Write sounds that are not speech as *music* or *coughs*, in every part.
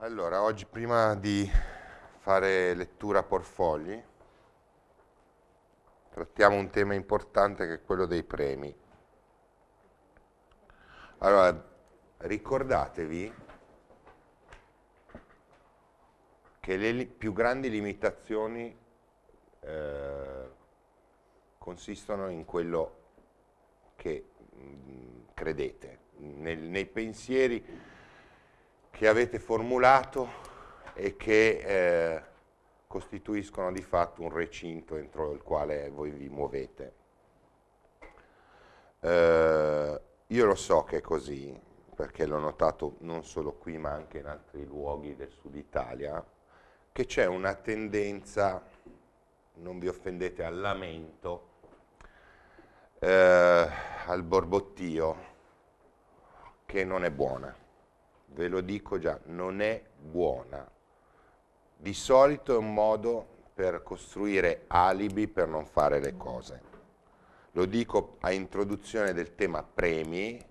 Allora, oggi prima di fare lettura portfogli, trattiamo un tema importante che è quello dei premi. Allora, ricordatevi che le più grandi limitazioni eh, consistono in quello che mh, mm, credete, nel, nei pensieri che avete formulato e che eh, costituiscono di fatto un recinto entro il quale voi vi muovete. Eh, io lo so che è così, perché l'ho notato non solo qui ma anche in altri luoghi del sud Italia, che c'è una tendenza, non vi offendete, al lamento, eh, al borbottio, che non è buona ve lo dico già, non è buona. Di solito è un modo per costruire alibi per non fare le cose. Lo dico a introduzione del tema premi,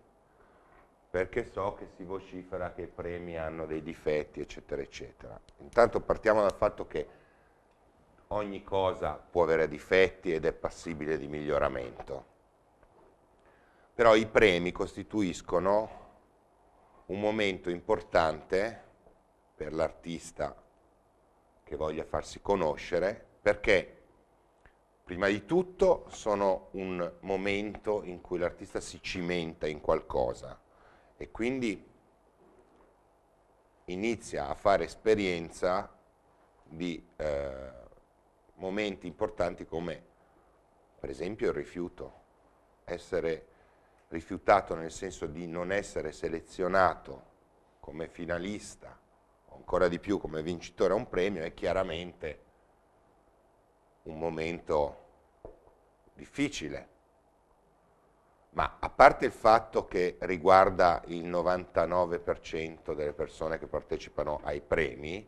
perché so che si vocifera che i premi hanno dei difetti, eccetera, eccetera. Intanto partiamo dal fatto che ogni cosa può avere difetti ed è passibile di miglioramento. Però i premi costituiscono un momento importante per l'artista che voglia farsi conoscere, perché prima di tutto sono un momento in cui l'artista si cimenta in qualcosa e quindi inizia a fare esperienza di eh, momenti importanti come per esempio il rifiuto, essere rifiutato nel senso di non essere selezionato come finalista o ancora di più come vincitore a un premio è chiaramente un momento difficile, ma a parte il fatto che riguarda il 99% delle persone che partecipano ai premi,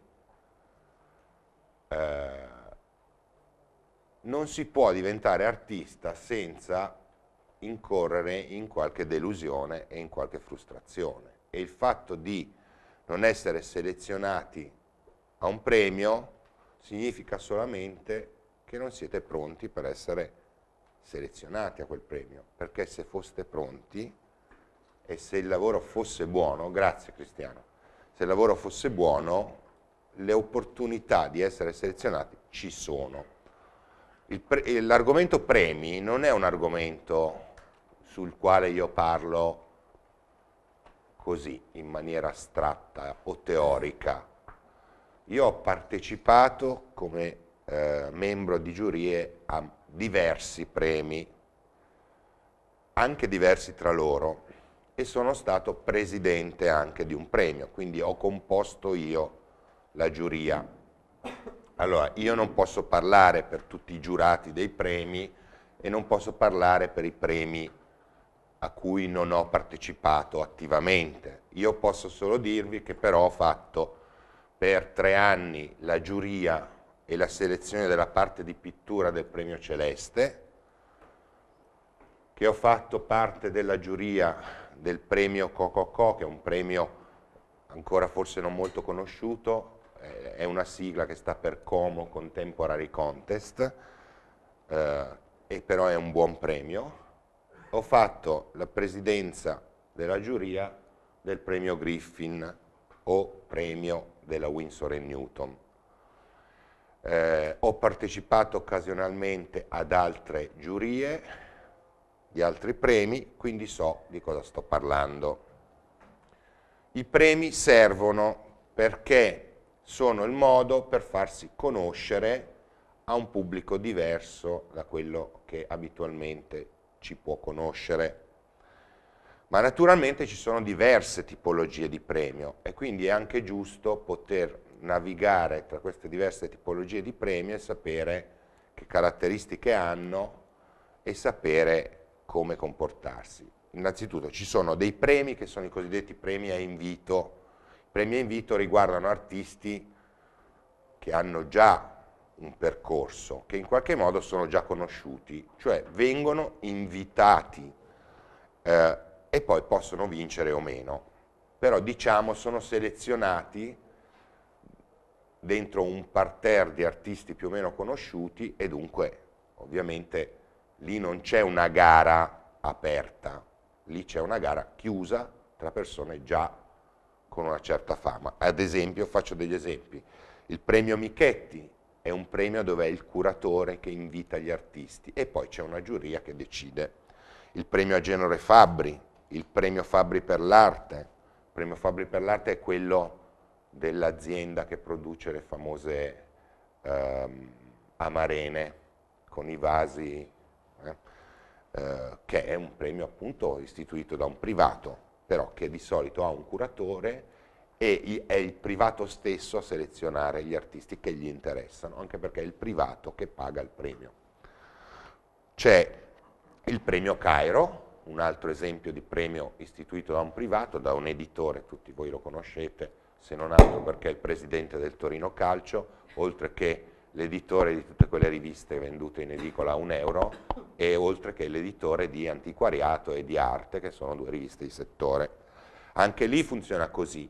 eh, non si può diventare artista senza incorrere in qualche delusione e in qualche frustrazione. E il fatto di non essere selezionati a un premio significa solamente che non siete pronti per essere selezionati a quel premio, perché se foste pronti e se il lavoro fosse buono, grazie Cristiano, se il lavoro fosse buono, le opportunità di essere selezionati ci sono. L'argomento pre premi non è un argomento sul quale io parlo così, in maniera astratta o teorica. Io ho partecipato come eh, membro di giurie a diversi premi, anche diversi tra loro, e sono stato presidente anche di un premio, quindi ho composto io la giuria. Allora, io non posso parlare per tutti i giurati dei premi e non posso parlare per i premi a cui non ho partecipato attivamente. Io posso solo dirvi che però ho fatto per tre anni la giuria e la selezione della parte di pittura del Premio Celeste, che ho fatto parte della giuria del Premio Cococò, che è un premio ancora forse non molto conosciuto, eh, è una sigla che sta per Como Contemporary Contest, eh, e però è un buon premio, ho fatto la presidenza della giuria del premio Griffin o premio della Winsor Newton. Eh, ho partecipato occasionalmente ad altre giurie di altri premi, quindi so di cosa sto parlando. I premi servono perché sono il modo per farsi conoscere a un pubblico diverso da quello che abitualmente ci può conoscere. Ma naturalmente ci sono diverse tipologie di premio e quindi è anche giusto poter navigare tra queste diverse tipologie di premio e sapere che caratteristiche hanno e sapere come comportarsi. Innanzitutto ci sono dei premi che sono i cosiddetti premi a invito. I premi a invito riguardano artisti che hanno già un percorso che in qualche modo sono già conosciuti, cioè vengono invitati eh, e poi possono vincere o meno, però diciamo sono selezionati dentro un parterre di artisti più o meno conosciuti e dunque ovviamente lì non c'è una gara aperta, lì c'è una gara chiusa tra persone già con una certa fama. Ad esempio, faccio degli esempi, il premio Michetti è un premio dove è il curatore che invita gli artisti e poi c'è una giuria che decide. Il premio a genere Fabri, il premio Fabri per l'arte, il premio Fabri per l'arte è quello dell'azienda che produce le famose ehm, amarene con i vasi, eh, eh, che è un premio appunto istituito da un privato, però che di solito ha un curatore e è il privato stesso a selezionare gli artisti che gli interessano, anche perché è il privato che paga il premio. C'è il premio Cairo, un altro esempio di premio istituito da un privato, da un editore, tutti voi lo conoscete, se non altro perché è il presidente del Torino Calcio, oltre che l'editore di tutte quelle riviste vendute in edicola a un euro e oltre che l'editore di antiquariato e di arte, che sono due riviste di settore. Anche lì funziona così,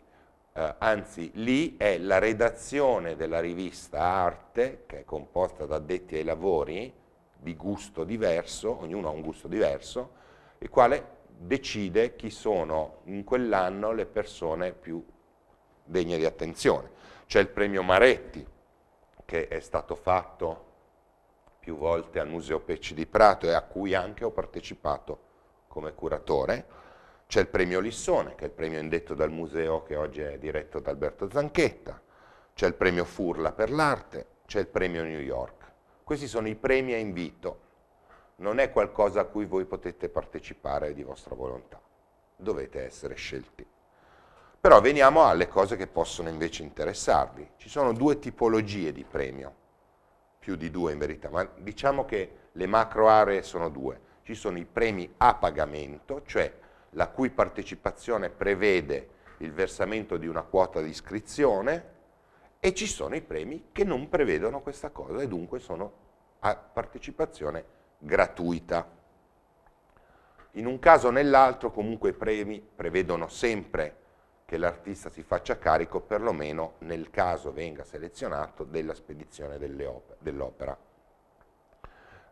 eh, anzi lì è la redazione della rivista Arte, che è composta da addetti ai lavori di gusto diverso, ognuno ha un gusto diverso, il quale decide chi sono in quell'anno le persone più degne di attenzione. C'è il premio Maretti, che è stato fatto più volte al Museo Pecci di Prato e a cui anche ho partecipato come curatore, c'è il premio Lissone, che è il premio indetto dal museo che oggi è diretto da Alberto Zanchetta, c'è il premio Furla per l'arte, c'è il premio New York. Questi sono i premi a invito, non è qualcosa a cui voi potete partecipare di vostra volontà, dovete essere scelti. Però veniamo alle cose che possono invece interessarvi. Ci sono due tipologie di premio, più di due in verità, ma diciamo che le macro aree sono due. Ci sono i premi a pagamento, cioè la cui partecipazione prevede il versamento di una quota di iscrizione e ci sono i premi che non prevedono questa cosa e dunque sono a partecipazione gratuita. In un caso o nell'altro comunque i premi prevedono sempre che l'artista si faccia carico perlomeno nel caso venga selezionato della spedizione dell'opera.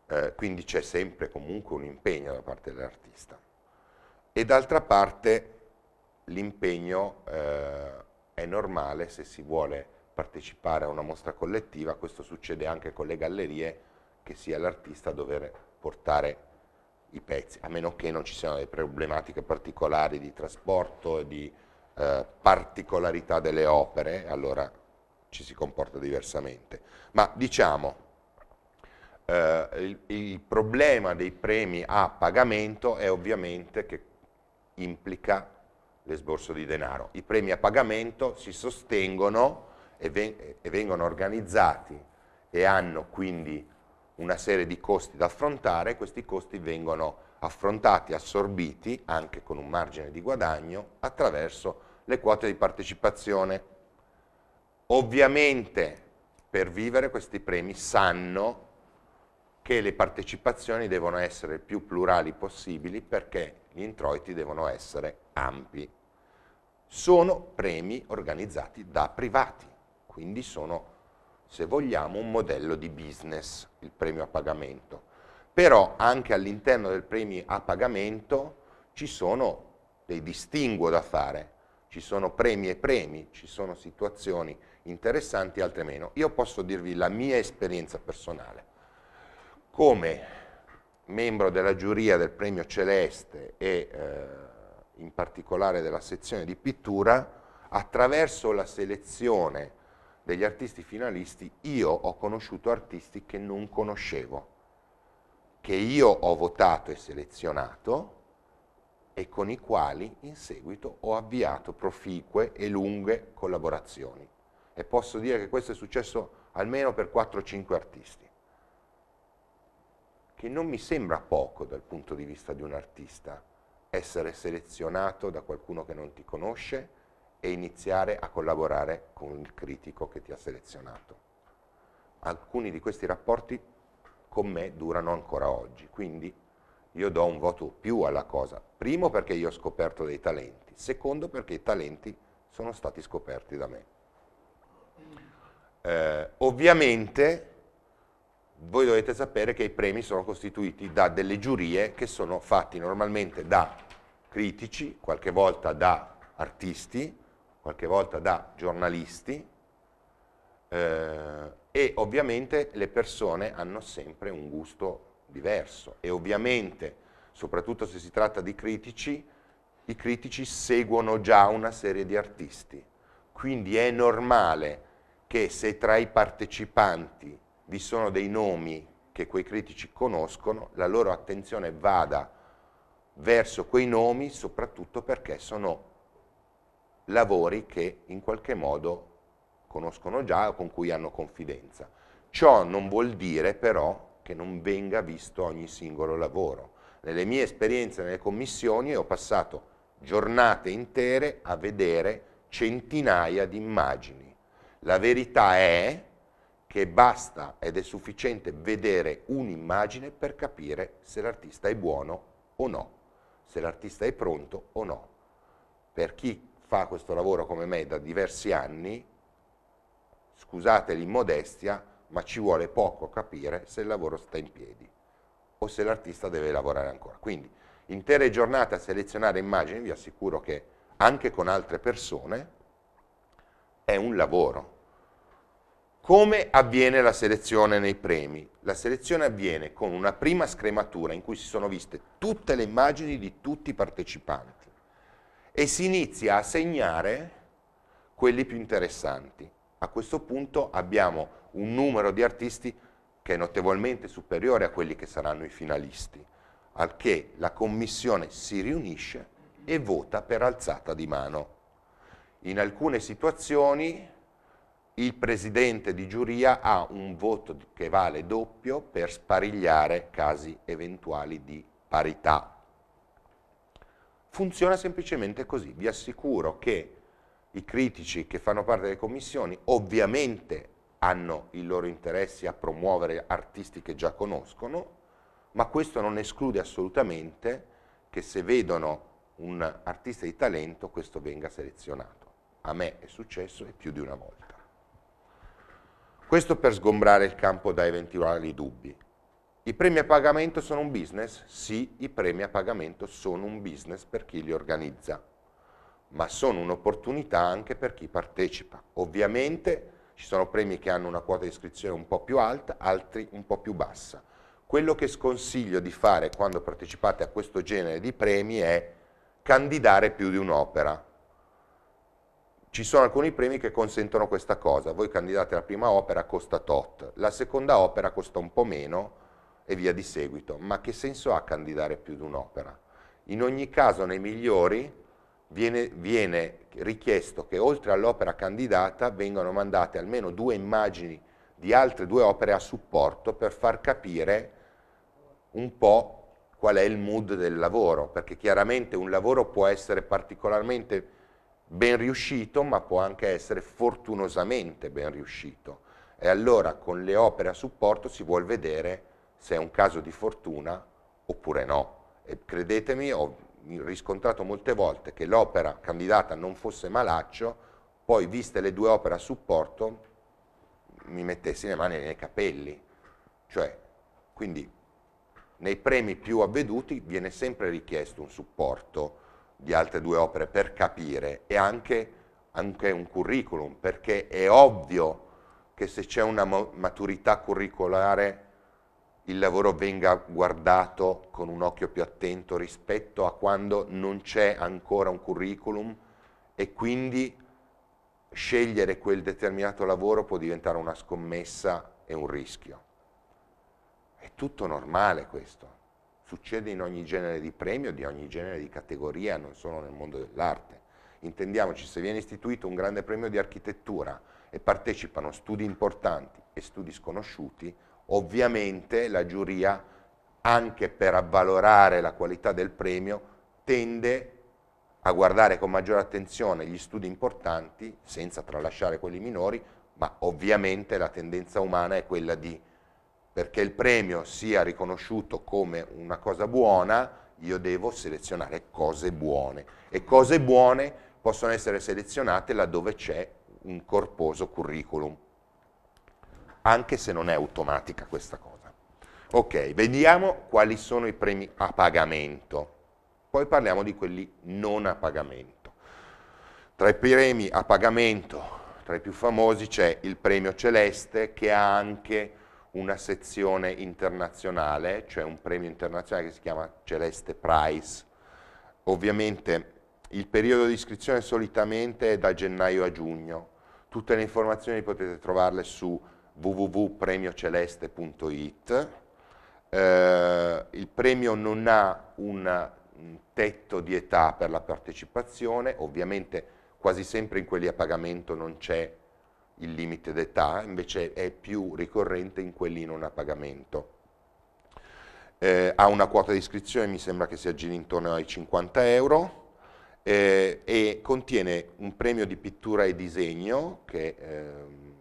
Dell eh, quindi c'è sempre comunque un impegno da parte dell'artista e d'altra parte l'impegno eh, è normale se si vuole partecipare a una mostra collettiva, questo succede anche con le gallerie, che sia l'artista a dover portare i pezzi, a meno che non ci siano delle problematiche particolari di trasporto e di eh, particolarità delle opere, allora ci si comporta diversamente. Ma diciamo, eh, il, il problema dei premi a pagamento è ovviamente che implica l'esborso di denaro. I premi a pagamento si sostengono e, veng e vengono organizzati e hanno quindi una serie di costi da affrontare, questi costi vengono affrontati, assorbiti, anche con un margine di guadagno, attraverso le quote di partecipazione. Ovviamente per vivere questi premi sanno che le partecipazioni devono essere più plurali possibili perché gli introiti devono essere ampi. Sono premi organizzati da privati, quindi sono, se vogliamo, un modello di business, il premio a pagamento. Però anche all'interno del premio a pagamento ci sono dei distinguo da fare, ci sono premi e premi, ci sono situazioni interessanti, altre meno. Io posso dirvi la mia esperienza personale come membro della giuria del premio Celeste e eh, in particolare della sezione di pittura, attraverso la selezione degli artisti finalisti io ho conosciuto artisti che non conoscevo, che io ho votato e selezionato e con i quali in seguito ho avviato proficue e lunghe collaborazioni. E posso dire che questo è successo almeno per 4-5 artisti che non mi sembra poco dal punto di vista di un artista essere selezionato da qualcuno che non ti conosce e iniziare a collaborare con il critico che ti ha selezionato. Alcuni di questi rapporti con me durano ancora oggi, quindi io do un voto più alla cosa, primo perché io ho scoperto dei talenti, secondo perché i talenti sono stati scoperti da me. Eh, ovviamente voi dovete sapere che i premi sono costituiti da delle giurie che sono fatti normalmente da critici, qualche volta da artisti, qualche volta da giornalisti eh, e ovviamente le persone hanno sempre un gusto diverso e ovviamente, soprattutto se si tratta di critici, i critici seguono già una serie di artisti, quindi è normale che se tra i partecipanti vi sono dei nomi che quei critici conoscono, la loro attenzione vada verso quei nomi soprattutto perché sono lavori che in qualche modo conoscono già o con cui hanno confidenza. Ciò non vuol dire però che non venga visto ogni singolo lavoro. Nelle mie esperienze nelle commissioni ho passato giornate intere a vedere centinaia di immagini. La verità è che basta ed è sufficiente vedere un'immagine per capire se l'artista è buono o no, se l'artista è pronto o no. Per chi fa questo lavoro come me da diversi anni, scusate l'immodestia, ma ci vuole poco capire se il lavoro sta in piedi o se l'artista deve lavorare ancora. Quindi intere giornate a selezionare immagini, vi assicuro che anche con altre persone è un lavoro come avviene la selezione nei premi? La selezione avviene con una prima scrematura in cui si sono viste tutte le immagini di tutti i partecipanti e si inizia a segnare quelli più interessanti. A questo punto abbiamo un numero di artisti che è notevolmente superiore a quelli che saranno i finalisti, al che la commissione si riunisce e vota per alzata di mano. In alcune situazioni il presidente di giuria ha un voto che vale doppio per sparigliare casi eventuali di parità. Funziona semplicemente così, vi assicuro che i critici che fanno parte delle commissioni ovviamente hanno i loro interessi a promuovere artisti che già conoscono, ma questo non esclude assolutamente che se vedono un artista di talento questo venga selezionato. A me è successo e più di una volta. Questo per sgombrare il campo da eventuali dubbi. I premi a pagamento sono un business? Sì, i premi a pagamento sono un business per chi li organizza, ma sono un'opportunità anche per chi partecipa. Ovviamente ci sono premi che hanno una quota di iscrizione un po' più alta, altri un po' più bassa. Quello che sconsiglio di fare quando partecipate a questo genere di premi è candidare più di un'opera. Ci sono alcuni premi che consentono questa cosa, voi candidate la prima opera costa tot, la seconda opera costa un po' meno e via di seguito, ma che senso ha candidare più di un'opera? In ogni caso nei migliori Viene, viene, richiesto che oltre all'opera candidata vengano mandate almeno due immagini di altre due opere a supporto per far capire un po' qual è il mood del lavoro, perché chiaramente un lavoro può essere particolarmente ben riuscito, ma può anche essere fortunosamente ben riuscito. E allora con le opere a supporto si vuol vedere se è un caso di fortuna oppure no. E credetemi, ho riscontrato molte volte che l'opera candidata non fosse Malaccio, poi viste le due opere a supporto mi mettessi le mani nei capelli. Cioè, quindi nei premi più avveduti viene sempre richiesto un supporto di altre due opere per capire e anche, anche un curriculum, perché è ovvio che se c'è una maturità curricolare il lavoro venga guardato con un occhio più attento rispetto a quando non c'è ancora un curriculum e quindi scegliere quel determinato lavoro può diventare una scommessa e un rischio. È tutto normale questo succede in ogni genere di premio, di ogni genere di categoria, non solo nel mondo dell'arte. Intendiamoci, se viene istituito un grande premio di architettura e partecipano studi importanti e studi sconosciuti, ovviamente la giuria, anche per avvalorare la qualità del premio, tende a guardare con maggiore attenzione gli studi importanti, senza tralasciare quelli minori, ma ovviamente la tendenza umana è quella di perché il premio sia riconosciuto come una cosa buona, io devo selezionare cose buone e cose buone possono essere selezionate laddove c'è un corposo curriculum, anche se non è automatica questa cosa. Ok, vediamo quali sono i premi a pagamento, poi parliamo di quelli non a pagamento. Tra i premi a pagamento, tra i più famosi, c'è il premio Celeste che ha anche una sezione internazionale, cioè un premio internazionale che si chiama Celeste Prize. Ovviamente il periodo di iscrizione solitamente è da gennaio a giugno. Tutte le informazioni potete trovarle su www.premioceleste.it. Eh, il premio non ha un tetto di età per la partecipazione, ovviamente quasi sempre in quelli a pagamento non c'è il limite d'età, invece è più ricorrente in quelli non a pagamento. Eh, ha una quota di iscrizione, mi sembra che si aggiri intorno ai 50 euro, eh, e contiene un premio di pittura e disegno che ehm,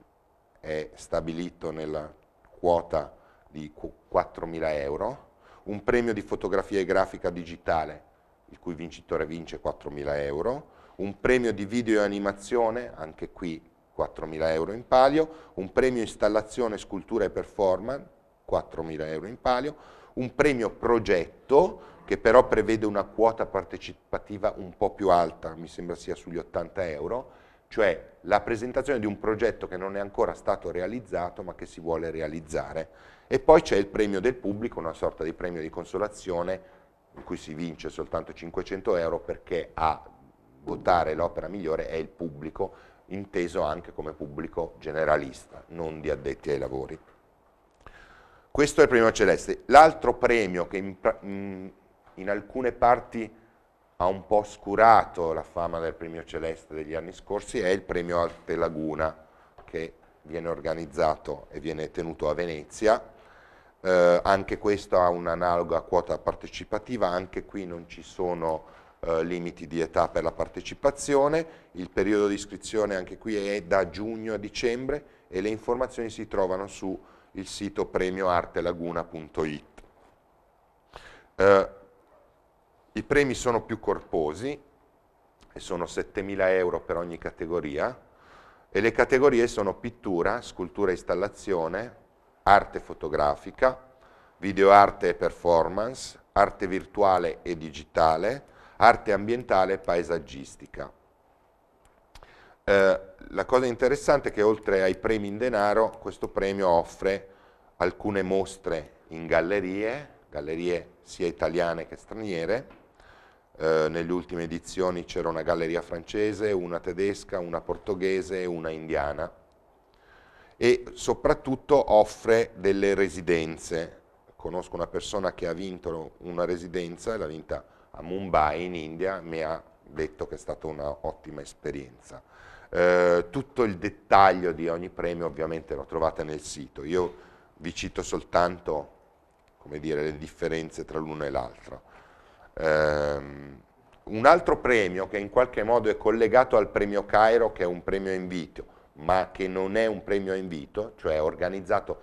è stabilito nella quota di 4.000 euro, un premio di fotografia e grafica digitale, il cui vincitore vince 4.000 euro, un premio di video e animazione, anche qui 4.000 euro in palio, un premio installazione, scultura e performance, 4.000 euro in palio, un premio progetto che però prevede una quota partecipativa un po' più alta, mi sembra sia sugli 80 euro, cioè la presentazione di un progetto che non è ancora stato realizzato ma che si vuole realizzare. E poi c'è il premio del pubblico, una sorta di premio di consolazione in cui si vince soltanto 500 euro perché a votare l'opera migliore è il pubblico, inteso anche come pubblico generalista, non di addetti ai lavori. Questo è il premio Celeste. L'altro premio che in, in, alcune parti ha un po' oscurato la fama del premio Celeste degli anni scorsi è il premio Arte Laguna che viene organizzato e viene tenuto a Venezia. Eh, anche questo ha un'analoga quota partecipativa, anche qui non ci sono eh, limiti di età per la partecipazione, il periodo di iscrizione anche qui è da giugno a dicembre e le informazioni si trovano sul sito premioartelaguna.it. Eh, I premi sono più corposi e sono 7.000 euro per ogni categoria e le categorie sono pittura, scultura e installazione, arte fotografica, video arte e performance, arte virtuale e digitale, arte ambientale e paesaggistica. Eh, la cosa interessante è che oltre ai premi in denaro, questo premio offre alcune mostre in gallerie, gallerie sia italiane che straniere, eh, nelle ultime edizioni c'era una galleria francese, una tedesca, una portoghese e una indiana e soprattutto offre delle residenze. Conosco una persona che ha vinto una residenza, l'ha vinta a Mumbai in India mi ha detto che è stata un'ottima esperienza. Eh, tutto il dettaglio di ogni premio ovviamente lo trovate nel sito, io vi cito soltanto dire, le differenze tra l'uno e l'altro. Eh, un altro premio che in qualche modo è collegato al premio Cairo, che è un premio invito, ma che non è un premio invito, cioè organizzato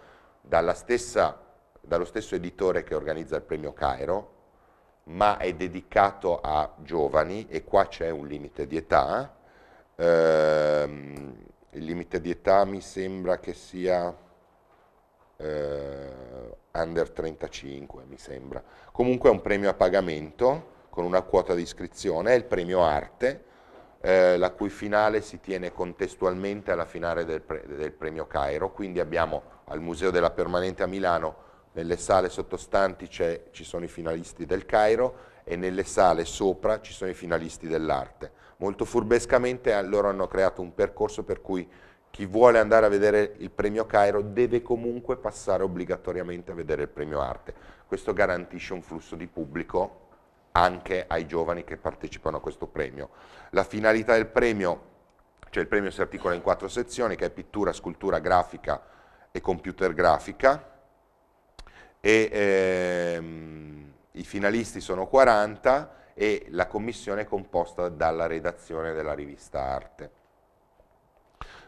stessa, dallo stesso editore che organizza il premio Cairo, ma è dedicato a giovani e qua c'è un limite di età. Ehm, il limite di età mi sembra che sia eh, under 35, mi sembra. Comunque è un premio a pagamento con una quota di iscrizione, è il premio arte, eh, la cui finale si tiene contestualmente alla finale del, pre del premio Cairo, quindi abbiamo al Museo della Permanente a Milano nelle sale sottostanti ci sono i finalisti del Cairo e nelle sale sopra ci sono i finalisti dell'arte. Molto furbescamente eh, loro hanno creato un percorso per cui chi vuole andare a vedere il premio Cairo deve comunque passare obbligatoriamente a vedere il premio arte. Questo garantisce un flusso di pubblico anche ai giovani che partecipano a questo premio. La finalità del premio, cioè il premio si articola in quattro sezioni che è pittura, scultura grafica e computer grafica, e ehm, i finalisti sono 40 e la commissione è composta dalla redazione della rivista Arte.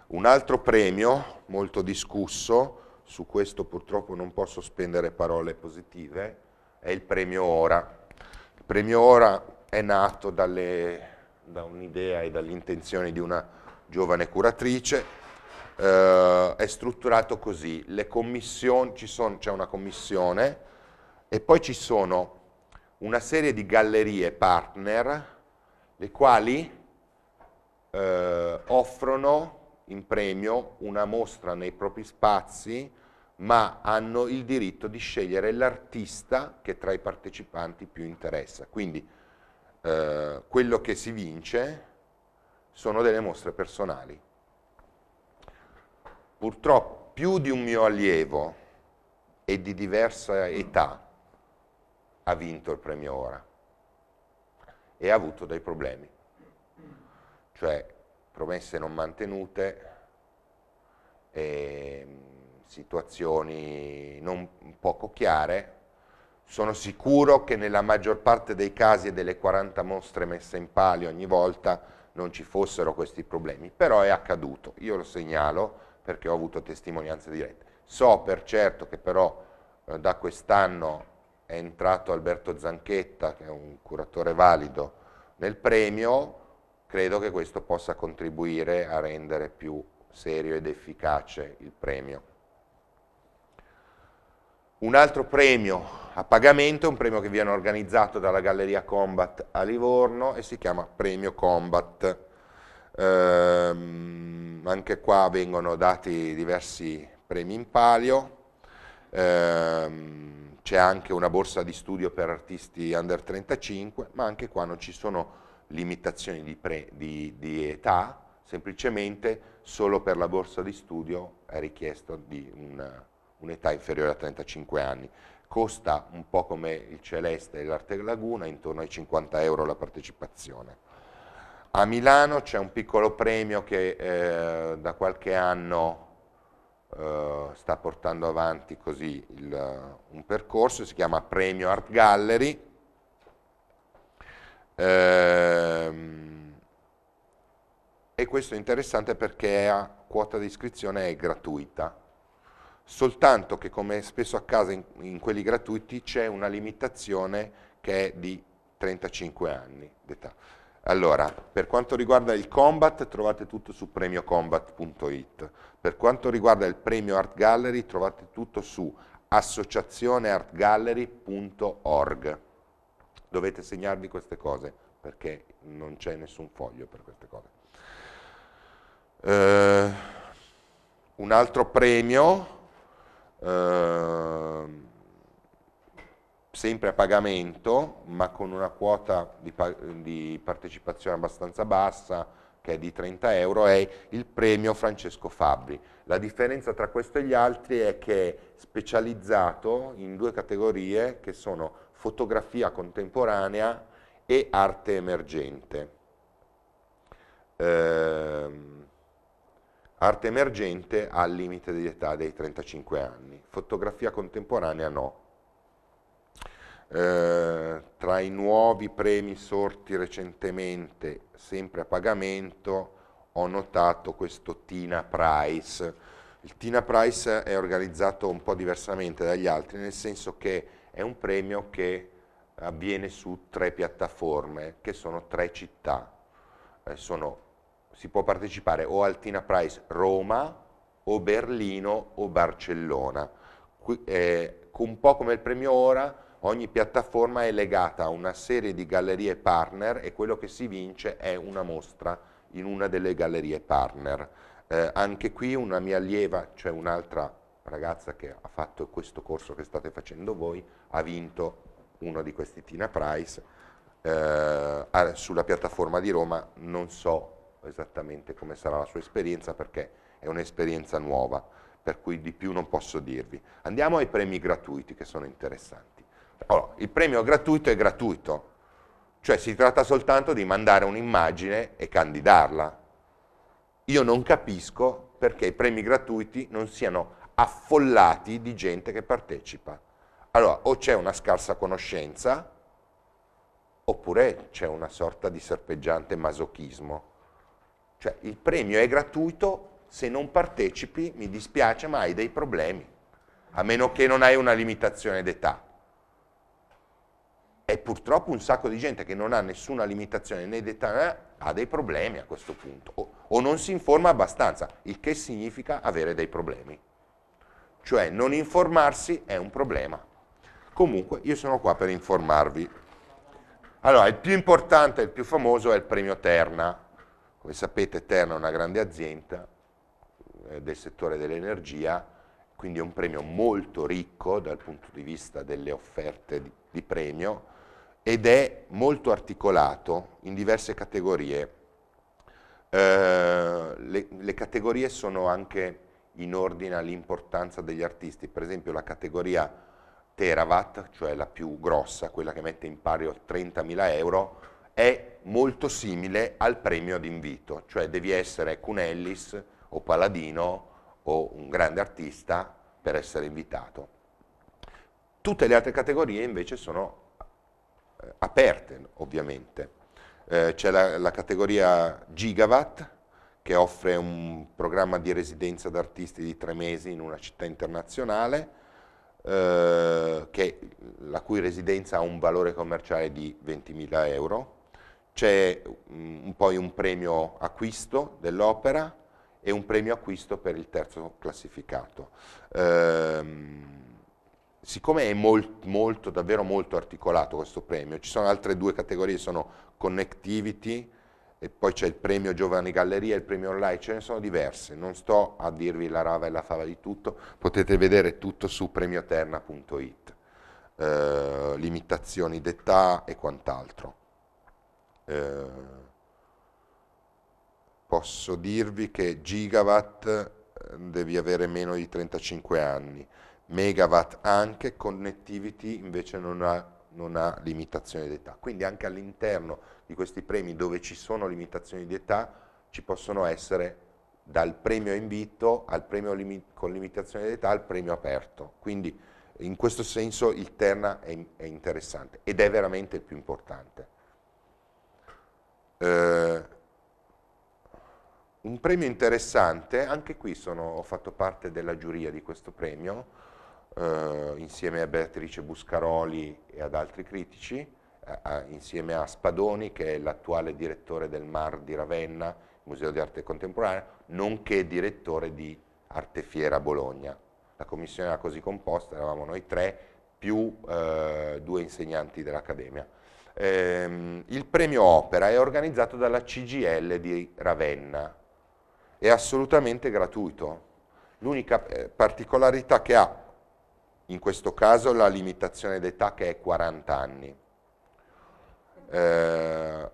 Un altro premio molto discusso, su questo purtroppo non posso spendere parole positive, è il premio Ora. Il premio Ora è nato dalle, da un'idea e dalle intenzioni di una giovane curatrice eh, è strutturato così, c'è una commissione e poi ci sono una serie di gallerie partner le quali eh, offrono in premio una mostra nei propri spazi ma hanno il diritto di scegliere l'artista che tra i partecipanti più interessa. Quindi eh, quello che si vince sono delle mostre personali purtroppo più di un mio allievo e di diversa età ha vinto il premio Ora e ha avuto dei problemi, cioè promesse non mantenute, ehm, situazioni non poco chiare. Sono sicuro che nella maggior parte dei casi e delle 40 mostre messe in palio ogni volta non ci fossero questi problemi, però è accaduto, io lo segnalo perché ho avuto testimonianze dirette. So per certo che però eh, da quest'anno è entrato Alberto Zanchetta, che è un curatore valido, nel premio, credo che questo possa contribuire a rendere più serio ed efficace il premio. Un altro premio a pagamento è un premio che viene organizzato dalla Galleria Combat a Livorno e si chiama Premio Combat. Ehm, anche qua vengono dati diversi premi in palio, ehm, c'è anche una borsa di studio per artisti under 35, ma anche qua non ci sono limitazioni di, pre, di, di età, semplicemente solo per la borsa di studio è richiesto di un'età un inferiore a 35 anni. Costa un po' come il Celeste e l'Arte Laguna, intorno ai 50 euro la partecipazione. A Milano c'è un piccolo premio che eh, da qualche anno eh, sta portando avanti così il, eh, un percorso, si chiama Premio Art Gallery. Ehm, e questo è interessante perché la quota di iscrizione è gratuita, soltanto che come spesso accade in, in quelli gratuiti c'è una limitazione che è di 35 anni d'età. Allora, per quanto riguarda il combat trovate tutto su premiocombat.it, per quanto riguarda il premio Art Gallery trovate tutto su associazioneartgallery.org. Dovete segnarvi queste cose perché non c'è nessun foglio per queste cose. Eh, un altro premio... Eh, sempre a pagamento, ma con una quota di, di partecipazione abbastanza bassa, che è di 30 euro, è il premio Francesco Fabbri. La differenza tra questo e gli altri è che è specializzato in due categorie che sono fotografia contemporanea e arte emergente. Ehm, arte emergente al limite di età dei 35 anni, fotografia contemporanea no. Eh, tra i nuovi premi sorti recentemente, sempre a pagamento, ho notato questo Tina Price. Il Tina Price è organizzato un po' diversamente dagli altri, nel senso che è un premio che avviene su tre piattaforme, che sono tre città. Eh, sono, si può partecipare o al Tina Price Roma, o Berlino, o Barcellona. Qui, eh, un po' come il premio ora, Ogni piattaforma è legata a una serie di gallerie partner e quello che si vince è una mostra in una delle gallerie partner. Eh, anche qui una mia allieva, cioè un'altra ragazza che ha fatto questo corso che state facendo voi, ha vinto uno di questi Tina Price eh, ah, sulla piattaforma di Roma. Non so esattamente come sarà la sua esperienza perché è un'esperienza nuova, per cui di più non posso dirvi. Andiamo ai premi gratuiti che sono interessanti. Allora, il premio gratuito è gratuito, cioè si tratta soltanto di mandare un'immagine e candidarla. Io non capisco perché i premi gratuiti non siano affollati di gente che partecipa. Allora, o c'è una scarsa conoscenza, oppure c'è una sorta di serpeggiante masochismo. Cioè, il premio è gratuito, se non partecipi mi dispiace, ma hai dei problemi, a meno che non hai una limitazione d'età e purtroppo un sacco di gente che non ha nessuna limitazione né d'età ha dei problemi a questo punto o, o, non si informa abbastanza, il che significa avere dei problemi. Cioè non informarsi è un problema. Comunque io sono qua per informarvi. Allora, il più importante, e il più famoso è il premio Terna. Come sapete Terna è una grande azienda eh, del settore dell'energia, quindi è un premio molto ricco dal punto di vista delle offerte di, di premio ed è molto articolato in diverse categorie. Eh, le, le, categorie sono anche in ordine all'importanza degli artisti, per esempio la categoria Terawatt, cioè la più grossa, quella che mette in pari 30.000 euro, è molto simile al premio d'invito, cioè devi essere Cunellis o Paladino o un grande artista per essere invitato. Tutte le altre categorie invece sono eh, aperte ovviamente. Eh, c'è la, la, categoria Gigawatt che offre un programma di residenza d'artisti di tre mesi in una città internazionale eh, che, la cui residenza ha un valore commerciale di 20.000 euro. C'è mm, poi un premio acquisto dell'opera e un premio acquisto per il terzo classificato. Eh, siccome è molt, molto, davvero molto articolato questo premio, ci sono altre due categorie, sono connectivity e poi c'è il premio Giovani Galleria e il premio online, ce ne sono diverse, non sto a dirvi la rava e la fava di tutto, potete vedere tutto su premioterna.it, eh, limitazioni d'età e quant'altro. Eh, posso dirvi che gigawatt eh, devi avere meno di 35 anni, megawatt anche, connectivity invece non ha, non ha limitazione d'età. Quindi anche all'interno di questi premi dove ci sono limitazioni d'età ci possono essere dal premio invito al premio limi con limitazione d'età al premio aperto. Quindi in questo senso il Terna è, è interessante ed è veramente il più importante. Eh, un premio interessante, anche qui sono, ho fatto parte della giuria di questo premio, eh, insieme a Beatrice Buscaroli e ad altri critici, a, eh, eh, insieme a Spadoni, che è l'attuale direttore del MAR di Ravenna, Museo di Arte Contemporanea, nonché direttore di Arte Artefiera Bologna. La commissione era così composta, eravamo noi tre, più eh, due insegnanti dell'Accademia. Ehm, il premio Opera è organizzato dalla CGL di Ravenna, è assolutamente gratuito. L'unica eh, particolarità che ha in questo caso la limitazione d'età che è 40 anni. Eh,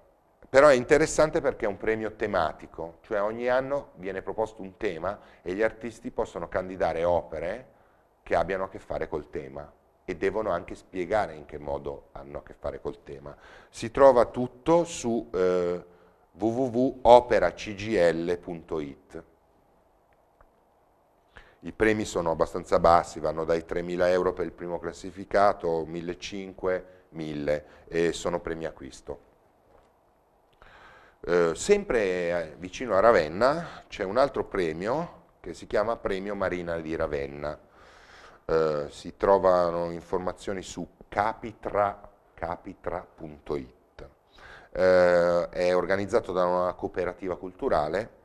però è interessante perché è un premio tematico, cioè ogni anno viene proposto un tema e gli artisti possono candidare opere che abbiano a che fare col tema e devono anche spiegare in che modo hanno a che fare col tema. Si trova tutto su eh, www.operacgl.it i premi sono abbastanza bassi, vanno dai 3.000 euro per il primo classificato, 1.500, 1.000 e sono premi acquisto. Eh, sempre eh, vicino a Ravenna c'è un altro premio che si chiama Premio Marina di Ravenna. Eh, si trovano informazioni su capitra.it. Capitra eh, è organizzato da una cooperativa culturale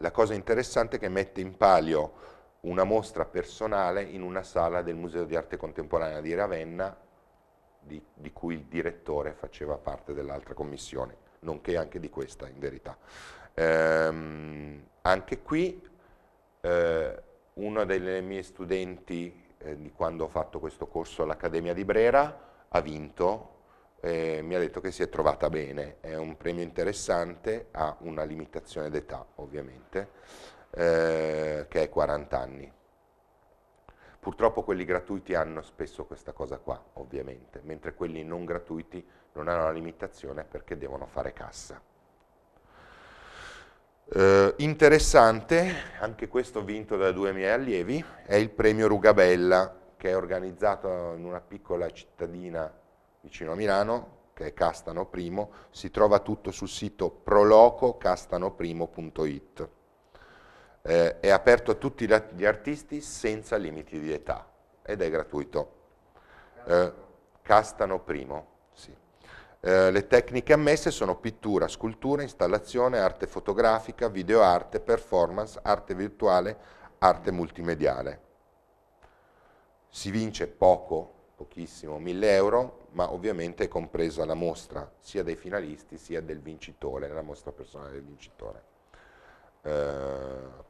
la cosa interessante è che mette in palio una mostra personale in una sala del Museo di Arte Contemporanea di Ravenna, di, di cui il direttore faceva parte dell'altra commissione, nonché anche di questa in verità. Ehm, anche qui eh, uno dei miei studenti eh, di quando ho fatto questo corso all'Accademia di Brera ha vinto eh, mi ha detto che si è trovata bene, è un premio interessante, ha una limitazione d'età ovviamente, eh, che è 40 anni. Purtroppo quelli gratuiti hanno spesso questa cosa qua, ovviamente, mentre quelli non gratuiti non hanno la limitazione perché devono fare cassa. Eh, interessante, anche questo vinto da due miei allievi, è il premio Rugabella, che è organizzato in una piccola cittadina vicino a Milano, che è Castano Primo, si trova tutto sul sito prolococastanoprimo.it. Eh, è aperto a tutti gli artisti senza limiti di età ed è gratuito. Eh, Castano Primo. sì. eh, le tecniche ammesse sono pittura, scultura, installazione, arte fotografica, videoarte, performance, arte virtuale, arte multimediale. Si vince poco, pochissimo, 1000 euro, ma ovviamente è compresa la mostra sia dei finalisti sia del vincitore, la mostra personale del vincitore. Eh,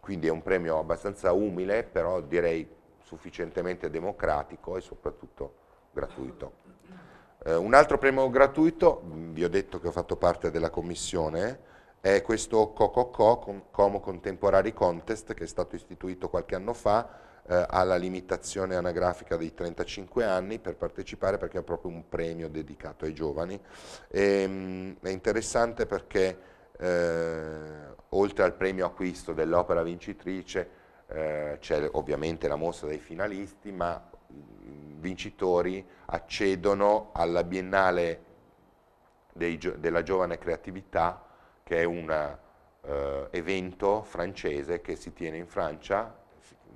quindi è un premio abbastanza umile, però direi sufficientemente democratico e soprattutto gratuito. Eh, un altro premio gratuito, mm, vi ho detto che ho fatto parte della commissione, è questo COCOCO, Como Contemporary Contest, che è stato istituito qualche anno fa eh, alla limitazione anagrafica dei 35 anni per partecipare perché è proprio un premio dedicato ai giovani. E, ehm, mh, è interessante perché eh, oltre al premio acquisto dell'opera vincitrice eh, c'è ovviamente la mostra dei finalisti, ma i vincitori accedono alla Biennale dei, della Giovane Creatività, che è un eh, evento francese che si tiene in Francia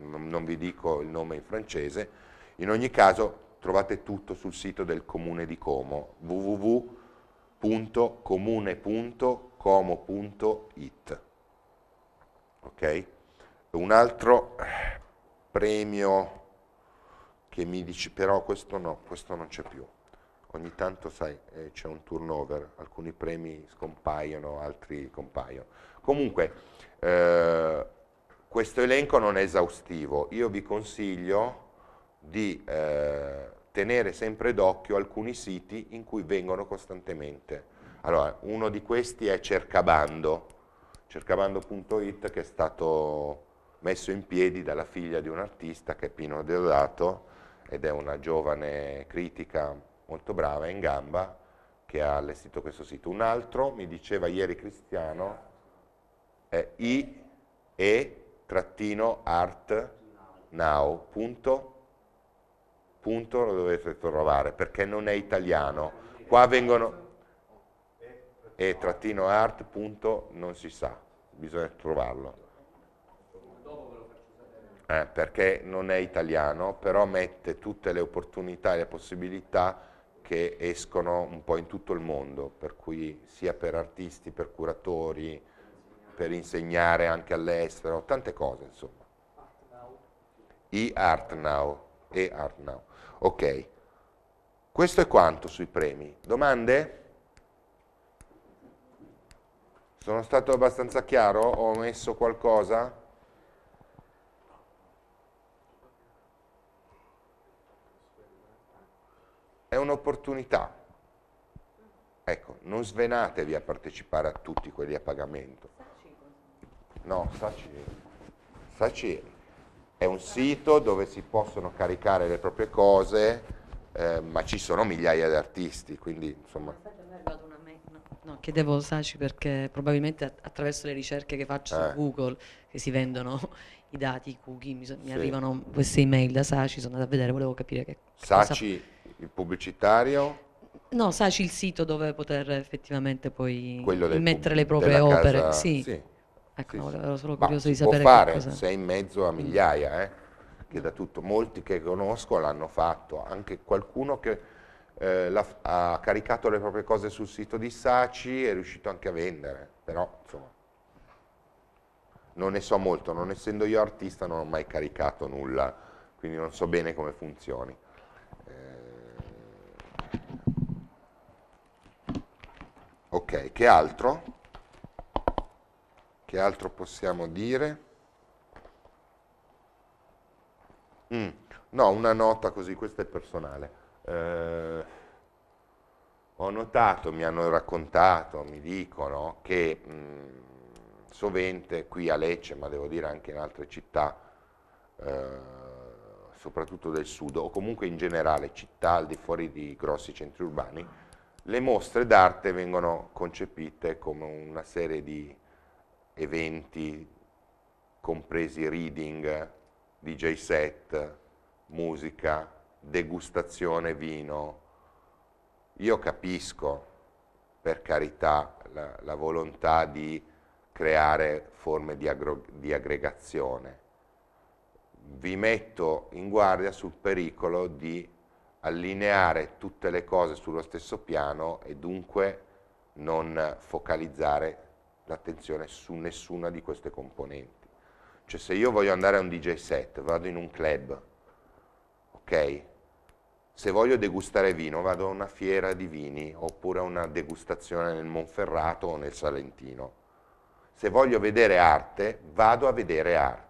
non, non vi dico il nome in francese, in ogni caso trovate tutto sul sito del comune di Como, www.comune.como.it. Okay? Un altro eh, premio che mi dice, però questo no, questo non c'è più. Ogni tanto, sai, eh, c'è un turnover, alcuni premi scompaiono, altri compaiono. Comunque, eh, questo elenco non è esaustivo, io vi consiglio di eh, tenere sempre d'occhio alcuni siti in cui vengono costantemente. Allora, uno di questi è Cercabando, cercabando.it che è stato messo in piedi dalla figlia di un artista che è Pino Deodato ed è una giovane critica molto brava in gamba che ha allestito questo sito. Un altro, mi diceva ieri Cristiano, è IE trattino art now, punto, punto lo dovete trovare perché non è italiano. Qua vengono e trattino art, punto, non si sa, bisogna trovarlo. Eh, perché non è italiano, però mette tutte le opportunità e le possibilità che escono un po' in tutto il mondo, per cui sia per artisti, per curatori, per insegnare anche all'estero, tante cose insomma. I Art Now. E Art Now. Ok, questo è quanto sui premi. Domande? Sono stato abbastanza chiaro? Ho messo qualcosa? È un'opportunità. Ecco, non svenatevi a partecipare a tutti quelli a pagamento No, Saceri. Saceri è un sito dove si possono caricare le proprie cose, eh, ma ci sono migliaia di artisti, quindi insomma... No, chiedevo Saci perché probabilmente attraverso le ricerche che faccio eh. su Google, che si vendono *laughs* i dati, i cookie, mi, so, mi arrivano queste email da Saci, sono andata a vedere, volevo capire che... Saci, cosa... il pubblicitario? No, Saci il sito dove poter effettivamente poi mettere le proprie opere. Casa... Sì. sì. Ecco, sì, ero solo curioso di sapere può fare, cosa. sei in mezzo a migliaia, eh? che da tutto, molti che conosco l'hanno fatto, anche qualcuno che eh, la, ha caricato le proprie cose sul sito di Saci è riuscito anche a vendere, però insomma non ne so molto, non essendo io artista non ho mai caricato nulla, quindi non so bene come funzioni. Eh, ok, che altro? Che altro possiamo dire? Mm. No, una nota così, questa è personale. Eh, ho notato, mi hanno raccontato, mi dicono che mh, mm, sovente qui a Lecce, ma devo dire anche in altre città, eh, soprattutto del sud, o comunque in generale città al di fuori di grossi centri urbani, le mostre d'arte vengono concepite come una serie di eventi, compresi reading, DJ set, musica, degustazione vino. Io capisco, per carità, la, la volontà di creare forme di, agro, di aggregazione. Vi metto in guardia sul pericolo di allineare tutte le cose sullo stesso piano e dunque non focalizzare l'attenzione su nessuna di queste componenti. Cioè se io voglio andare a un DJ set, vado in un club, ok? Se voglio degustare vino, vado a una fiera di vini oppure a una degustazione nel Monferrato o nel Salentino. Se voglio vedere arte, vado a vedere arte.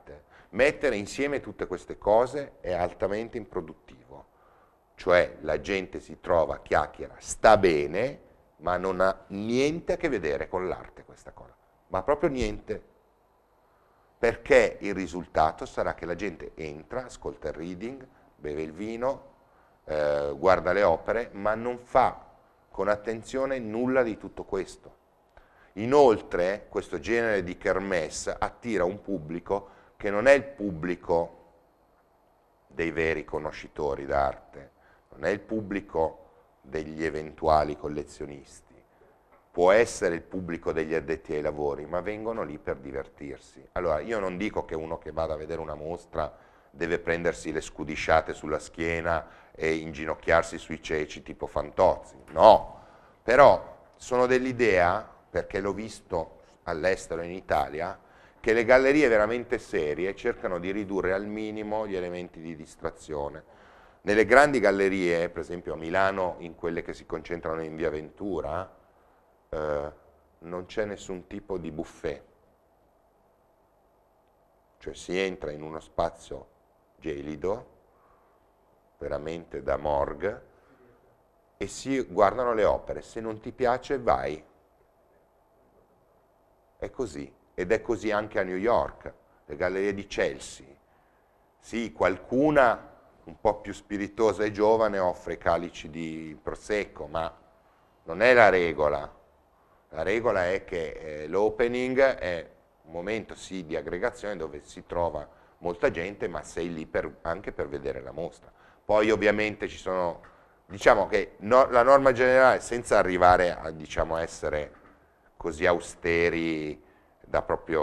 Mettere insieme tutte queste cose è altamente improduttivo. Cioè la gente si trova, chiacchiera, sta bene, ma non ha niente a che vedere con l'arte questa cosa ma proprio niente, perché il risultato sarà che la gente entra, ascolta il reading, beve il vino, eh, guarda le opere, ma non fa con attenzione nulla di tutto questo. Inoltre questo genere di kermesse attira un pubblico che non è il pubblico dei veri conoscitori d'arte, non è il pubblico degli eventuali collezionisti, può essere il pubblico degli addetti ai lavori, ma vengono lì per divertirsi. Allora, io non dico che uno che vada a vedere una mostra deve prendersi le scudisciate sulla schiena e inginocchiarsi sui ceci tipo fantozzi, no, però sono dell'idea, perché l'ho visto all'estero in Italia, che le gallerie veramente serie cercano di ridurre al minimo gli elementi di distrazione. Nelle grandi gallerie, per esempio a Milano, in quelle che si concentrano in via Ventura, eh, non c'è nessun tipo di buffet, cioè si entra in uno spazio gelido, veramente da morgue, e si guardano le opere, se non ti piace vai. È così, ed è così anche a New York, le gallerie di Chelsea. Sì, qualcuna un po' più spiritosa e giovane offre calici di prosecco, ma non è la regola. La regola è che eh, l'opening è un momento sì di aggregazione dove si trova molta gente, ma sei lì per, anche per vedere la mostra. Poi ovviamente ci sono, diciamo che no, la norma generale, senza arrivare a diciamo, essere così austeri da proprio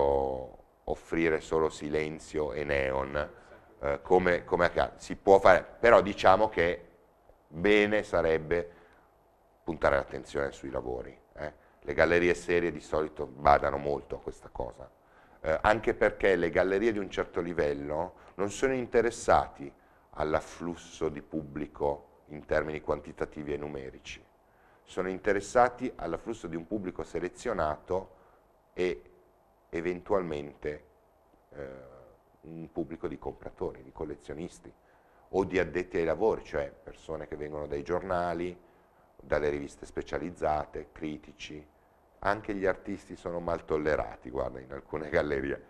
offrire solo silenzio e neon, eh, come, come si può fare, però diciamo che bene sarebbe puntare l'attenzione sui lavori le gallerie serie di solito badano molto a questa cosa, eh, anche perché le gallerie di un certo livello non sono interessati all'afflusso di pubblico in termini quantitativi e numerici, sono interessati all'afflusso di un pubblico selezionato e eventualmente eh, un pubblico di compratori, di collezionisti o di addetti ai lavori, cioè persone che vengono dai giornali, dalle riviste specializzate, critici, anche gli artisti sono mal tollerati, guarda, in alcune gallerie.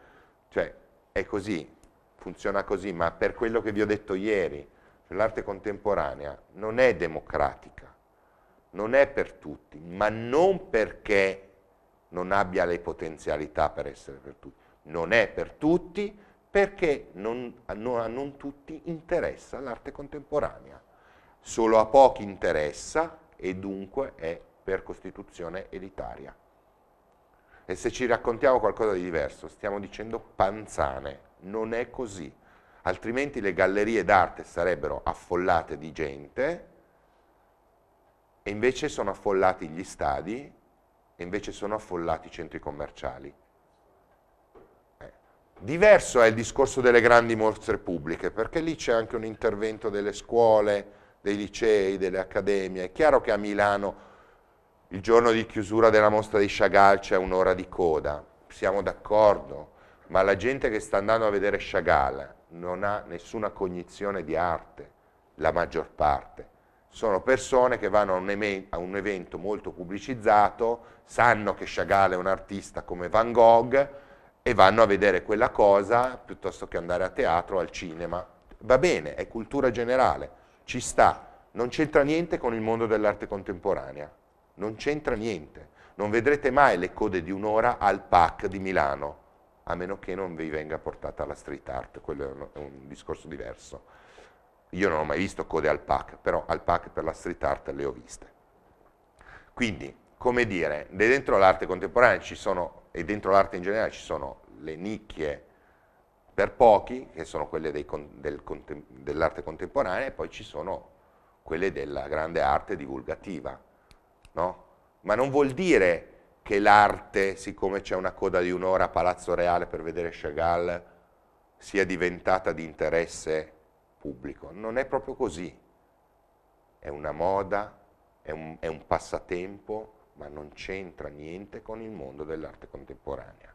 Cioè, è così, funziona così, ma per quello che vi ho detto ieri, cioè l'arte contemporanea non è democratica, non è per tutti, ma non perché non abbia le potenzialità per essere per tutti, non è per tutti perché non, non, a non tutti interessa l'arte contemporanea, solo a pochi interessa e dunque è per costituzione elitaria. E se ci raccontiamo qualcosa di diverso, stiamo dicendo panzane, non è così. Altrimenti le gallerie d'arte sarebbero affollate di gente e invece sono affollati gli stadi e invece sono affollati i centri commerciali. Eh. Diverso è il discorso delle grandi mostre pubbliche, perché lì c'è anche un intervento delle scuole, dei licei, delle accademie. È chiaro che a Milano il giorno di chiusura della mostra di Chagall c'è un'ora di coda, siamo d'accordo, ma la gente che sta andando a vedere Chagall non ha nessuna cognizione di arte, la maggior parte. Sono persone che vanno a un, evento, a un evento molto pubblicizzato, sanno che Chagall è un artista come Van Gogh e vanno a vedere quella cosa piuttosto che andare a teatro o al cinema. Va bene, è cultura generale, ci sta, non c'entra niente con il mondo dell'arte contemporanea non c'entra niente. Non vedrete mai le code di un'ora al PAC di Milano, a meno che non vi venga portata la street art, quello è un, discorso diverso. Io non ho mai visto code al PAC, però al PAC per la street art le ho viste. Quindi, come dire, dentro l'arte contemporanea ci sono, e dentro l'arte in generale ci sono le nicchie per pochi, che sono quelle del, dell'arte contemporanea, e poi ci sono quelle della grande arte divulgativa, no? ma non vuol dire che l'arte, siccome c'è una coda di un'ora a Palazzo Reale per vedere Chagall, sia diventata di interesse pubblico. Non è proprio così. È una moda, è un, è un passatempo, ma non c'entra niente con il mondo dell'arte contemporanea.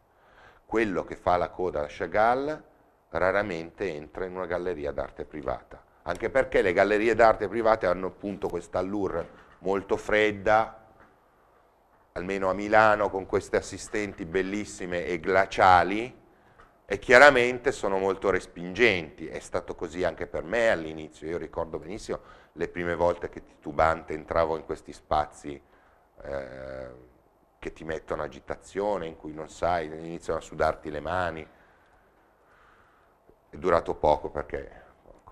Quello che fa la coda a Chagall raramente entra in una galleria d'arte privata, anche perché le gallerie d'arte private hanno appunto questa allure molto fredda, almeno a Milano con queste assistenti bellissime e glaciali e chiaramente sono molto respingenti, è stato così anche per me all'inizio, io ricordo benissimo le prime volte che titubante entravo in questi spazi eh, che ti mettono agitazione, in cui non sai, iniziano a sudarti le mani, è durato poco perché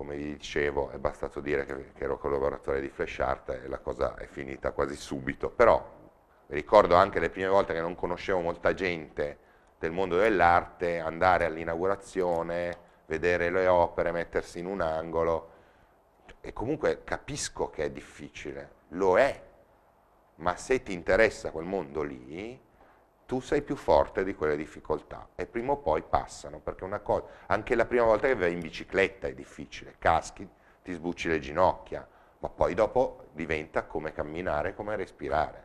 come vi dicevo è bastato dire che, che ero collaboratore di Flash Art e la cosa è finita quasi subito, però ricordo anche le prime volte che non conoscevo molta gente del mondo dell'arte, andare all'inaugurazione, vedere le opere, mettersi in un angolo e comunque capisco che è difficile, lo è, ma se ti interessa quel mondo lì, tu sei più forte di quelle difficoltà e prima o poi passano, perché una cosa, anche la prima volta che vai in bicicletta è difficile, caschi, ti sbucci le ginocchia, ma poi dopo diventa come camminare, come respirare.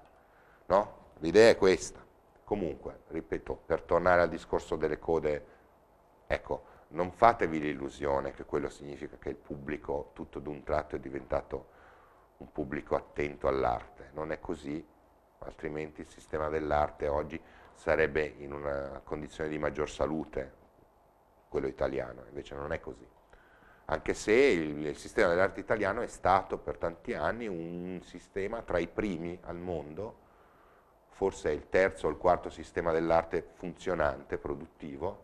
No? L'idea è questa. Comunque, ripeto, per tornare al discorso delle code, ecco, non fatevi l'illusione che quello significa che il pubblico tutto d'un tratto è diventato un pubblico attento all'arte, non è così altrimenti il sistema dell'arte oggi sarebbe in una condizione di maggior salute, quello italiano, invece non è così. Anche se il, il sistema dell'arte italiano è stato per tanti anni un sistema tra i primi al mondo, forse il terzo o il quarto sistema dell'arte funzionante, produttivo,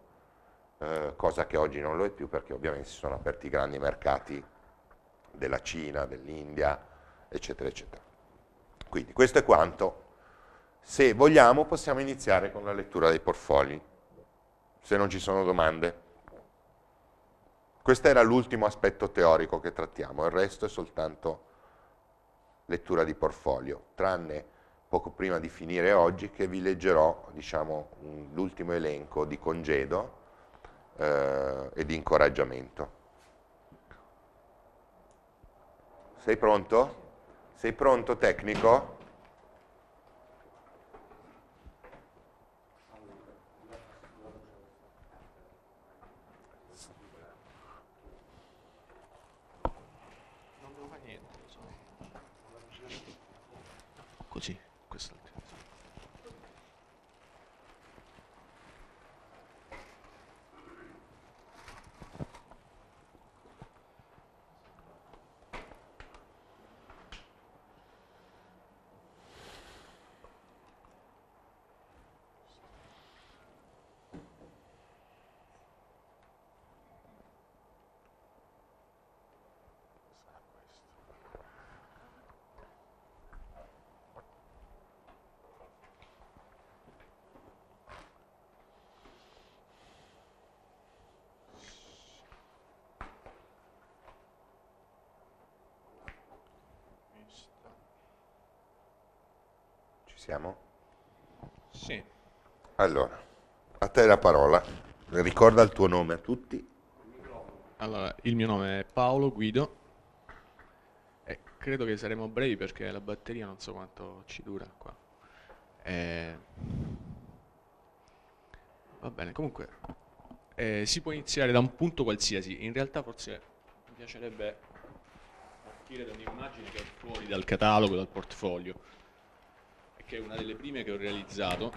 eh, cosa che oggi non lo è più perché ovviamente si sono aperti i grandi mercati della Cina, dell'India, eccetera, eccetera. Quindi questo è quanto se vogliamo possiamo iniziare con la lettura dei portfogli, se non ci sono domande. Questo era l'ultimo aspetto teorico che trattiamo, il resto è soltanto lettura di portfolio, tranne poco prima di finire oggi che vi leggerò diciamo, l'ultimo elenco di congedo eh, e di incoraggiamento. Sei pronto? Sei pronto tecnico? siamo? Sì. Allora, a te la parola. Ricorda il tuo nome a tutti. Allora, il mio nome è Paolo Guido e credo che saremo brevi perché la batteria non so quanto ci dura qua. E... Va bene, comunque eh, si può iniziare da un punto qualsiasi. In realtà forse mi piacerebbe partire da un'immagine che è fuori dal catalogo, dal portfolio che è una delle prime che ho realizzato.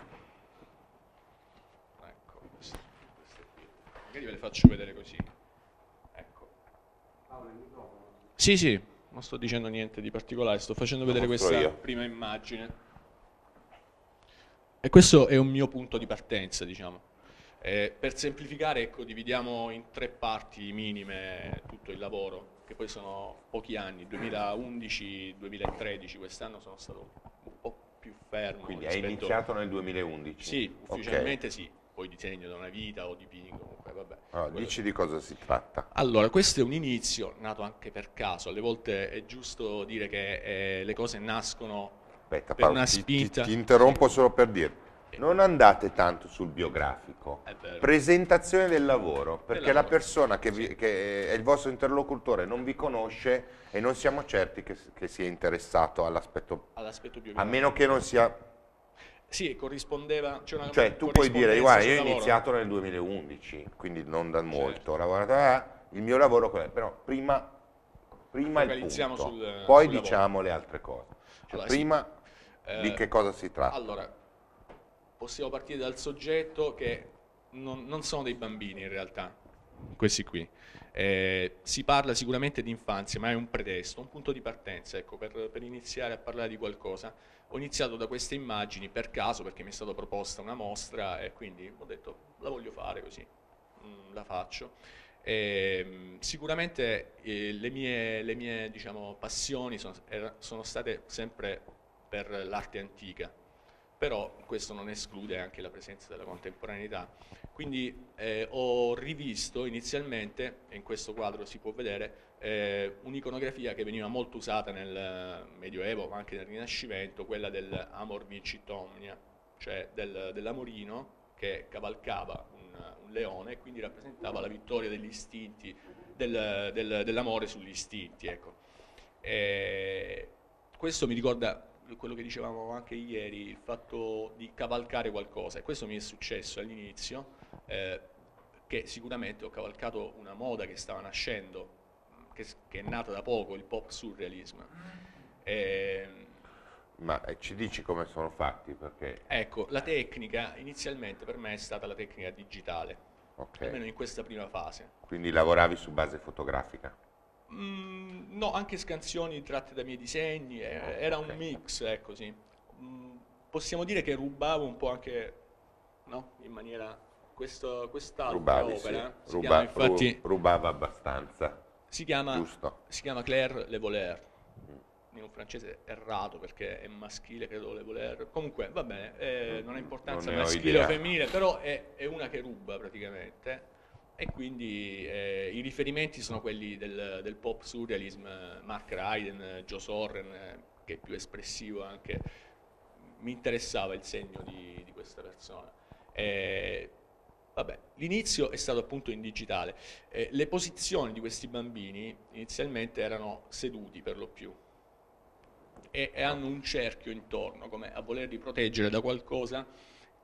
Ecco, queste, queste qui. Magari ve le faccio vedere così. Ecco. Sì, sì, non sto dicendo niente di particolare, sto facendo vedere questa io. prima immagine. E questo è un mio punto di partenza, diciamo. Eh, per semplificare, ecco, dividiamo in tre parti minime tutto il lavoro, che poi sono pochi anni, 2011-2013, quest'anno sono stato più fermo. Quindi rispetto... è iniziato nel 2011? Sì, ufficialmente okay. sì. Poi disegno da una vita o dipingo, comunque vabbè. Allora, Quello... dici di cosa si tratta. Allora, questo è un inizio nato anche per caso. Alle volte è giusto dire che eh, le cose nascono Aspetta, per parlo, una spinta. Ti, ti interrompo solo per dirti eh. Non andate tanto sul biografico, presentazione del lavoro, perché lavoro. la persona che, vi, che, è il vostro interlocutore non vi conosce e non siamo certi che, che sia interessato all'aspetto, all biografico. A meno che non sia... Sì, corrispondeva... Cioè, una, cioè tu puoi dire, guarda, io ho iniziato nel 2011, quindi non da certo. molto, ho certo. lavorato... Ah, il mio lavoro, però prima, prima il punto, sul, poi sul diciamo lavoro. le altre cose. Cioè, allora, prima sì. di eh, che cosa si tratta? Allora, possiamo partire dal soggetto che non, non sono dei bambini in realtà, questi qui. Eh, si parla sicuramente di infanzia, ma è un pretesto, un punto di partenza. Ecco, per, per, iniziare a parlare di qualcosa, ho iniziato da queste immagini per caso perché mi è stata proposta una mostra e quindi ho detto la voglio fare così, mm, la faccio. E, ehm, sicuramente eh, le mie, le mie diciamo, passioni sono, era, sono state sempre per l'arte antica, però questo non esclude anche la presenza della contemporaneità. Quindi eh, ho rivisto inizialmente, e in questo quadro si può vedere, eh, un'iconografia che veniva molto usata nel Medioevo, ma anche nel Rinascimento, quella dell'amor vincit omnia, cioè del, dell'amorino che cavalcava un, un leone e quindi rappresentava la vittoria degli istinti, del, del, dell'amore sugli istinti. Ecco. Eh, questo mi ricorda quello che dicevamo anche ieri, il fatto di cavalcare qualcosa, e questo mi è successo all'inizio, eh, che sicuramente ho cavalcato una moda che stava nascendo, che, che è nata da poco, il pop surrealismo. Eh, Ma eh, ci dici come sono fatti? Perché... Ecco, la tecnica inizialmente per me è stata la tecnica digitale, okay. almeno in questa prima fase. Quindi lavoravi su base fotografica? Mm, no, anche scansioni tratte dai miei disegni, eh, era okay. un mix, ecco eh, sì. Mm, possiamo dire che rubavo un po' anche, no? In maniera... Questo, quest'altra Rubavi, opera sì. Eh, ruba, chiama, infatti, ru, rubava abbastanza. Si chiama, Giusto. si chiama Claire Le Voler. In un francese errato perché è maschile, credo Le Voler. Comunque, va bene, eh, non ha importanza non maschile o femminile, però è, è una che ruba praticamente e quindi eh, i riferimenti sono quelli del, del pop surrealism, Mark Ryden, Joe Sorren, eh, che è più espressivo anche, mi interessava il segno di, di questa persona. Eh, l'inizio è stato appunto in digitale, eh, le posizioni di questi bambini inizialmente erano seduti per lo più e, e hanno un cerchio intorno, come a volerli proteggere da qualcosa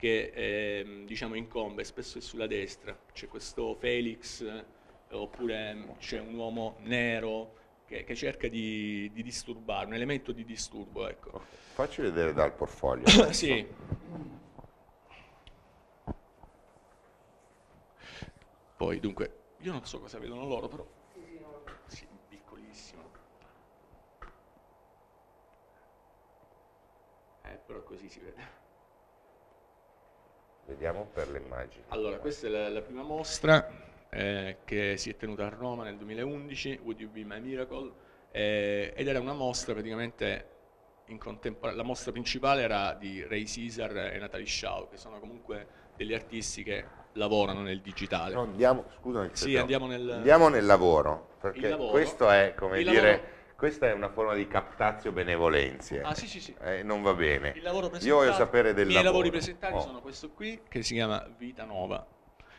che eh, diciamo incombe, spesso è sulla destra, c'è questo Felix eh, oppure mm, c'è un uomo nero che, che cerca di, di, disturbare, un elemento di disturbo. Ecco. Facci vedere dal portfolio. *coughs* sì. Poi dunque, io non so cosa vedono loro, però... Sì, piccolissimo. Eh, però così si vede. Vediamo per le immagini. Allora, questa è la, la prima mostra eh, che si è tenuta a Roma nel 2011, Would You Be My Miracle, eh, ed era una mostra praticamente in contemporanea, la mostra principale era di Ray Caesar e Natalie Shaw, che sono comunque degli artisti che lavorano nel digitale. No, andiamo, scusami, sì, andiamo, nel... andiamo, nel... lavoro, perché lavoro, questo è come dire... Lavoro questa è una forma di captazio benevolenze. Ah, sì, sì, sì. Eh, non va bene. Io voglio sapere del I miei lavoro. lavori presentati oh. sono questo qui, che si chiama Vita Nova.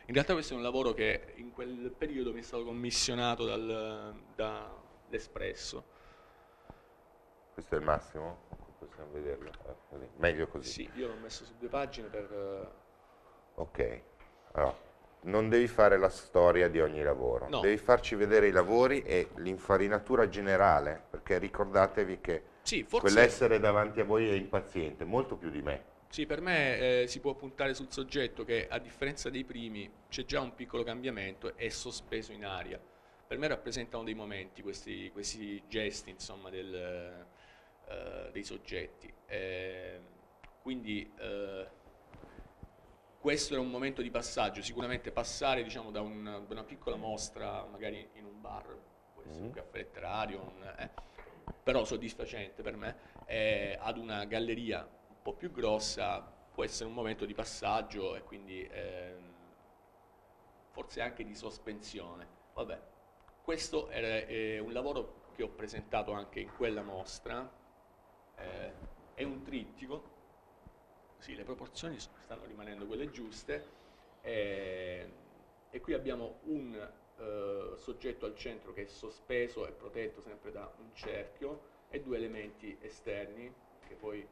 In realtà questo è un lavoro che in quel periodo mi è stato commissionato dall'Espresso. Da questo è il massimo? Possiamo vederlo. Eh, meglio così. Sì, io l'ho messo su due pagine per... Eh, ok. Allora non devi fare la storia di ogni lavoro, no. devi farci vedere i lavori e l'infarinatura generale, perché ricordatevi che sì, quell'essere davanti a voi è impaziente, molto più di me. Sì, per me eh, si può puntare sul soggetto che a differenza dei primi c'è già un piccolo cambiamento, è sospeso in aria. Per me rappresentano dei momenti questi, questi gesti insomma, del, eh, dei soggetti. Eh, quindi eh, questo era un momento di passaggio, sicuramente passare diciamo, da, un, da, una piccola mostra, magari in un bar, può essere un mm-hmm. caffè letterario, un, eh, però soddisfacente per me, eh, ad una galleria un po' più grossa può essere un momento di passaggio e quindi eh, forse anche di sospensione. Vabbè, questo è eh, un lavoro che ho presentato anche in quella mostra, eh, è un trittico sì, le proporzioni stanno rimanendo quelle giuste e, eh, e qui abbiamo un eh, soggetto al centro che è sospeso e protetto sempre da un cerchio e due elementi esterni che poi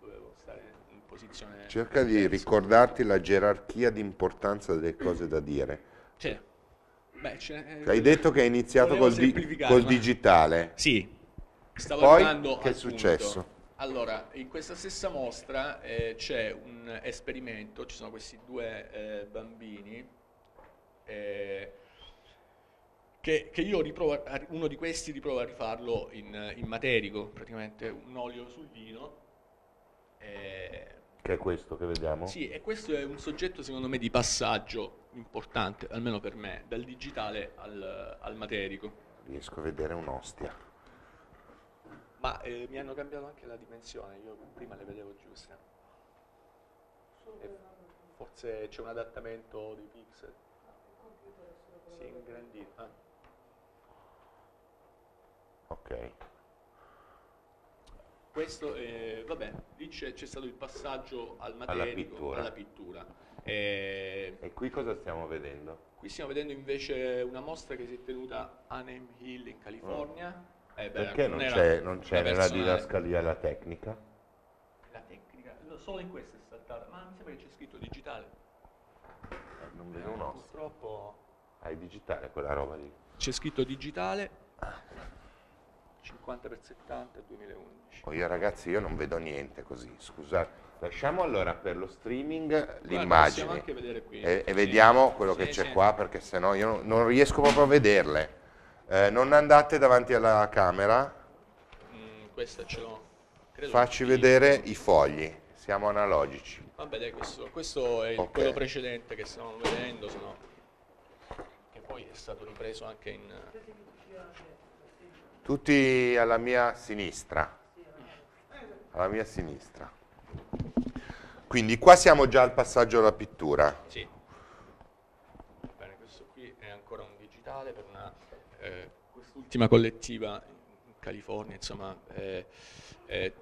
dovevo stare in posizione... Cerca di terzo. ricordarti la gerarchia di importanza delle cose da dire. C'è. Beh, c'è eh, Hai detto che hai iniziato col, di, col digitale. Sì. Stavo Poi, che è appunto. successo? Allora, in questa stessa mostra eh, c'è un esperimento, ci sono questi due eh, bambini eh, che, che, io riprovo, uno di questi riprova a rifarlo in, in, materico, praticamente un olio sul vino. Eh, che è questo che vediamo? Sì, e questo è un soggetto secondo me di passaggio importante, almeno per me, dal digitale al, al materico. Riesco a vedere un'ostia. Ma eh, mi hanno cambiato anche la dimensione, io prima le vedevo giuste. E forse c'è un adattamento di pixel. Ah, si è ingrandito. Ah. Ok. Questo, eh, vabbè, lì c'è, stato il passaggio al materico, alla pittura. Alla pittura. E, eh, e qui cosa stiamo vedendo? Qui stiamo vedendo invece una mostra che si è tenuta a Name Hill in California. Mm eh beh, Perché non, c'è, non c'è nella eh. didascalia la tecnica? La tecnica, solo in questa è saltata, ma mi sembra che c'è scritto digitale. Eh, non vedo un osso. Purtroppo... Ah, è digitale quella roba lì. C'è scritto digitale, 50x70 2011. Oh, io ragazzi, io non vedo niente così, scusate. Lasciamo allora per lo streaming l'immagine e, e, vediamo quello sì, che c'è sì. qua perché sennò io non riesco proprio a vederle. Eh, non andate davanti alla camera. Mm, questa ce l'ho. Facci vedere i fogli. Siamo analogici. Vabbè, dai, questo, questo è okay. quello precedente che stavamo vedendo, sennò... che poi è stato ripreso anche in... Tutti alla mia sinistra. Alla mia sinistra. Quindi qua siamo già al passaggio alla pittura. Sì. vittima collettiva in California, insomma, eh, eh,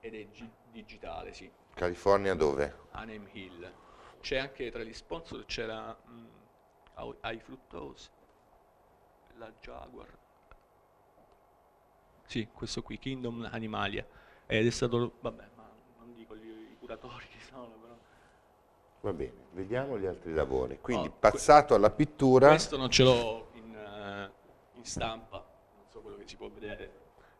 ed è gi- digitale, sì. California dove? Anem Hill. C'è anche tra gli sponsor c'era mh, mm, iFructose, la Jaguar. Sì, questo qui, Kingdom Animalia. Ed è stato, vabbè, ma non dico i curatori che sono, però Va bene, vediamo gli altri lavori. Quindi, oh, passato alla pittura. Questo non ce l'ho in, eh, in stampa, non so quello che si può vedere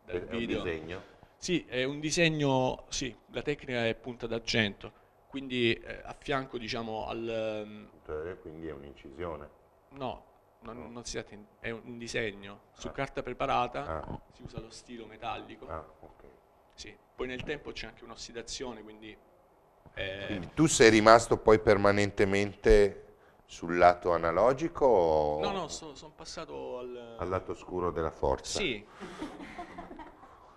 dal è video. Sì, è un disegno, sì, la tecnica è punta d'argento, quindi eh, a fianco diciamo al... Cioè, quindi è un'incisione? No, non, non si tratta, è un disegno, su ah. carta preparata ah. si usa lo stilo metallico, ah, okay. sì. poi nel tempo c'è anche un'ossidazione, quindi... Eh... Quindi tu sei rimasto poi permanentemente sul lato analogico? O... No, no, sono, sono passato al... al... lato scuro della forza. Sì.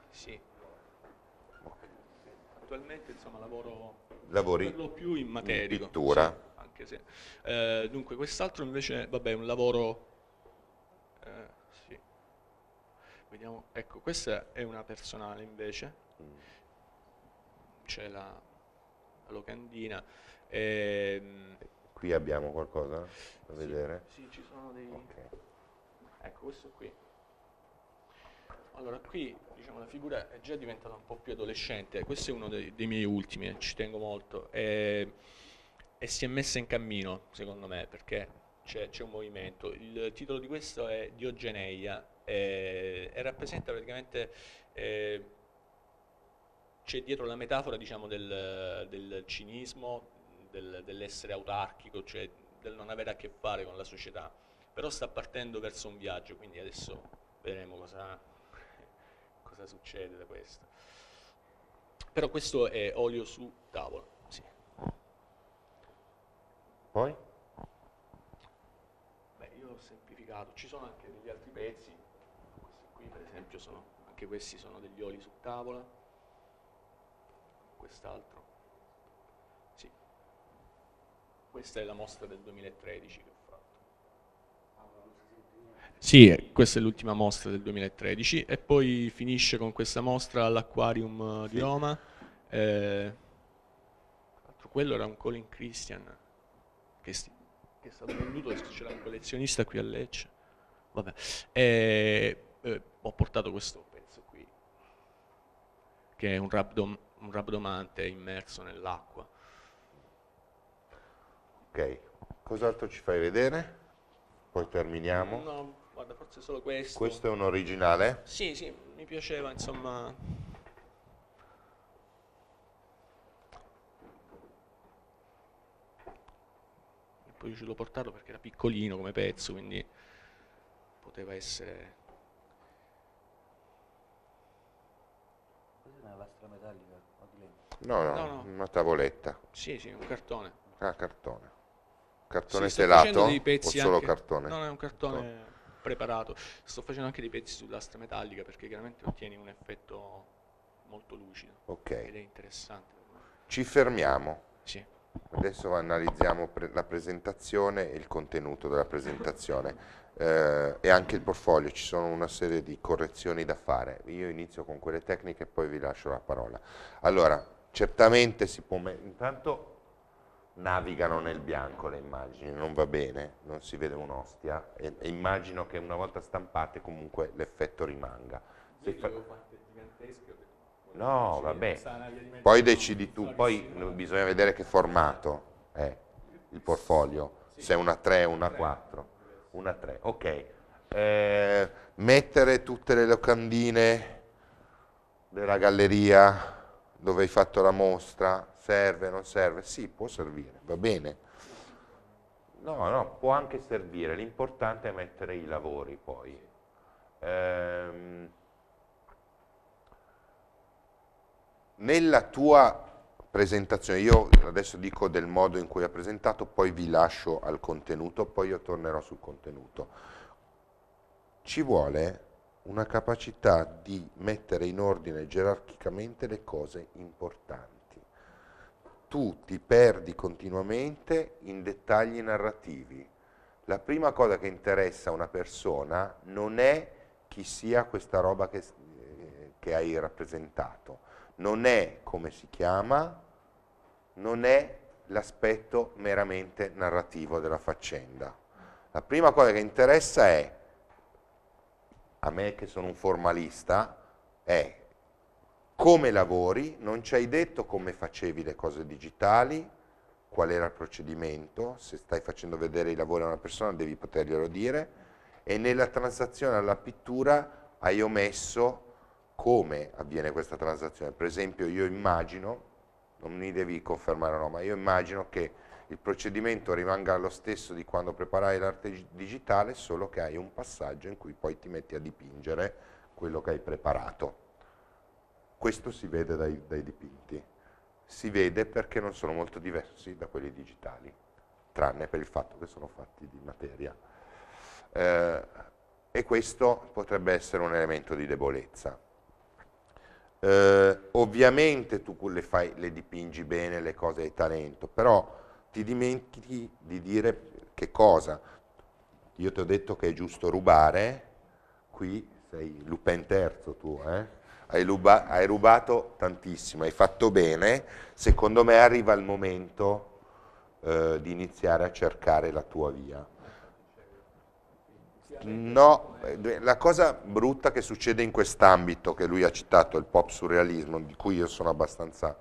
sì. Okay. Attualmente insomma lavoro Lavori per lo più in materico. In pittura. Sì, anche se. Eh, dunque quest'altro invece, vabbè, è un lavoro... Eh, Vediamo, ecco, questa è una personale invece. Mm. C'è la, la locandina. Ehm, e, qui abbiamo qualcosa da vedere? Sì, ci sono dei... Okay. Ecco, questo qui. Allora, qui diciamo, la figura è già diventata un po' più adolescente, questo è uno dei, dei miei ultimi, eh, ci tengo molto, e, e, si è messa in cammino, secondo me, perché c'è, un movimento. Il titolo di questo è Diogeneia eh, e rappresenta praticamente... Eh, c'è dietro la metafora diciamo, del, del cinismo, del, dell'essere autarchico, cioè del non avere a che fare con la società, però sta partendo verso un viaggio, quindi adesso vedremo cosa, cosa succede da questo. Però questo è olio su tavola. Sì. Poi? Beh, io ho semplificato, ci sono anche degli altri pezzi, questi qui per esempio sono, anche questi sono degli oli su tavola, quest'altro Questa è la mostra del 2013 che ho fatto. Sì, questa è l'ultima mostra del 2013 e poi finisce con questa mostra all'Aquarium eh, di Roma. Eh, quello era un Colin Christian che, che è stato venduto, c'era un collezionista qui a Lecce. Vabbè. E, eh, ho portato questo pezzo qui, che è un, rabdom, un rabdomante immerso nell'acqua. Ok, cos'altro ci fai vedere? Poi terminiamo. No, guarda, forse solo questo. Questo è un originale? Sì, sì, mi piaceva, insomma. E poi riuscito a portarlo perché era piccolino come pezzo, quindi poteva essere... Questa è una lastra metallica No, no, no, no. una tavoletta. Sì, sì, un cartone. Ah, cartone. Cartone sì, telato dei pezzi o solo anche... cartone? No, è un cartone no. Ecco. preparato. Sto facendo anche dei pezzi su lastra metallica perché chiaramente ottieni un effetto molto lucido. Ok. Ed è interessante. Ci fermiamo. Sì. Adesso analizziamo pre la presentazione e il contenuto della presentazione. Eh, e anche il portfolio, ci sono una serie di correzioni da fare. Io inizio con quelle tecniche e poi vi lascio la parola. Allora, certamente si può... Intanto navigano nel bianco le immagini, non va bene, non si vede un'ostia e, e immagino che una volta stampate comunque l'effetto rimanga. Se fa... No, vabbè, poi decidi tu, poi bisogna vedere che formato è il portfolio, se è una 3 o una 4, una 3, ok. Eh, mettere tutte le locandine della galleria dove hai fatto la mostra, serve, non serve, sì, può servire, va bene. No, no, può anche servire, l'importante è mettere i lavori poi. Ehm, nella tua presentazione, io adesso dico del modo in cui ha presentato, poi vi lascio al contenuto, poi io tornerò sul contenuto. Ci vuole una capacità di mettere in ordine gerarchicamente le cose importanti tu ti perdi continuamente in dettagli narrativi. La prima cosa che interessa a una persona non è chi sia questa roba che, eh, che hai rappresentato, non è come si chiama, non è l'aspetto meramente narrativo della faccenda. La prima cosa che interessa è, a me che sono un formalista, è come lavori, non ci hai detto come facevi le cose digitali, qual era il procedimento, se stai facendo vedere i lavori a una persona devi poterglielo dire e nella transazione alla pittura hai omesso come avviene questa transazione. Per esempio io immagino, non mi devi confermare o no, ma io immagino che il procedimento rimanga lo stesso di quando preparai l'arte digitale, solo che hai un passaggio in cui poi ti metti a dipingere quello che hai preparato questo si vede dai, dai dipinti, si vede perché non sono molto diversi da quelli digitali, tranne per il fatto che sono fatti di materia. Eh, e questo potrebbe essere un elemento di debolezza. Eh, ovviamente tu le, fai, le dipingi bene le cose hai talento, però ti dimentichi di dire che cosa. Io ti ho detto che è giusto rubare, qui sei Lupin terzo tu, eh? hai, ruba hai rubato tantissimo, hai fatto bene, secondo me arriva il momento eh, di iniziare a cercare la tua via. No, eh, la cosa brutta che succede in quest'ambito, che lui ha citato, il pop surrealismo, di cui io sono abbastanza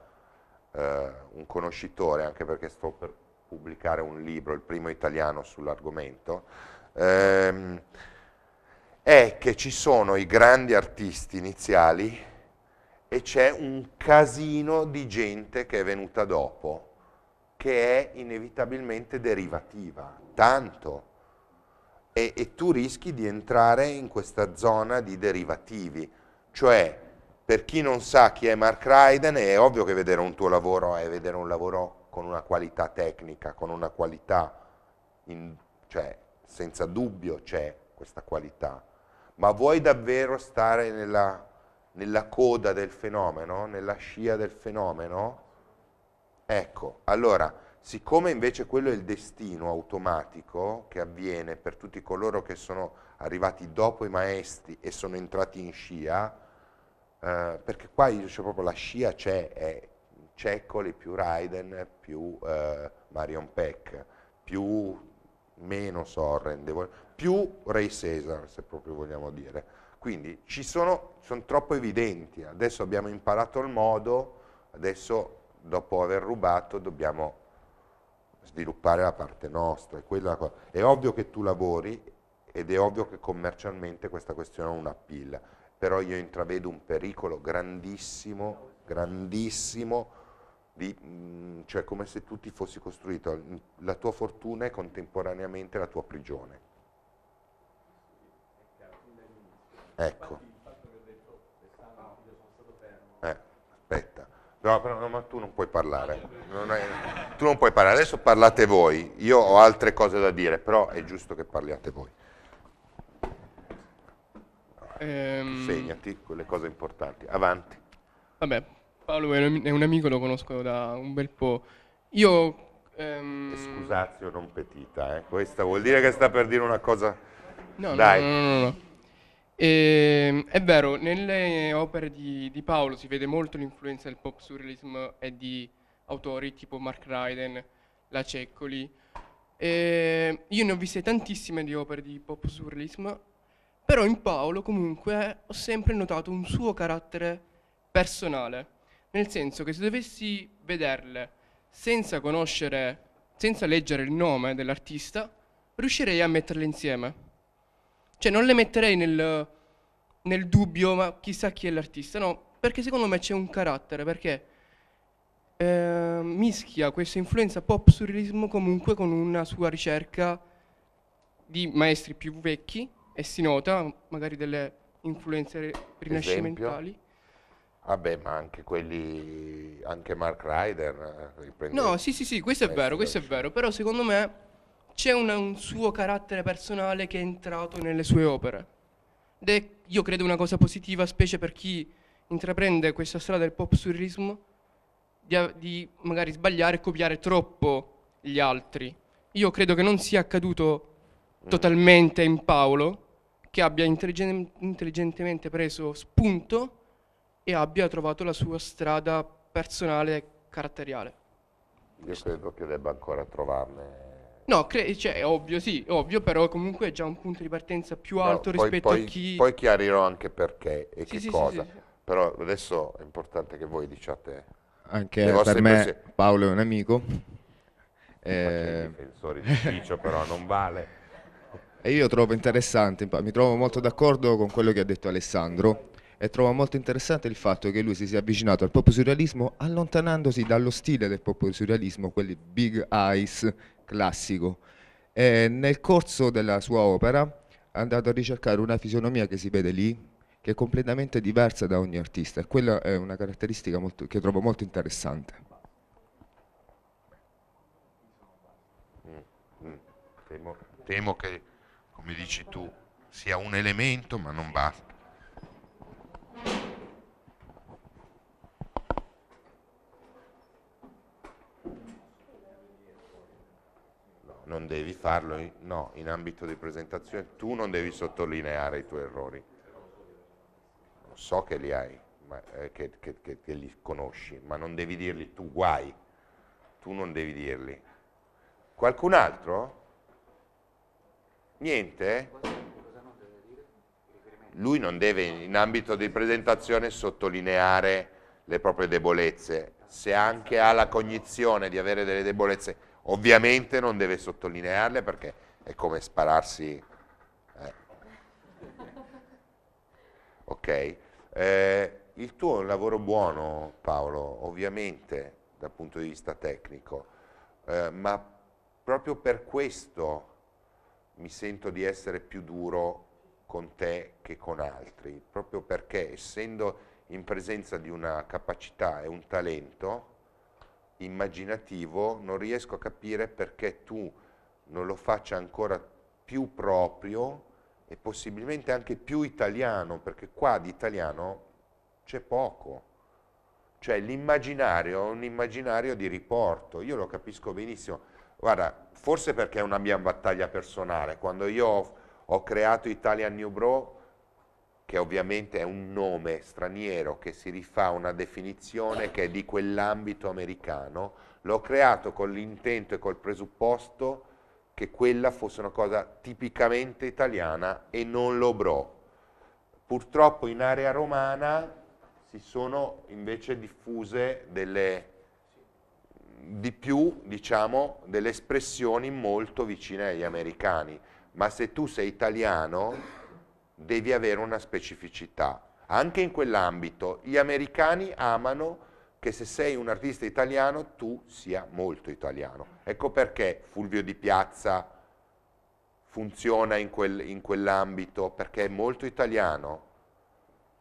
eh, un conoscitore, anche perché sto per pubblicare un libro, il primo italiano sull'argomento, ehm, è che ci sono i grandi artisti iniziali e c'è un casino di gente che è venuta dopo, che è inevitabilmente derivativa, tanto. E, e tu rischi di entrare in questa zona di derivativi, cioè per chi non sa chi è Mark Ryden è ovvio che vedere un tuo lavoro è vedere un lavoro con una qualità tecnica, con una qualità, in, cioè senza dubbio c'è questa qualità ma vuoi davvero stare nella, nella coda del fenomeno, nella scia del fenomeno? Ecco, allora, siccome invece quello è il destino automatico che avviene per tutti coloro che sono arrivati dopo i maestri e sono entrati in scia, eh, perché qua c'è proprio la scia, c'è è Ceccoli più Raiden più eh, Marion Peck più meno Sorrent, più Ray Cesar se proprio vogliamo dire. Quindi ci sono, sono troppo evidenti, adesso abbiamo imparato il modo, adesso dopo aver rubato dobbiamo sviluppare la parte nostra. È, è ovvio che tu lavori ed è ovvio che commercialmente questa questione è una pilla, però io intravedo un pericolo grandissimo, grandissimo di, mh, mm, cioè come se tu ti fossi costruito, la tua fortuna è contemporaneamente la tua prigione. Ecco. Eh, aspetta, no, però, no, ma tu non puoi parlare, non è, tu non puoi parlare, adesso parlate voi, io ho altre cose da dire, però è giusto che parliate voi. Ehm... Segnati quelle cose importanti, avanti. Vabbè, Paolo è un amico, lo conosco da un bel po'. Io... Ehm... Eh, Scusazio, non petita, eh. questa vuol dire che sta per dire una cosa... No, Dai. no, no, no. no. E, ehm, è vero, nelle opere di, di, Paolo si vede molto l'influenza del pop surrealism e di autori tipo Mark Ryden, La Ceccoli. E ehm, io ne ho viste tantissime di opere di pop surrealism, però in Paolo comunque ho sempre notato un suo carattere personale nel senso che se dovessi vederle senza conoscere, senza leggere il nome dell'artista, riuscirei a metterle insieme. Cioè non le metterei nel, nel dubbio, ma chissà chi è l'artista, no, perché secondo me c'è un carattere, perché eh, mischia questa influenza pop surrealismo comunque con una sua ricerca di maestri più vecchi e si nota magari delle influenze rinascimentali. Ah ma anche quelli, anche Mark Ryder. Eh, no, sì, sì, sì, questo è vero, questo è vero, però secondo me c'è una, un suo carattere personale che è entrato nelle sue opere. Ed è, io credo, una cosa positiva, specie per chi intraprende questa strada del pop surrealismo, di, di magari sbagliare e copiare troppo gli altri. Io credo che non sia accaduto mm. totalmente in Paolo, che abbia intelligentemente preso spunto e abbia trovato la sua strada personale e caratteriale. Io credo che debba ancora trovarne. No, cre- cioè, ovvio, sì, ovvio, però comunque è già un punto di partenza più alto no, poi, rispetto poi, a chi... Poi chiarirò anche perché e sì, che sì, cosa. Sì, però adesso è importante che voi diciate... Anche per me Paolo è un amico. Eh... difensore di ufficio, però non vale. *laughs* E io trovo interessante, mi trovo molto d'accordo con quello che ha detto Alessandro, e trovo molto interessante il fatto che lui si sia avvicinato al pop surrealismo allontanandosi dallo stile del pop surrealismo, quelli big eyes classico. E nel corso della sua opera è andato a ricercare una fisionomia che si vede lì, che è completamente diversa da ogni artista e quella è una caratteristica molto, che trovo molto interessante. Mm, mm. temo, temo che, come dici tu, sia un elemento ma non basta. non devi farlo, no, in ambito di presentazione tu non devi sottolineare i tuoi errori. So che li hai, ma, eh, che, che, che, che, li conosci, ma non devi dirli tu guai, tu non devi dirli. Qualcun altro? Niente? Lui non deve in ambito di presentazione sottolineare le proprie debolezze, se anche ha la cognizione di avere delle debolezze Ovviamente non deve sottolinearle perché è come spararsi. Eh. Ok? Eh, il tuo è un lavoro buono, Paolo, ovviamente dal punto di vista tecnico, eh, ma proprio per questo mi sento di essere più duro con te che con altri, proprio perché essendo in presenza di una capacità e un talento, immaginativo, non riesco a capire perché tu non lo faccia ancora più proprio e possibilmente anche più italiano, perché qua di italiano c'è poco. Cioè l'immaginario è un immaginario di riporto, io lo capisco benissimo. Guarda, forse perché è una mia battaglia personale, quando io ho, ho creato Italian New Bro che ovviamente è un nome straniero che si rifà a una definizione che è di quell'ambito americano, l'ho creato con l'intento e col presupposto che quella fosse una cosa tipicamente italiana e non l'obrò. Purtroppo in area romana si sono invece diffuse delle, di più, diciamo, delle espressioni molto vicine agli americani, ma se tu sei italiano devi avere una specificità. Anche in quell'ambito gli americani amano che se sei un artista italiano tu sia molto italiano. Ecco perché Fulvio di Piazza funziona in, quel, in quell'ambito, perché è molto italiano.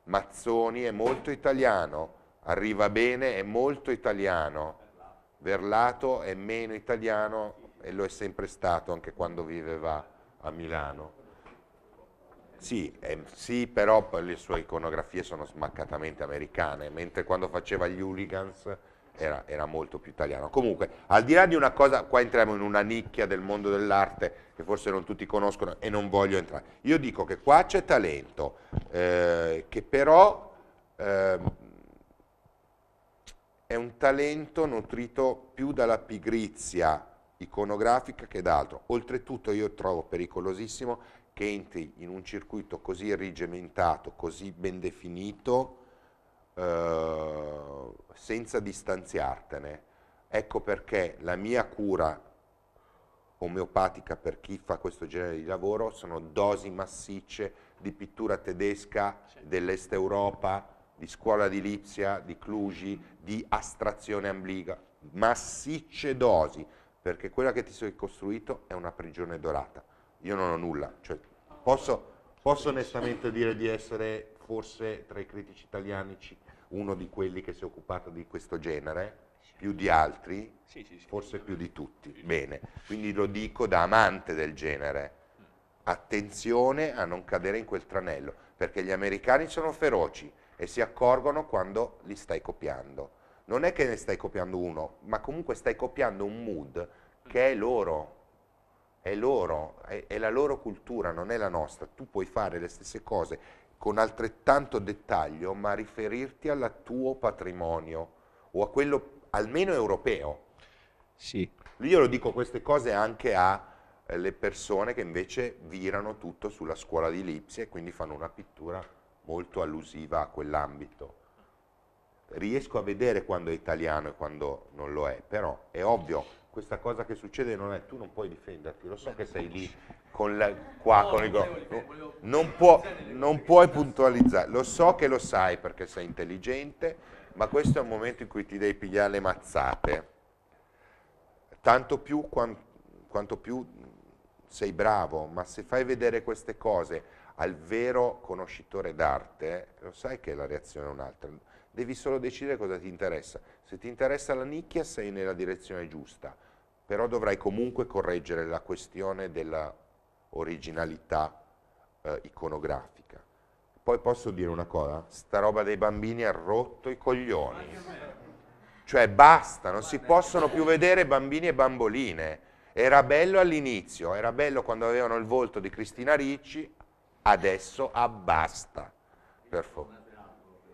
Mazzoni è molto italiano, arriva bene, è molto italiano. Verlato è meno italiano e lo è sempre stato anche quando viveva a Milano. Sì, ehm, sì, però le sue iconografie sono smaccatamente americane, mentre quando faceva gli hooligans era, era, molto più italiano. Comunque, al di là di una cosa, qua entriamo in una nicchia del mondo dell'arte che forse non tutti conoscono e non voglio entrare. Io dico che qua c'è talento, eh, che però eh, è un talento nutrito più dalla pigrizia iconografica che da altro. Oltretutto io trovo pericolosissimo che entri in un circuito così rigementato, così ben definito, eh, senza distanziartene. Ecco perché la mia cura omeopatica per chi fa questo genere di lavoro sono dosi massicce di pittura tedesca dell'Est Europa, di scuola di Lipsia, di Clugi, di astrazione ambliga, massicce dosi, perché quella che ti sei costruito è una prigione dorata io non ho nulla. Cioè, posso, posso onestamente dire di essere forse tra i critici italiani uno di quelli che si è occupato di questo genere, più di altri, sì, sì, sì. forse più di tutti. Bene, quindi lo dico da amante del genere. Mm. Attenzione a non cadere in quel tranello, perché gli americani sono feroci e si accorgono quando li stai copiando. Non è che ne stai copiando uno, ma comunque stai copiando un mood che è loro è loro, è, è la loro cultura, non è la nostra. Tu puoi fare le stesse cose con altrettanto dettaglio, ma riferirti al tuo patrimonio o a quello almeno europeo. Sì. Io lo dico queste cose anche alle eh, persone che invece virano tutto sulla scuola di Lipsia e quindi fanno una pittura molto allusiva a quell'ambito. Riesco a vedere quando è italiano e quando non lo è, però è ovvio questa cosa che succede non è, tu non puoi difenderti, lo so Beh, che sei lì con la, qua no, con il gol, non, può, non puoi puntualizzare, lo so che lo sai perché sei intelligente, ma questo è un momento in cui ti devi pigliare le mazzate, tanto più quanto, quanto più sei bravo, ma se fai vedere queste cose al vero conoscitore d'arte, lo sai che la reazione è un'altra, devi solo decidere cosa ti interessa. Se ti interessa la nicchia sei nella direzione giusta, però dovrai comunque correggere la questione della originalità eh, iconografica. Poi posso dire una cosa? Sta roba dei bambini ha rotto i coglioni. Cioè basta, non si possono più vedere bambini e bamboline. Era bello all'inizio, era bello quando avevano il volto di Cristina Ricci, adesso abbasta, per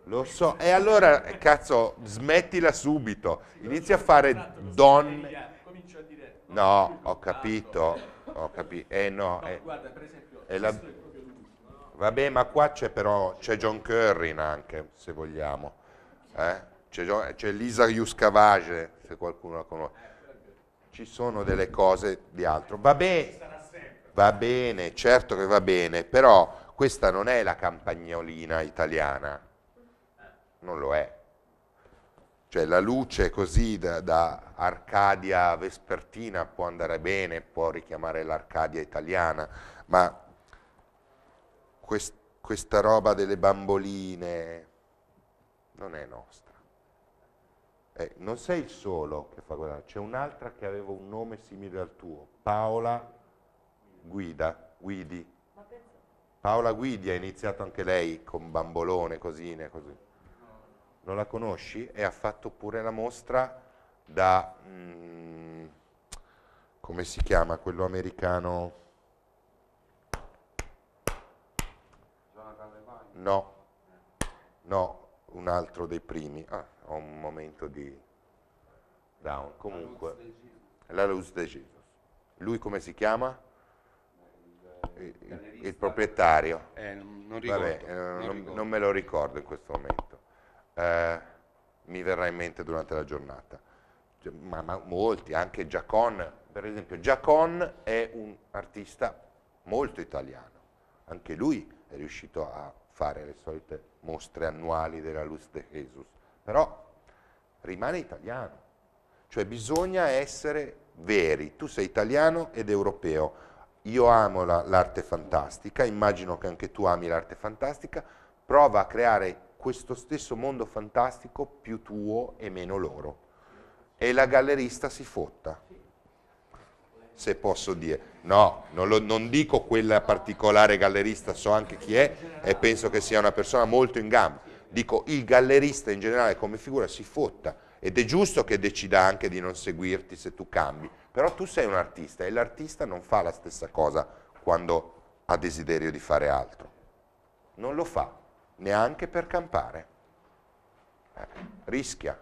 Lo so, e allora, cazzo, smettila subito, inizia a fare donne No, ho capito, ho capito. Eh no, eh. è, è la... Vabbè, ma qua c'è però, c'è John Curry anche, se vogliamo. Eh? C'è, John, c'è Lisa Iuscavage, se qualcuno la conosce. Ci sono delle cose di altro. Va bene, va bene, certo che va bene, però questa non è la campagnolina italiana. Non lo è cioè la luce così da, da, Arcadia vespertina può andare bene, può richiamare l'Arcadia italiana, ma quest, questa roba delle bamboline non è nostra. Eh, non sei il solo che fa quella, c'è un'altra che aveva un nome simile al tuo, Paola Guida, Guidi. Paola Guidi ha iniziato anche lei con bambolone, cosine, così non la conosci e ha fatto pure la mostra da, mh, mm, come si chiama, quello americano? No, no, un altro dei primi. Ah, ho un momento di down. Comunque, la Luz de Jesus. Lui come si chiama? Il, il, il proprietario. Eh, non, ricordo, Vabbè, eh, non, non, non me lo ricordo in questo momento eh, mi verrà in mente durante la giornata. Cioè, ma, ma molti, anche Giacon, per esempio Giacon è un artista molto italiano, anche lui è riuscito a fare le solite mostre annuali della Luz de Jesus, però rimane italiano, cioè bisogna essere veri, tu sei italiano ed europeo, io amo l'arte la, fantastica, immagino che anche tu ami l'arte fantastica, prova a creare questo stesso mondo fantastico più tuo e meno loro. E la gallerista si fotta, se posso dire. No, non, lo, non dico quella particolare gallerista, so anche chi è e penso che sia una persona molto in gamba. Dico il gallerista in generale come figura si fotta ed è giusto che decida anche di non seguirti se tu cambi, però tu sei un artista e l'artista non fa la stessa cosa quando ha desiderio di fare altro, non lo fa, neanche per campare. Eh, rischia.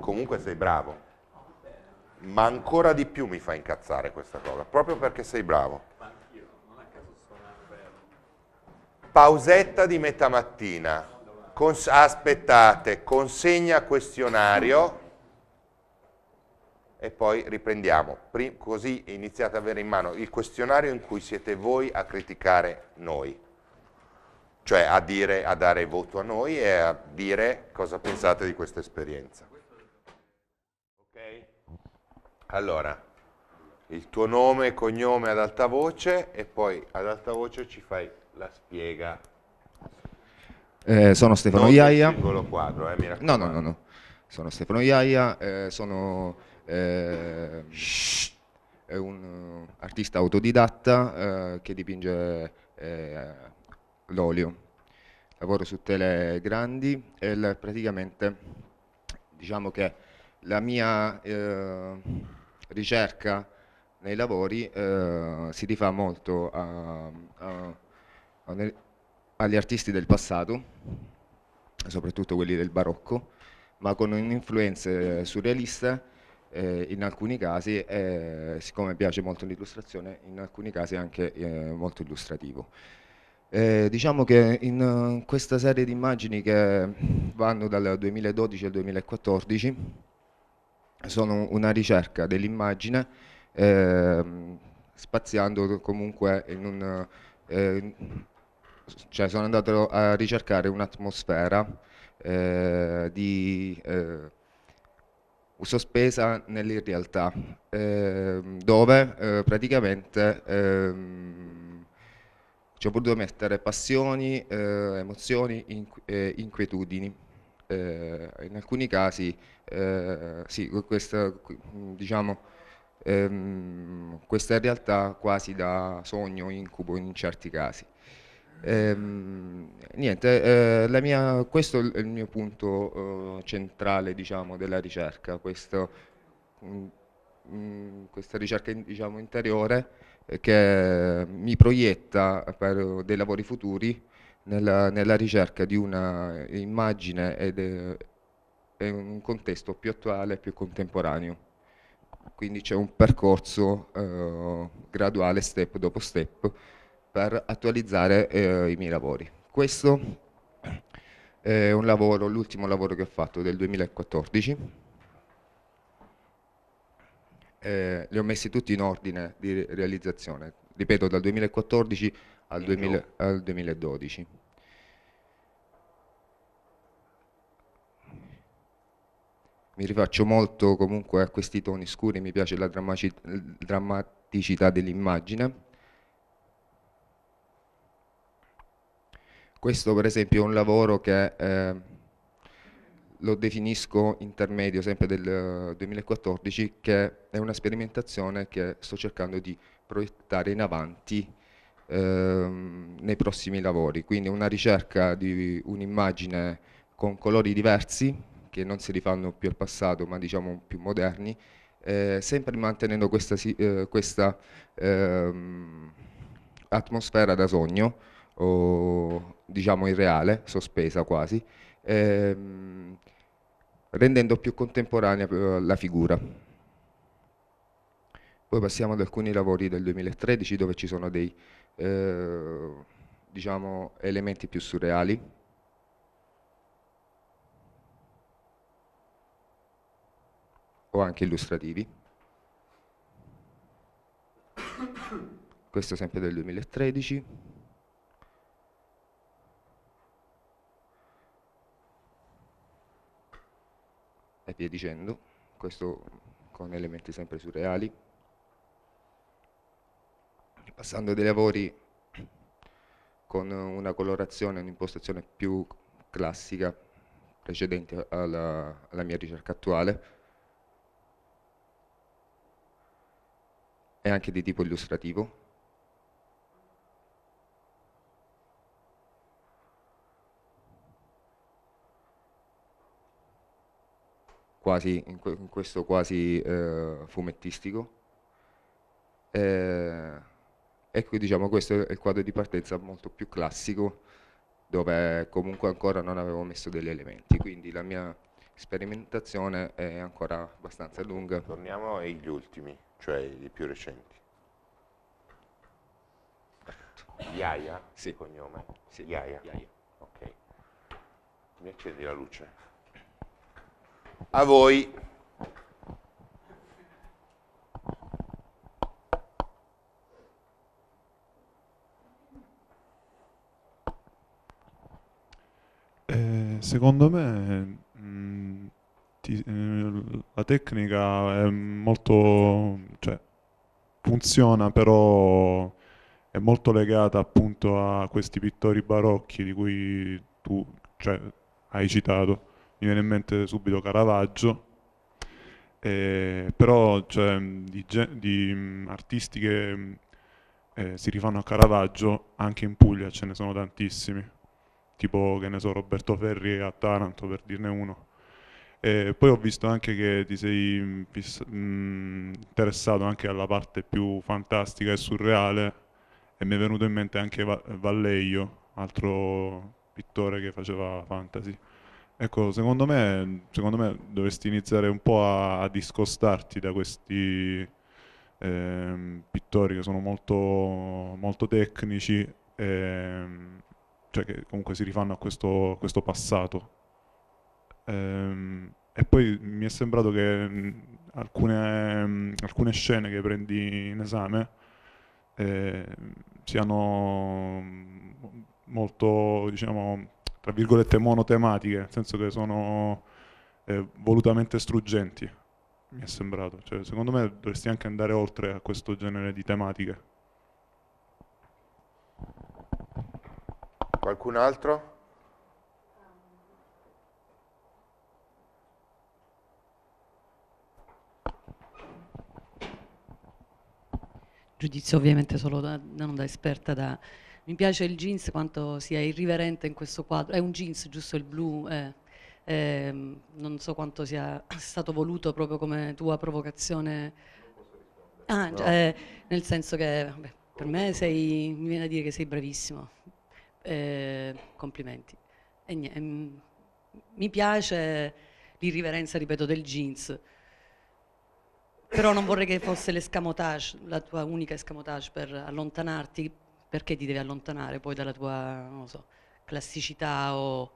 Comunque sei bravo, ma ancora di più mi fa incazzare questa cosa, proprio perché sei bravo. Pausetta di metà mattina. Cons- aspettate, consegna questionario e poi riprendiamo. Prim così iniziate ad avere in mano il questionario in cui siete voi a criticare noi, cioè a, dire, a dare voto a noi e a dire cosa pensate di questa esperienza. Ok? Allora, il tuo nome e cognome ad alta voce e poi ad alta voce ci fai la spiega. Eh, sono Stefano non Iaia. Quadro, eh, no, no, no, no. Sono Stefano Iaia, eh, sono eh, è un eh, artista autodidatta eh, che dipinge eh, l'olio. Lavoro su tele grandi e praticamente diciamo che la mia eh, ricerca nei lavori si rifà molto a, a, a agli artisti del passato, soprattutto quelli del barocco, ma con un'influenza surrealista eh, in alcuni casi è, eh, siccome piace molto l'illustrazione, in alcuni casi è anche eh, molto illustrativo. Eh, diciamo che in, in eh, questa serie di immagini che vanno dal 2012 al 2014 sono una ricerca dell'immagine ehm, spaziando comunque in un... Eh, cioè sono andato a ricercare un'atmosfera di sospesa nell'irrealtà, eh, dove eh, praticamente ehm, ci ho potuto mettere passioni, eh, emozioni, inqu eh, inquietudini. Eh, in alcuni casi, eh, sì, questa, diciamo, ehm, questa realtà quasi da sogno, incubo in certi casi. Ehm, niente, eh, mia, questo è il mio punto eh, centrale diciamo, della ricerca, questo, mh, mm, mh, mm, questa ricerca diciamo, interiore eh, che mi proietta per dei lavori futuri nella, nella ricerca di un'immagine immagine ed, eh, e un contesto più attuale e più contemporaneo. Quindi c'è un percorso eh, graduale, step dopo step, per attualizzare eh, i miei lavori. Questo è un lavoro, l'ultimo lavoro che ho fatto del 2014. Eh, li ho messi tutti in ordine di realizzazione, ripeto dal 2014 al, 2000, al 2012. mi rifaccio molto comunque a questi toni scuri, mi piace la drammaticità dell'immagine Questo per esempio è un lavoro che eh, lo definisco intermedio, sempre del 2014, eh, che è una sperimentazione che sto cercando di proiettare in avanti ehm, nei prossimi lavori. Quindi una ricerca di un'immagine con colori diversi, che non si rifanno più al passato, ma diciamo più moderni, eh, sempre mantenendo questa, eh, questa ehm, atmosfera da sogno, o diciamo irreale, sospesa quasi, ehm, rendendo più contemporanea eh, la figura. Poi passiamo ad alcuni lavori del 2013 dove ci sono dei eh, diciamo, elementi più surreali, o anche illustrativi. Questo è sempre del 2013. e via dicendo, questo con elementi sempre surreali. Passando dei lavori con una colorazione, un'impostazione più classica, precedente alla, alla mia ricerca attuale, e anche di tipo illustrativo, quasi, in questo quasi eh, fumettistico. Eh, e ecco, diciamo questo è il quadro di partenza molto più classico dove comunque ancora non avevo messo degli elementi, quindi la mia sperimentazione è ancora abbastanza lunga. Torniamo agli ultimi, cioè i più recenti. Iaia, sì. cognome? Sì. Iaia. Iaia. Ok. Mi accendi la luce a voi. Eh, secondo me mh, mm, ti, eh, la tecnica è molto, cioè, funziona però è molto legata appunto a questi pittori barocchi di cui tu cioè, hai citato mi viene in mente subito Caravaggio, eh, però cioè, di, di, mm, artisti che mm, eh, si rifanno a Caravaggio anche in Puglia ce ne sono tantissimi, tipo che ne so Roberto Ferri a Taranto per dirne uno. E poi ho visto anche che ti sei mh, mm, interessato anche alla parte più fantastica e surreale e mi è venuto in mente anche Va Valleio, altro pittore che faceva fantasy. Ecco, secondo me, secondo me, dovresti iniziare un po' a, a discostarti da questi eh, pittori che sono molto, molto tecnici, eh, cioè che comunque si rifanno a questo, a questo passato. Eh, e poi mi è sembrato che mm, alcune, mm, alcune scene che prendi in esame eh, siano molto, diciamo, tra virgolette monotematiche, nel senso che sono eh, volutamente struggenti, mi è sembrato. Cioè, secondo me dovresti anche andare oltre a questo genere di tematiche. Qualcun altro? giudizio ovviamente solo da, non da esperta, da mi piace il jeans quanto sia irriverente in questo quadro. È un jeans, giusto il blu? Eh. Eh, non so quanto sia *clears throat* stato voluto proprio come tua provocazione. Ah, no. eh, nel senso che vabbè, per me sei, mi viene a dire che sei bravissimo. Eh, complimenti. Niente, mm, mi piace l'irriverenza, ripeto, del jeans però non vorrei che fosse l'escamotage, la tua unica escamotage per allontanarti, perché ti devi allontanare poi dalla tua so, classicità o...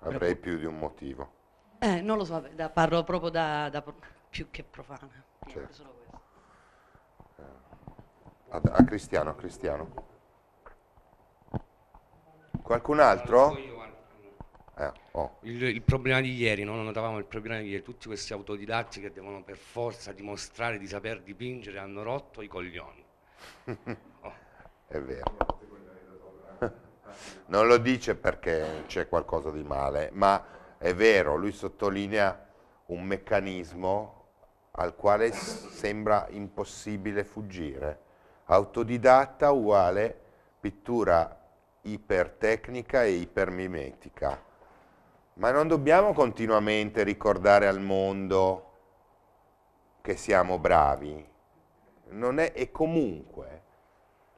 Avrei più di un motivo. Eh, non lo so, da, parlo proprio da, da, più che profana. Certo. Eh, a, a, Cristiano, a Cristiano. Qualcun altro? Eh, oh. il, il, problema di ieri, no? non notavamo il problema di ieri, tutti questi autodidatti che devono per forza dimostrare di saper dipingere hanno rotto i coglioni. *laughs* oh. È vero. *laughs* Non lo dice perché c'è qualcosa di male, ma è vero, lui sottolinea un meccanismo al quale sembra impossibile fuggire. Autodidatta uguale pittura ipertecnica e ipermimetica. Ma non dobbiamo continuamente ricordare al mondo che siamo bravi. È, e comunque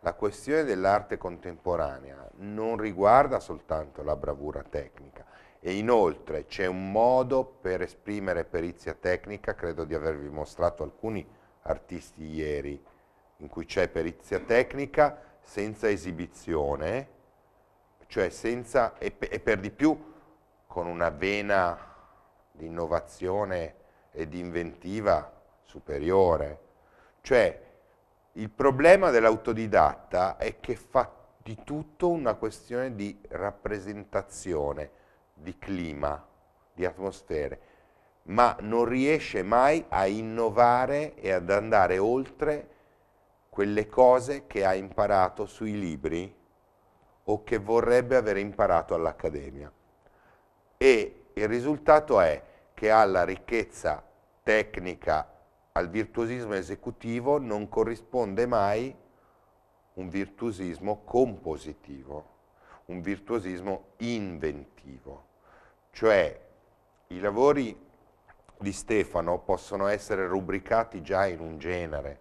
la questione dell'arte contemporanea non riguarda soltanto la bravura tecnica e inoltre c'è un modo per esprimere perizia tecnica, credo di avervi mostrato alcuni artisti ieri, in cui c'è perizia tecnica senza esibizione, cioè senza, e, e per di più con una vena di innovazione e di inventiva superiore. Cioè il problema dell'autodidatta è che fa di tutto una questione di rappresentazione, di clima, di atmosfere, ma non riesce mai a innovare e ad andare oltre quelle cose che ha imparato sui libri o che vorrebbe aver imparato all'accademia. E il risultato è che ha la ricchezza tecnica al virtuosismo esecutivo non corrisponde mai un virtuosismo compositivo, un virtuosismo inventivo. Cioè i lavori di Stefano possono essere rubricati già in un genere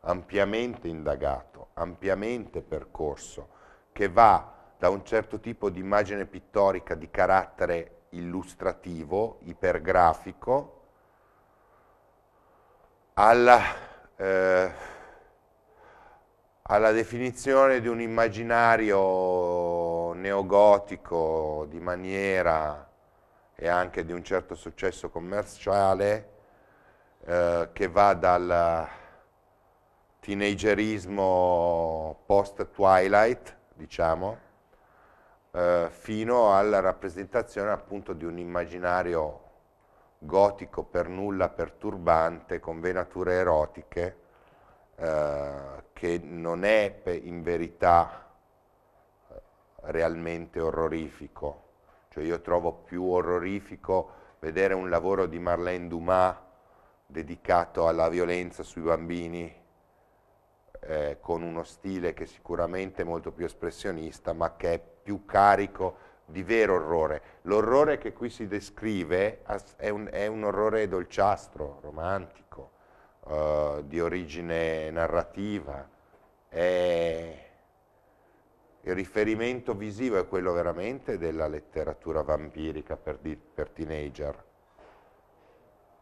ampiamente indagato, ampiamente percorso, che va da un certo tipo di immagine pittorica di carattere illustrativo, ipergrafico, alla, eh, alla definizione di un immaginario neogotico di maniera e anche di un certo successo commerciale eh, che va dal teenagerismo post-twilight, diciamo, eh, fino alla rappresentazione appunto di un immaginario gotico per nulla perturbante con venature erotiche eh, che non è in verità eh, realmente orrorifico. Cioè io trovo più orrorifico vedere un lavoro di Marlène Dumas dedicato alla violenza sui bambini eh, con uno stile che sicuramente è molto più espressionista ma che è più carico di vero orrore. L'orrore che qui si descrive è un, è un orrore dolciastro, romantico, uh, di origine narrativa, è il riferimento visivo è quello veramente della letteratura vampirica per, di, per teenager.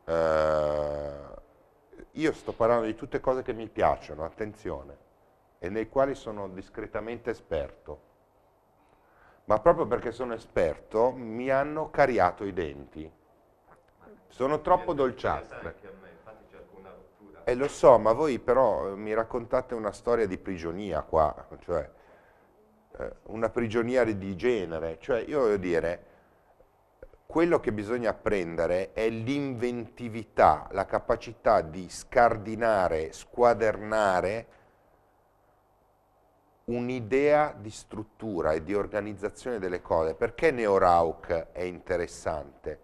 Uh, io sto parlando di tutte cose che mi piacciono, attenzione, e nei quali sono discretamente esperto ma proprio perché sono esperto mi hanno cariato i denti. Sono troppo dolciastre. E eh, lo so, ma voi però eh, mi raccontate una storia di prigionia qua, cioè eh, una prigionia di genere. Cioè, io voglio dire, quello che bisogna apprendere è l'inventività, la capacità di scardinare, squadernare un'idea di struttura e di organizzazione delle cose. Perché Neo Rauch è interessante?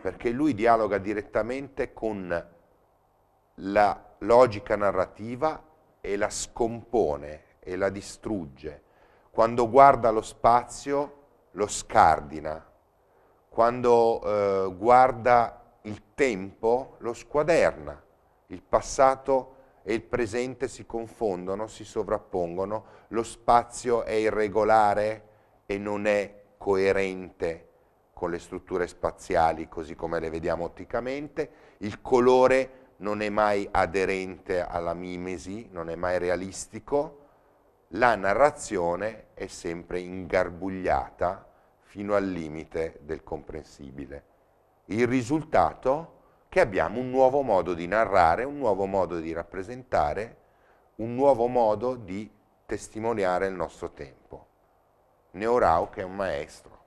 Perché lui dialoga direttamente con la logica narrativa e la scompone e la distrugge. Quando guarda lo spazio lo scardina, quando eh, guarda il tempo lo squaderna, il passato e il presente si confondono, si sovrappongono, lo spazio è irregolare e non è coerente con le strutture spaziali così come le vediamo otticamente, il colore non è mai aderente alla mimesi, non è mai realistico, la narrazione è sempre ingarbugliata fino al limite del comprensibile. Il risultato è che abbiamo un nuovo modo di narrare, un nuovo modo di rappresentare, un nuovo modo di testimoniare il nostro tempo. Neorau che è un maestro.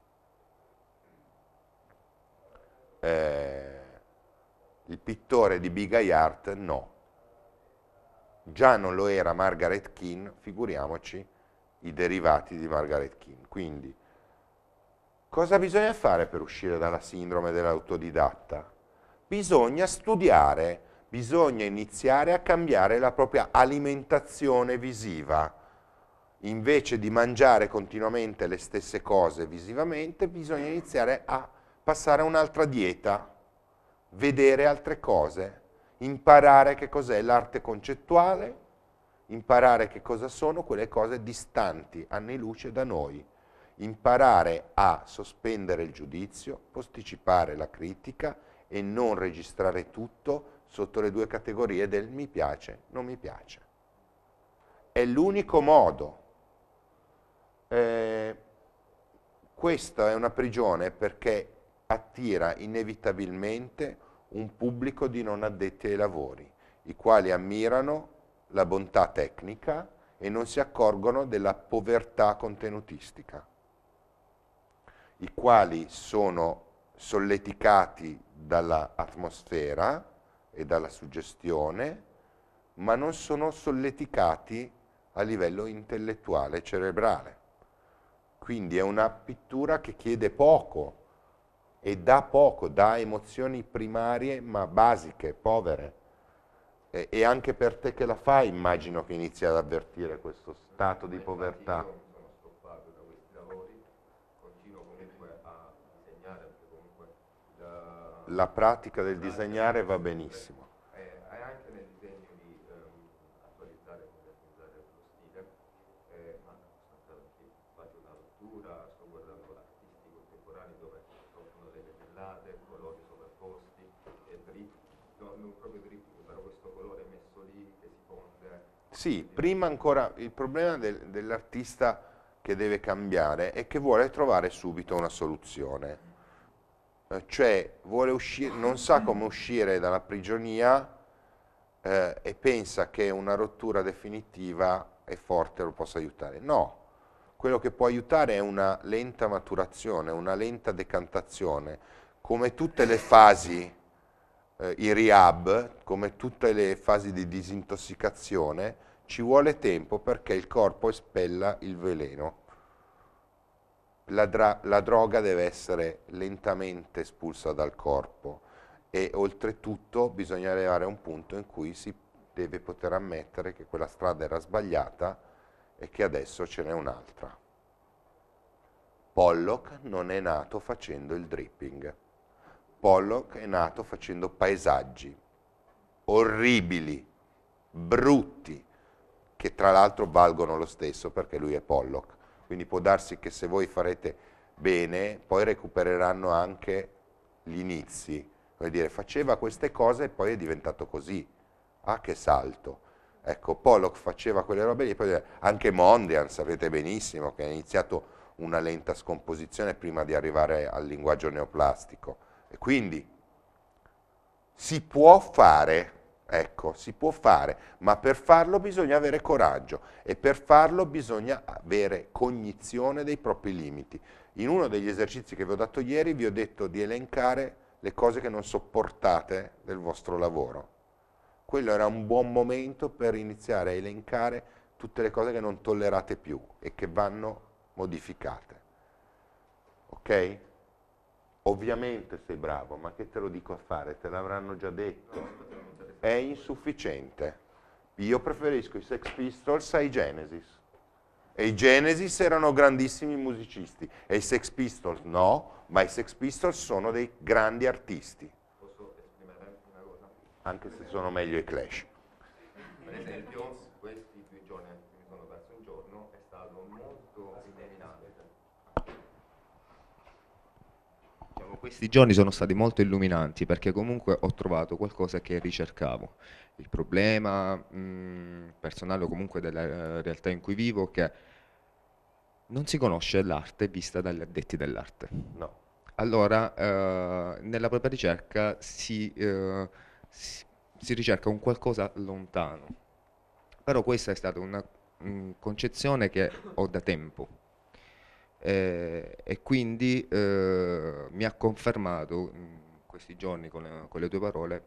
Eh, il pittore di Big Eye Art no. Già non lo era Margaret Keane, figuriamoci i derivati di Margaret Keane. Quindi, cosa bisogna fare per uscire dalla sindrome dell'autodidatta? bisogna studiare, bisogna iniziare a cambiare la propria alimentazione visiva. Invece di mangiare continuamente le stesse cose visivamente, bisogna iniziare a passare a un'altra dieta, vedere altre cose, imparare che cos'è l'arte concettuale, imparare che cosa sono quelle cose distanti, anni luce da noi, imparare a sospendere il giudizio, posticipare la critica, e non registrare tutto sotto le due categorie del mi piace, non mi piace. È l'unico modo. Eh, questa è una prigione perché attira inevitabilmente un pubblico di non addetti ai lavori, i quali ammirano la bontà tecnica e non si accorgono della povertà contenutistica, i quali sono solleticati dall'atmosfera e dalla suggestione, ma non sono solleticati a livello intellettuale e cerebrale. Quindi è una pittura che chiede poco e dà poco, dà emozioni primarie ma basiche, povere. E, e anche per te che la fai immagino che inizi ad avvertire questo stato di povertà. la pratica del disegnare va benissimo. Hai anche nel disegno di attualizzare e e modernizzare stile, ma una rottura, sto guardando dove sono colori sovrapposti, non proprio però questo colore messo lì che si Sì, prima ancora il problema del, dell'artista che deve cambiare è che vuole trovare subito una soluzione. Eh, cioè uscire, non sa come uscire dalla prigionia eh, e pensa che una rottura definitiva e forte lo possa aiutare. No, quello che può aiutare è una lenta maturazione, una lenta decantazione, come tutte le fasi, eh, i rehab, come tutte le fasi di disintossicazione, ci vuole tempo perché il corpo espella il veleno la, la droga deve essere lentamente espulsa dal corpo e oltretutto bisogna arrivare a un punto in cui si deve poter ammettere che quella strada era sbagliata e che adesso ce n'è un'altra. Pollock non è nato facendo il dripping. Pollock è nato facendo paesaggi orribili, brutti, che tra l'altro valgono lo stesso perché lui è Pollock quindi può darsi che se voi farete bene poi recupereranno anche gli inizi, vuol dire faceva queste cose e poi è diventato così, ah che salto. Ecco, Pollock faceva quelle robe lì, poi anche Mondian sapete benissimo che ha iniziato una lenta scomposizione prima di arrivare al linguaggio neoplastico. E quindi si può fare, Ecco, si può fare, ma per farlo bisogna avere coraggio e per farlo bisogna avere cognizione dei propri limiti. In uno degli esercizi che vi ho dato ieri vi ho detto di elencare le cose che non sopportate del vostro lavoro. Quello era un buon momento per iniziare a elencare tutte le cose che non tollerate più e che vanno modificate. Ok? Ovviamente sei bravo, ma che te lo dico a fare? Te l'avranno già detto è insufficiente. Io preferisco i Sex Pistols ai Genesis. E i Genesis erano grandissimi musicisti, e i Sex Pistols no, ma i Sex Pistols sono dei grandi artisti. Posso esprimere una cosa? Anche se sono meglio i Clash. Per esempio, questi giorni sono stati molto illuminanti perché comunque ho trovato qualcosa che ricercavo. Il problema mh, mm, personale o comunque della eh, realtà in cui vivo è che non si conosce l'arte vista dagli addetti dell'arte. No. Allora, eh, nella propria ricerca si, eh, si, si, ricerca un qualcosa lontano. Però questa è stata una mh, mm, concezione che ho da tempo e, eh, e quindi eh, mi ha confermato in mm, questi giorni con le, con le tue parole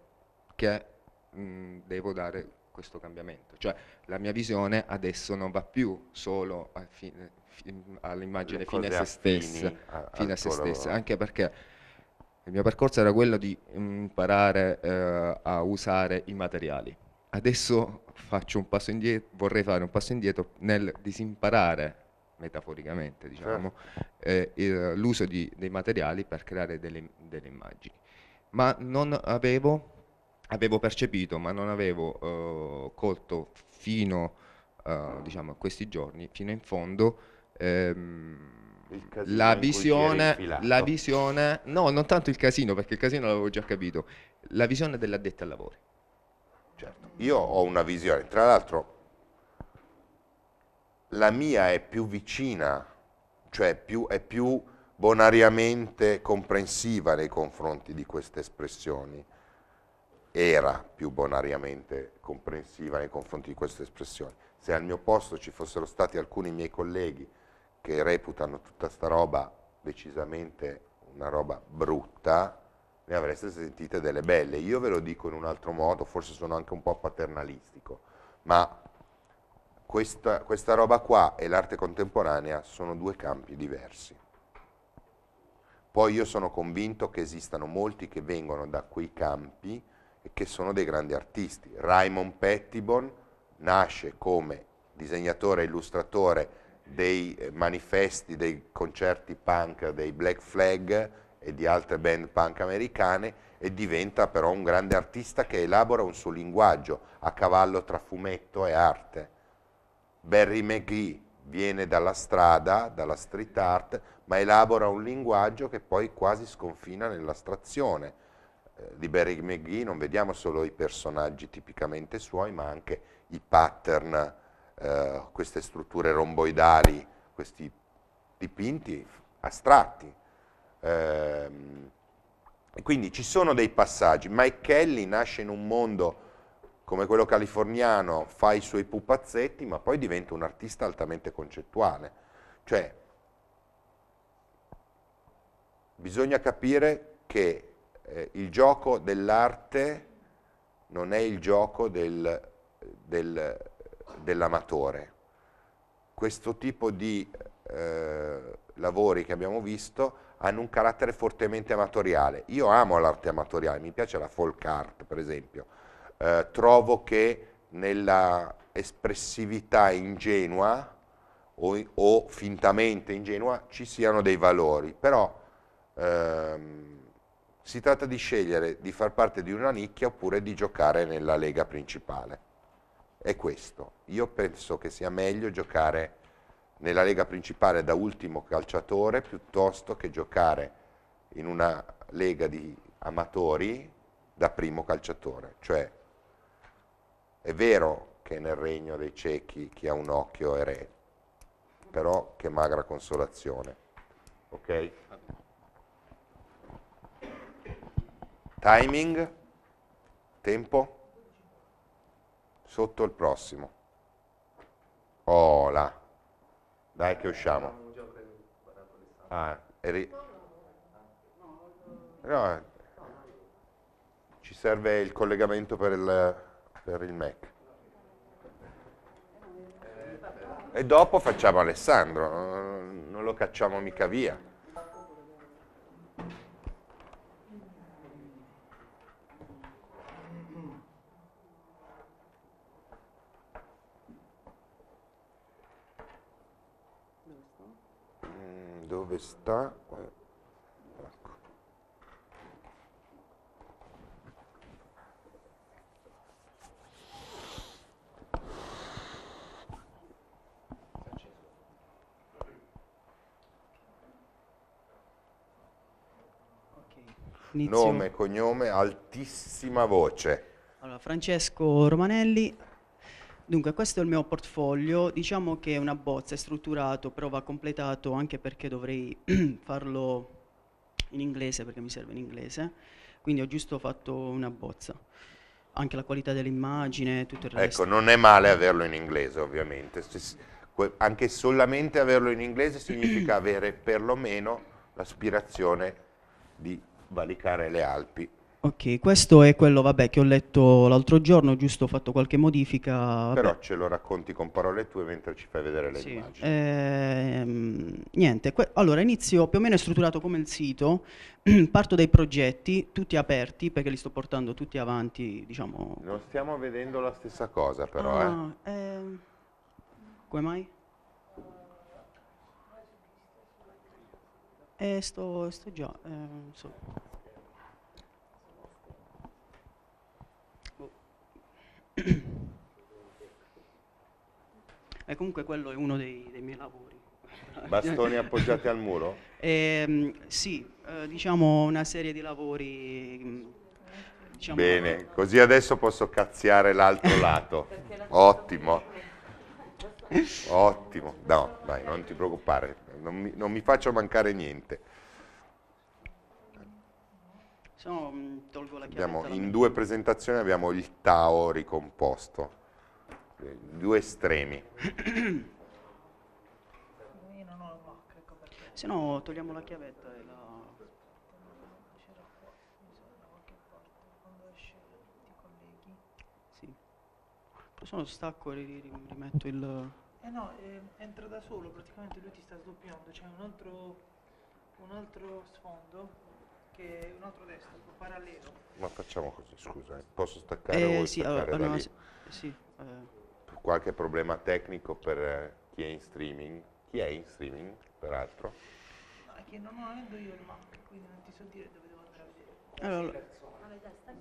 che mh, mm, devo dare questo cambiamento, cioè la mia visione adesso non va più solo fine, fi, all'immagine fine a se stessa, a, fine a se stessa anche perché il mio percorso era quello di imparare eh, a usare i materiali. Adesso indietro, vorrei fare un passo indietro nel disimparare metaforicamente certo. diciamo, eh, l'uso dei materiali per creare delle, delle immagini. Ma non avevo, avevo, percepito, ma non avevo eh, colto fino eh, diciamo, a questi giorni, fino in fondo, ehm, la visione, la visione, no, non tanto il casino, perché il casino l'avevo già capito, la visione dell'addetta al lavoro. Certo. Io ho una visione, tra l'altro la mia è più vicina, cioè più, è più bonariamente comprensiva nei confronti di queste espressioni, era più bonariamente comprensiva nei confronti di queste espressioni. Se al mio posto ci fossero stati alcuni miei colleghi che reputano tutta sta roba decisamente una roba brutta, ne avreste sentite delle belle. Io ve lo dico in un altro modo, forse sono anche un po' paternalistico, ma questa, questa roba qua e l'arte contemporanea sono due campi diversi. Poi io sono convinto che esistano molti che vengono da quei campi e che sono dei grandi artisti. Raymond Pettibon nasce come disegnatore e illustratore dei eh, manifesti, dei concerti punk, dei Black Flag e di altre band punk americane e diventa però un grande artista che elabora un suo linguaggio a cavallo tra fumetto e arte. Barry McGee viene dalla strada, dalla street art, ma elabora un linguaggio che poi quasi sconfina nell'astrazione. Eh, di Barry McGee non vediamo solo i personaggi tipicamente suoi, ma anche i pattern, eh, queste strutture romboidali, questi dipinti astratti. Eh, quindi ci sono dei passaggi. Mike Kelly nasce in un mondo come quello californiano fa i suoi pupazzetti, ma poi diventa un artista altamente concettuale. Cioè, bisogna capire che eh, il gioco dell'arte non è il gioco del, del, dell'amatore. Questo tipo di eh, lavori che abbiamo visto hanno un carattere fortemente amatoriale. Io amo l'arte amatoriale, mi piace la folk art per esempio, eh, trovo che nella espressività ingenua o, o, fintamente ingenua ci siano dei valori, però ehm, si tratta di scegliere di far parte di una nicchia oppure di giocare nella lega principale. È questo. Io penso che sia meglio giocare nella lega principale da ultimo calciatore piuttosto che giocare in una lega di amatori da primo calciatore, cioè è vero che nel regno dei ciechi chi ha un occhio è re, però che magra consolazione. Ok? Timing, tempo, sotto il prossimo. Oh là, dai che usciamo. Ah, eri... no, eh. ci serve il collegamento per il per il Mac. E dopo facciamo Alessandro, non lo cacciamo mica via. Mm, dove sta? Inizio. Nome, cognome, altissima voce. Allora, Francesco Romanelli. Dunque, questo è il mio portfolio. Diciamo che è una bozza, è strutturato, però va completato anche perché dovrei *clears throat* farlo in inglese, perché mi serve in inglese. Quindi ho giusto fatto una bozza. Anche la qualità dell'immagine, tutto il ecco, resto. Ecco, non è male averlo in inglese, ovviamente. Anche solamente averlo in inglese significa *clears throat* avere perlomeno l'aspirazione di valicare le Alpi. Ok, questo è quello vabbè, che ho letto l'altro giorno, giusto ho fatto qualche modifica. Vabbè. Però ce lo racconti con parole tue mentre ci fai vedere le sì. immagini. Ehm, niente, allora inizio più o meno è strutturato come il sito, *clears throat* parto dai progetti, tutti aperti perché li sto portando tutti avanti, diciamo. Non stiamo vedendo la stessa cosa però. Ah, eh. Eh, come mai? E eh, sto, sto già, eh, so. oh. E eh, comunque quello è uno dei, dei miei lavori. *laughs* Bastoni appoggiati al muro? E, ehm, sì, eh, diciamo una serie di lavori... Mm, diciamo Bene, così adesso posso cazziare l'altro lato. Ottimo. Ottimo, no, dai, non ti preoccupare, non mi, non mi faccio mancare niente. Mm, tolgo la Abbiamo, in due presentazioni abbiamo il Tao ricomposto, due estremi. Se no togliamo la chiavetta. Sono lo stacco e ri- rimetto il... Eh no, eh, entra da solo, praticamente lui ti sta sdoppiando, c'è un altro, un altro sfondo, che è un altro destro, parallelo. Ma facciamo così, scusa, eh. posso staccare eh, o sì, staccare allora, no, sì, sì, eh. Qualche problema tecnico per eh, chi è in streaming? Chi è in streaming, peraltro? No, è che non avendo io il Mac, quindi non ti so dire dove allora,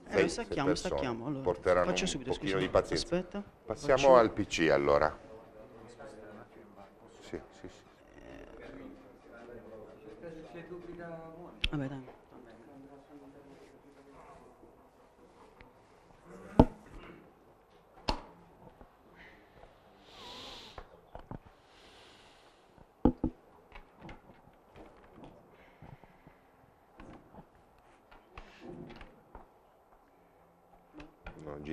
sei eh, stacchiamo, stacchiamo. Allora, porteranno faccio subito, un pochino scusami. di pazienza. Aspetta, Passiamo faccio... al PC allora. Sì, sì, sì. Eh, vabbè, dai.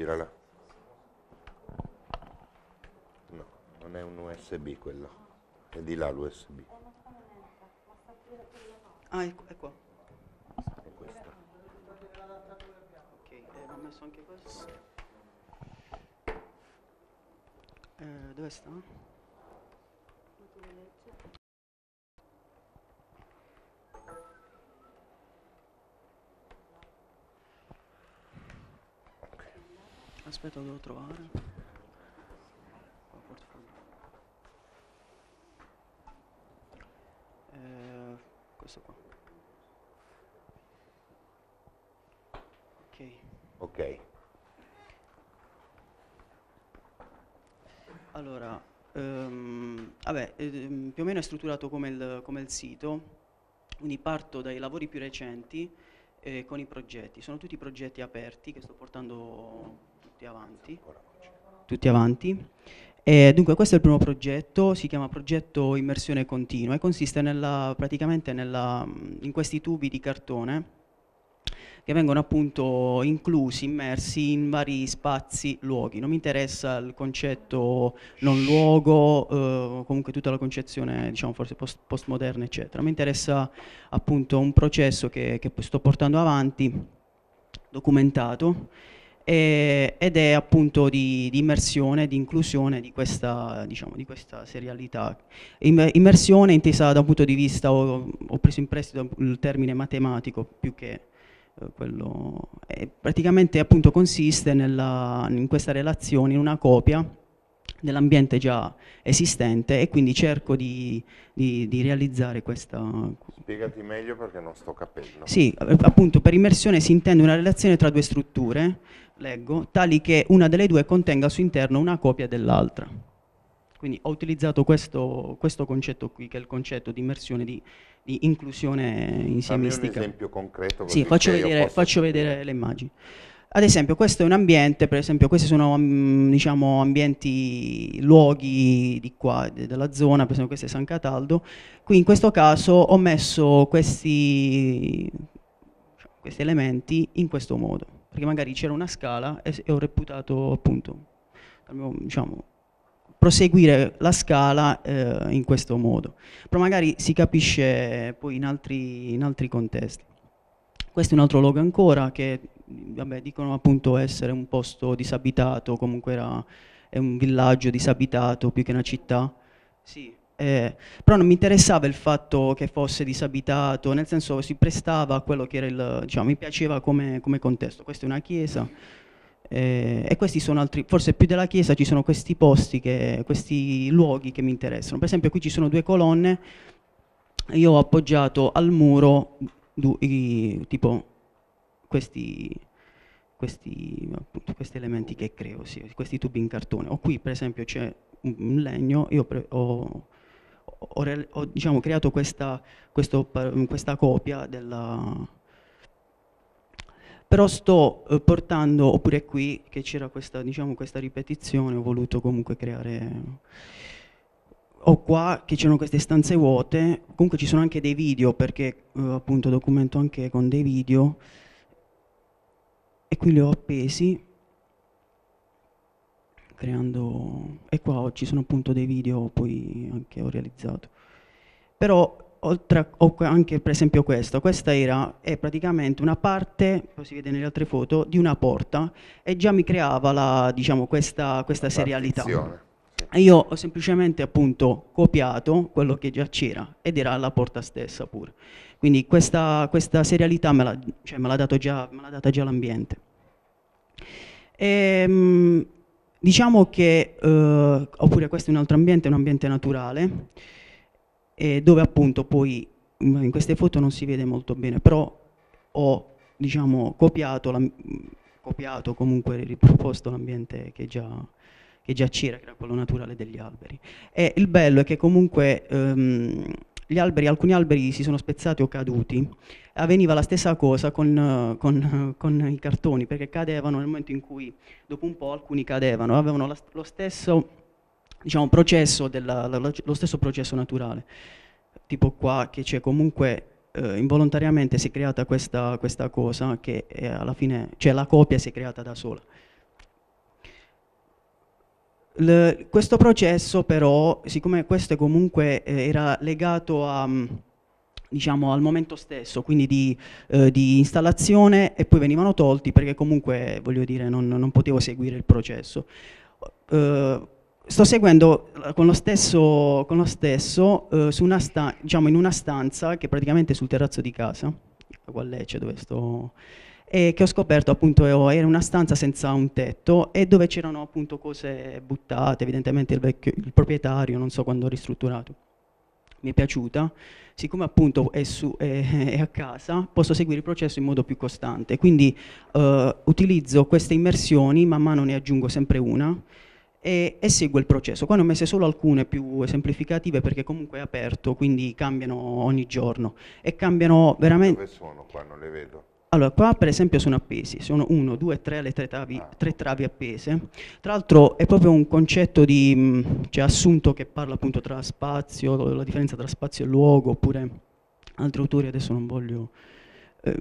girala. No, non è un USB quello. è di là l'USB. Ah, è ecco, qua. Ecco. È questa. Ok, eh, ho messo anche questo. Eh, dove sta? Non ti Aspetta, lo devo trovare. Eh, questo qua. Ok. Ok. Allora, um, vabbè, ehm, più o meno è strutturato come il, come il sito, quindi parto dai lavori più recenti eh, con i progetti. Sono tutti progetti aperti che sto portando tutti avanti. Tutti avanti. E dunque questo è il primo progetto, si chiama progetto immersione continua e consiste nella, praticamente nella, in questi tubi di cartone che vengono appunto inclusi, immersi in vari spazi, luoghi. Non mi interessa il concetto non luogo, eh, comunque tutta la concezione diciamo forse post postmoderna eccetera. Mi interessa appunto un processo che, che sto portando avanti, documentato, eh, ed è appunto di, di, immersione, di inclusione di questa, diciamo, di questa serialità. Immersione intesa da un punto di vista, ho, ho preso in prestito il termine matematico più che eh, quello, praticamente appunto consiste nella, in questa relazione, in una copia dell'ambiente già esistente e quindi cerco di, di, di, realizzare questa... Spiegati meglio perché non sto capendo. Sì, appunto per immersione si intende una relazione tra due strutture, leggo, tali che una delle due contenga su interno una copia dell'altra. Quindi ho utilizzato questo, questo, concetto qui, che è il concetto di immersione, di, di inclusione insiemistica. Fammi un esempio concreto. Sì, faccio vedere, faccio vedere le immagini. Ad esempio, questo è un ambiente, per esempio, questi sono mm, diciamo, ambienti, luoghi di qua, della zona, per esempio questo è San Cataldo. Qui in questo caso ho messo questi, questi elementi in questo modo, perché magari c'era una scala e, ho reputato appunto, diciamo, proseguire la scala eh, in questo modo. Però magari si capisce poi in altri, in altri contesti. Questo è un altro logo ancora che vabbè, dicono appunto essere un posto disabitato, comunque era, è un villaggio disabitato più che una città. Sì. Eh, però non mi interessava il fatto che fosse disabitato, nel senso si prestava a quello che era il, diciamo, mi piaceva come, come contesto. Questa è una chiesa eh, e questi sono altri, forse più della chiesa ci sono questi posti, che, questi luoghi che mi interessano. Per esempio qui ci sono due colonne, io ho appoggiato al muro du, i, tipo questi, questi, appunto, questi elementi che creo, sì, questi tubi in cartone. O qui per esempio c'è un legno, io ho, ho, ho diciamo, creato questa, questo, questa copia della, però sto eh, portando, oppure qui che c'era questa, diciamo, questa, ripetizione, ho voluto comunque creare, o qua che c'erano queste stanze vuote, comunque ci sono anche dei video perché eh, appunto documento anche con dei video e qui li ho appesi creando e qua ci sono appunto dei video poi anche ho realizzato però oltre a, ho anche per esempio questo questa era è praticamente una parte come si vede nelle altre foto di una porta e già mi creava la, diciamo, questa, questa serialità e io ho semplicemente appunto copiato quello che già c'era ed era la porta stessa pure quindi questa, questa serialità me cioè, l'ha, cioè, data già, già l'ambiente. E, ehm, diciamo che, eh, oppure questo è un altro ambiente, un ambiente naturale, eh, dove appunto poi mm, in queste foto non si vede molto bene, però ho diciamo, copiato, la, copiato, comunque riproposto l'ambiente che già, che già c'era, che era quello naturale degli alberi. E il bello è che comunque ehm, alberi, alcuni alberi si sono spezzati o caduti, avveniva la stessa cosa con, con, con, i cartoni, perché cadevano nel momento in cui, dopo un po', alcuni cadevano, avevano la, lo, stesso, diciamo, processo della, lo stesso processo naturale. Tipo qua che c'è comunque Uh, involontariamente si è creata questa, questa cosa che alla fine, cioè la copia si è creata da sola. L questo processo però, siccome questo comunque eh, era legato a, mm, diciamo, al momento stesso, quindi di, eh, di, installazione e poi venivano tolti perché comunque, voglio dire, non, non potevo seguire il processo. Uh, sto seguendo eh, con lo stesso, con lo stesso uh, una diciamo, in una stanza che è praticamente sul terrazzo di casa, qua a Lecce dove sto eh, che ho scoperto appunto era una stanza senza un tetto e dove c'erano appunto cose buttate, evidentemente il, vecchio, il proprietario, non so quando ho ristrutturato. Mi è piaciuta, siccome appunto è, su, è, è, a casa, posso seguire il processo in modo più costante, quindi eh, utilizzo queste immersioni, man mano ne aggiungo sempre una, e, e, seguo il processo. Qua ne ho messe solo alcune più semplificative perché comunque è aperto, quindi cambiano ogni giorno e cambiano veramente... Dove sono qua? Non le vedo. Allora, qua per esempio sono appesi, sono uno, due, tre, le tre travi, ah. tre travi appese. Tra l'altro è proprio un concetto di, mm, cioè, assunto che parla appunto tra spazio, la differenza tra spazio e luogo, oppure altri autori, adesso non voglio... Eh,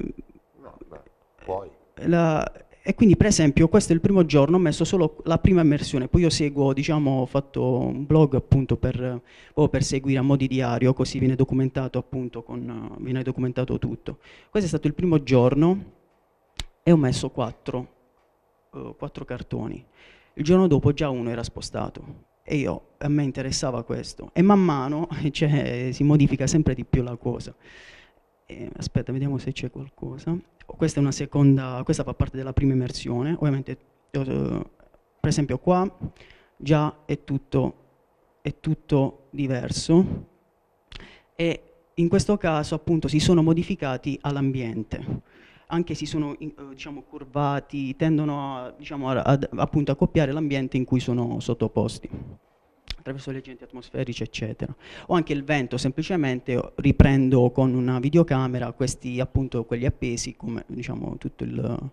no, beh, puoi. La, e quindi per esempio questo è il primo giorno, ho messo solo la prima immersione, poi io seguo, diciamo, ho fatto un blog appunto per, per seguire a modi diario, così viene documentato appunto, con, viene documentato tutto. Questo è stato il primo giorno e ho messo quattro, uh, quattro cartoni. Il giorno dopo già uno era spostato e io, a me interessava questo. E man mano *laughs* cioè, si modifica sempre di più la cosa eh, aspetta, vediamo se c'è qualcosa. Questa è una seconda, questa fa parte della prima immersione. Ovviamente, eh, per esempio qua, già è tutto, è tutto diverso. E in questo caso appunto si sono modificati all'ambiente, anche si sono eh, diciamo, curvati, tendono a, diciamo, a, a, appunto, a copiare l'ambiente in cui sono sottoposti attraverso gli agenti atmosferici, eccetera. O anche il vento, semplicemente riprendo con una videocamera questi, appunto, quelli appesi, come diciamo tutto il...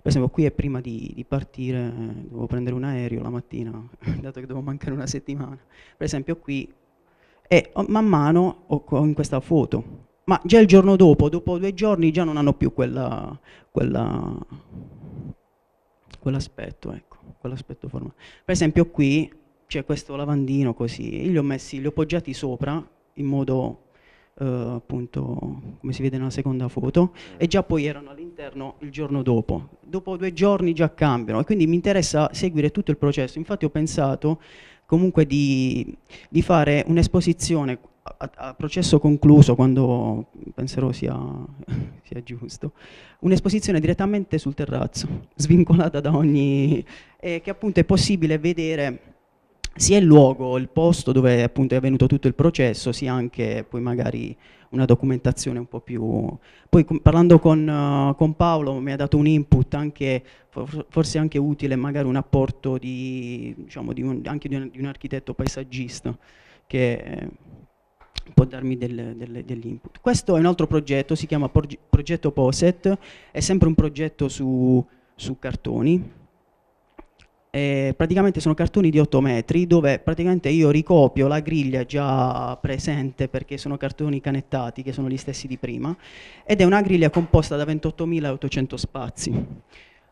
Per esempio qui è prima di, di partire, devo prendere un aereo la mattina, *laughs* dato che devo mancare una settimana. Per esempio qui, e man mano ho, ho in questa foto, ma già il giorno dopo, dopo due giorni, già non hanno più quella, quella, quell'aspetto, ecco, quell'aspetto formale. Per esempio qui c'è questo lavandino così, io li ho messi, li ho poggiati sopra in modo eh, appunto come si vede nella seconda foto e già poi erano all'interno il giorno dopo. Dopo due giorni già cambiano e quindi mi interessa seguire tutto il processo. Infatti ho pensato comunque di, di fare un'esposizione a, a, processo concluso, quando penserò sia, *laughs* sia giusto, un'esposizione direttamente sul terrazzo, svincolata da ogni... Eh, che appunto è possibile vedere sia il luogo, il posto dove appunto è avvenuto tutto il processo, sia anche poi magari una documentazione un po' più... Poi com parlando con, uh, con, Paolo mi ha dato un input anche, for forse anche utile, magari un apporto di, diciamo, di un, anche di un, di un, architetto paesaggista che eh, può darmi del, del, dell'input. Questo è un altro progetto, si chiama Progetto POSET, è sempre un progetto su, su cartoni, eh, praticamente sono cartoni di 8 metri dove praticamente io ricopio la griglia già presente perché sono cartoni canettati che sono gli stessi di prima ed è una griglia composta da 28.800 spazi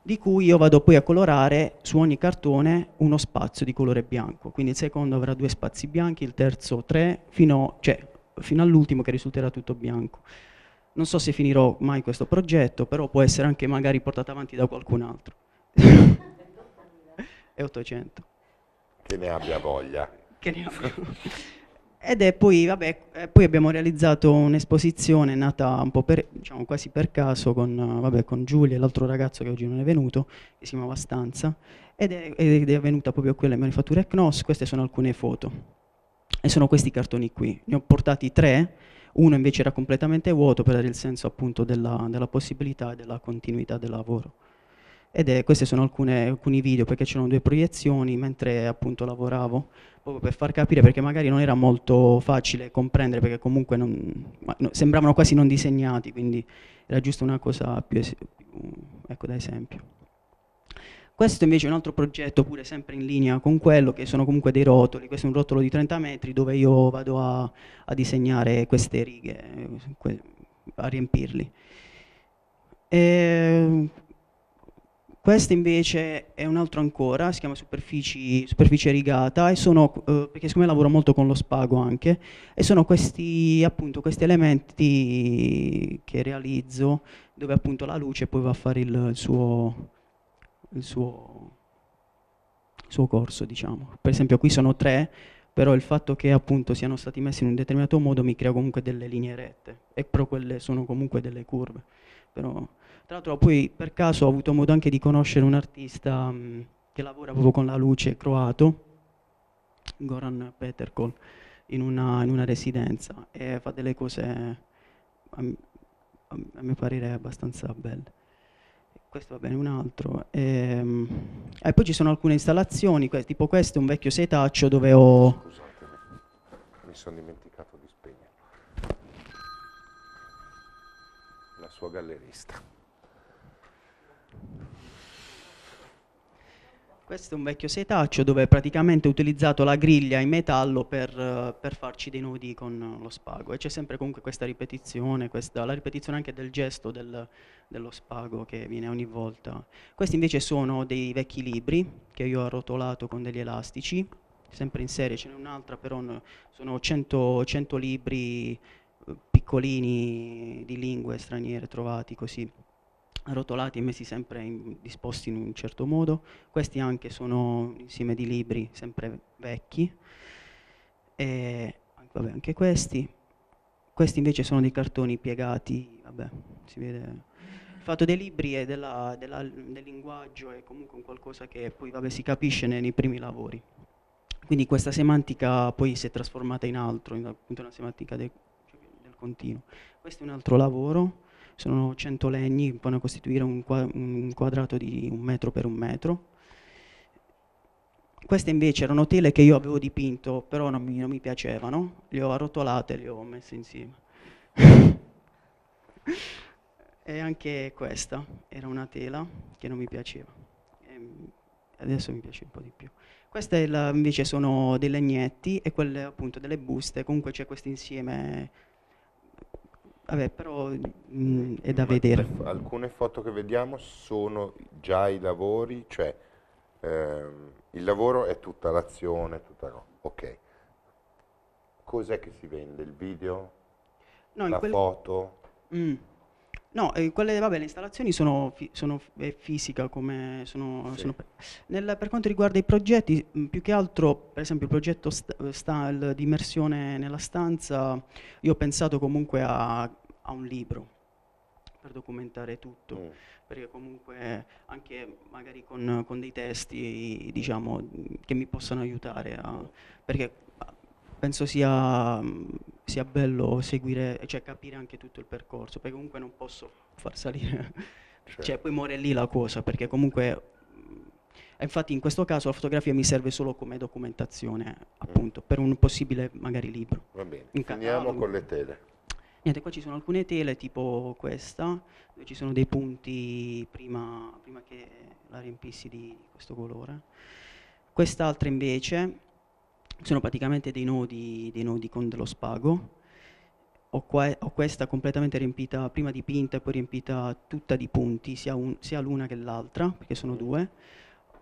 di cui io vado poi a colorare su ogni cartone uno spazio di colore bianco, quindi il secondo avrà due spazi bianchi, il terzo tre, fino, cioè, fino all'ultimo che risulterà tutto bianco. Non so se finirò mai questo progetto, però può essere anche magari portato avanti da qualcun altro. *laughs* e 800. Che ne abbia voglia. Che ne abbia Ed è poi, vabbè, eh, poi abbiamo realizzato un'esposizione nata un po' per, diciamo, quasi per caso con, vabbè, con Giulia e l'altro ragazzo che oggi non è venuto, che si chiamava Stanza, ed è, ed è venuta proprio qui alle manifatture Knos, queste sono alcune foto, e sono questi cartoni qui, ne ho portati tre, uno invece era completamente vuoto per dare il senso appunto della, della possibilità e della continuità del lavoro ed è, questi sono alcune, alcuni video perché c'erano due proiezioni mentre appunto lavoravo, proprio per far capire perché magari non era molto facile comprendere perché comunque non, sembravano quasi non disegnati, quindi era giusto una cosa più, ecco da esempio. Questo invece è un altro progetto pure sempre in linea con quello che sono comunque dei rotoli, questo è un rotolo di 30 metri dove io vado a, a disegnare queste righe, a riempirli. E ehm, questa invece è un altro ancora, si chiama superficie rigata, sono, eh, perché siccome lavoro molto con lo spago anche, e sono questi, appunto, questi elementi che realizzo dove appunto la luce poi va a fare il, il, suo, il, suo, il suo corso, diciamo. Per esempio qui sono tre, però il fatto che appunto siano stati messi in un determinato modo mi crea comunque delle linee rette, e però quelle sono comunque delle curve. Però tra l'altro poi per caso ho avuto modo anche di conoscere un artista mh, mm, che lavora proprio con la luce croato, Goran Peterkol, in una, in una residenza e fa delle cose a, a mio parere abbastanza belle. Questo va bene, un altro. E, ehm, e poi ci sono alcune installazioni, que tipo questo è un vecchio setaccio dove ho... Scusatemi, mi sono dimenticato di spegnerlo. La sua gallerista. Questo è un vecchio setaccio dove praticamente è utilizzato la griglia in metallo per, eh, per farci dei nodi con eh, lo spago e c'è sempre comunque questa ripetizione, questa, la ripetizione anche del gesto del, dello spago che viene ogni volta. Questi invece sono dei vecchi libri che io ho arrotolato con degli elastici, sempre in serie, ce n'è un'altra però sono 100, 100 libri eh, piccolini di lingue straniere trovati così rotolati e messi sempre in, disposti in un certo modo. Questi anche sono un insieme di libri sempre vecchi. E, vabbè, anche questi. Questi invece sono dei cartoni piegati, vabbè, si vede. Il fatto dei libri e della, della, del linguaggio è comunque un qualcosa che poi vabbè, si capisce nei, nei, primi lavori. Quindi questa semantica poi si è trasformata in altro, in appunto una semantica del, cioè del continuo. Questo è un altro lavoro sono 100 legni che vanno a costituire un, quadrato di un metro per un metro. Queste invece erano tele che io avevo dipinto, però non mi, non mi piacevano, le ho arrotolate e le ho messe insieme. *laughs* e anche questa era una tela che non mi piaceva, e adesso mi piace un po' di più. Queste invece sono dei legnetti e quelle appunto delle buste, comunque c'è questo insieme Vabbè, però mh, mm, è da Ma vedere. Alcune foto che vediamo sono già i lavori, cioè ehm, il lavoro è tutta l'azione, tutta no. Ok. Cos'è che si vende? Il video? No, la quel... foto? Mm. No, eh, quelle, vabbè, le installazioni sono, fi sono fisica, come sono, sì. sono per... Nel, per quanto riguarda i progetti, mh, mm, più che altro, per esempio il progetto di immersione nella stanza, io ho pensato comunque a, a un libro per documentare tutto, mm. perché comunque anche magari con, con, dei testi, diciamo, che mi possano aiutare, a, perché ah, penso sia... Mh, mm, sia bello seguire, cioè capire anche tutto il percorso, perché comunque non posso far salire, certo. cioè poi muore lì la cosa, perché comunque, eh, infatti in questo caso la fotografia mi serve solo come documentazione, mm. appunto, mm. per un possibile magari libro. Va bene, in finiamo catalogo. con le tele. Niente, qua ci sono alcune tele tipo questa, dove ci sono dei punti prima, prima che la riempissi di questo colore. Quest'altra invece sono praticamente dei nodi, dei nodi con dello spago. Ho, qua, ho, questa completamente riempita, prima dipinta e poi riempita tutta di punti, sia, un, sia l'una che l'altra, perché sono due.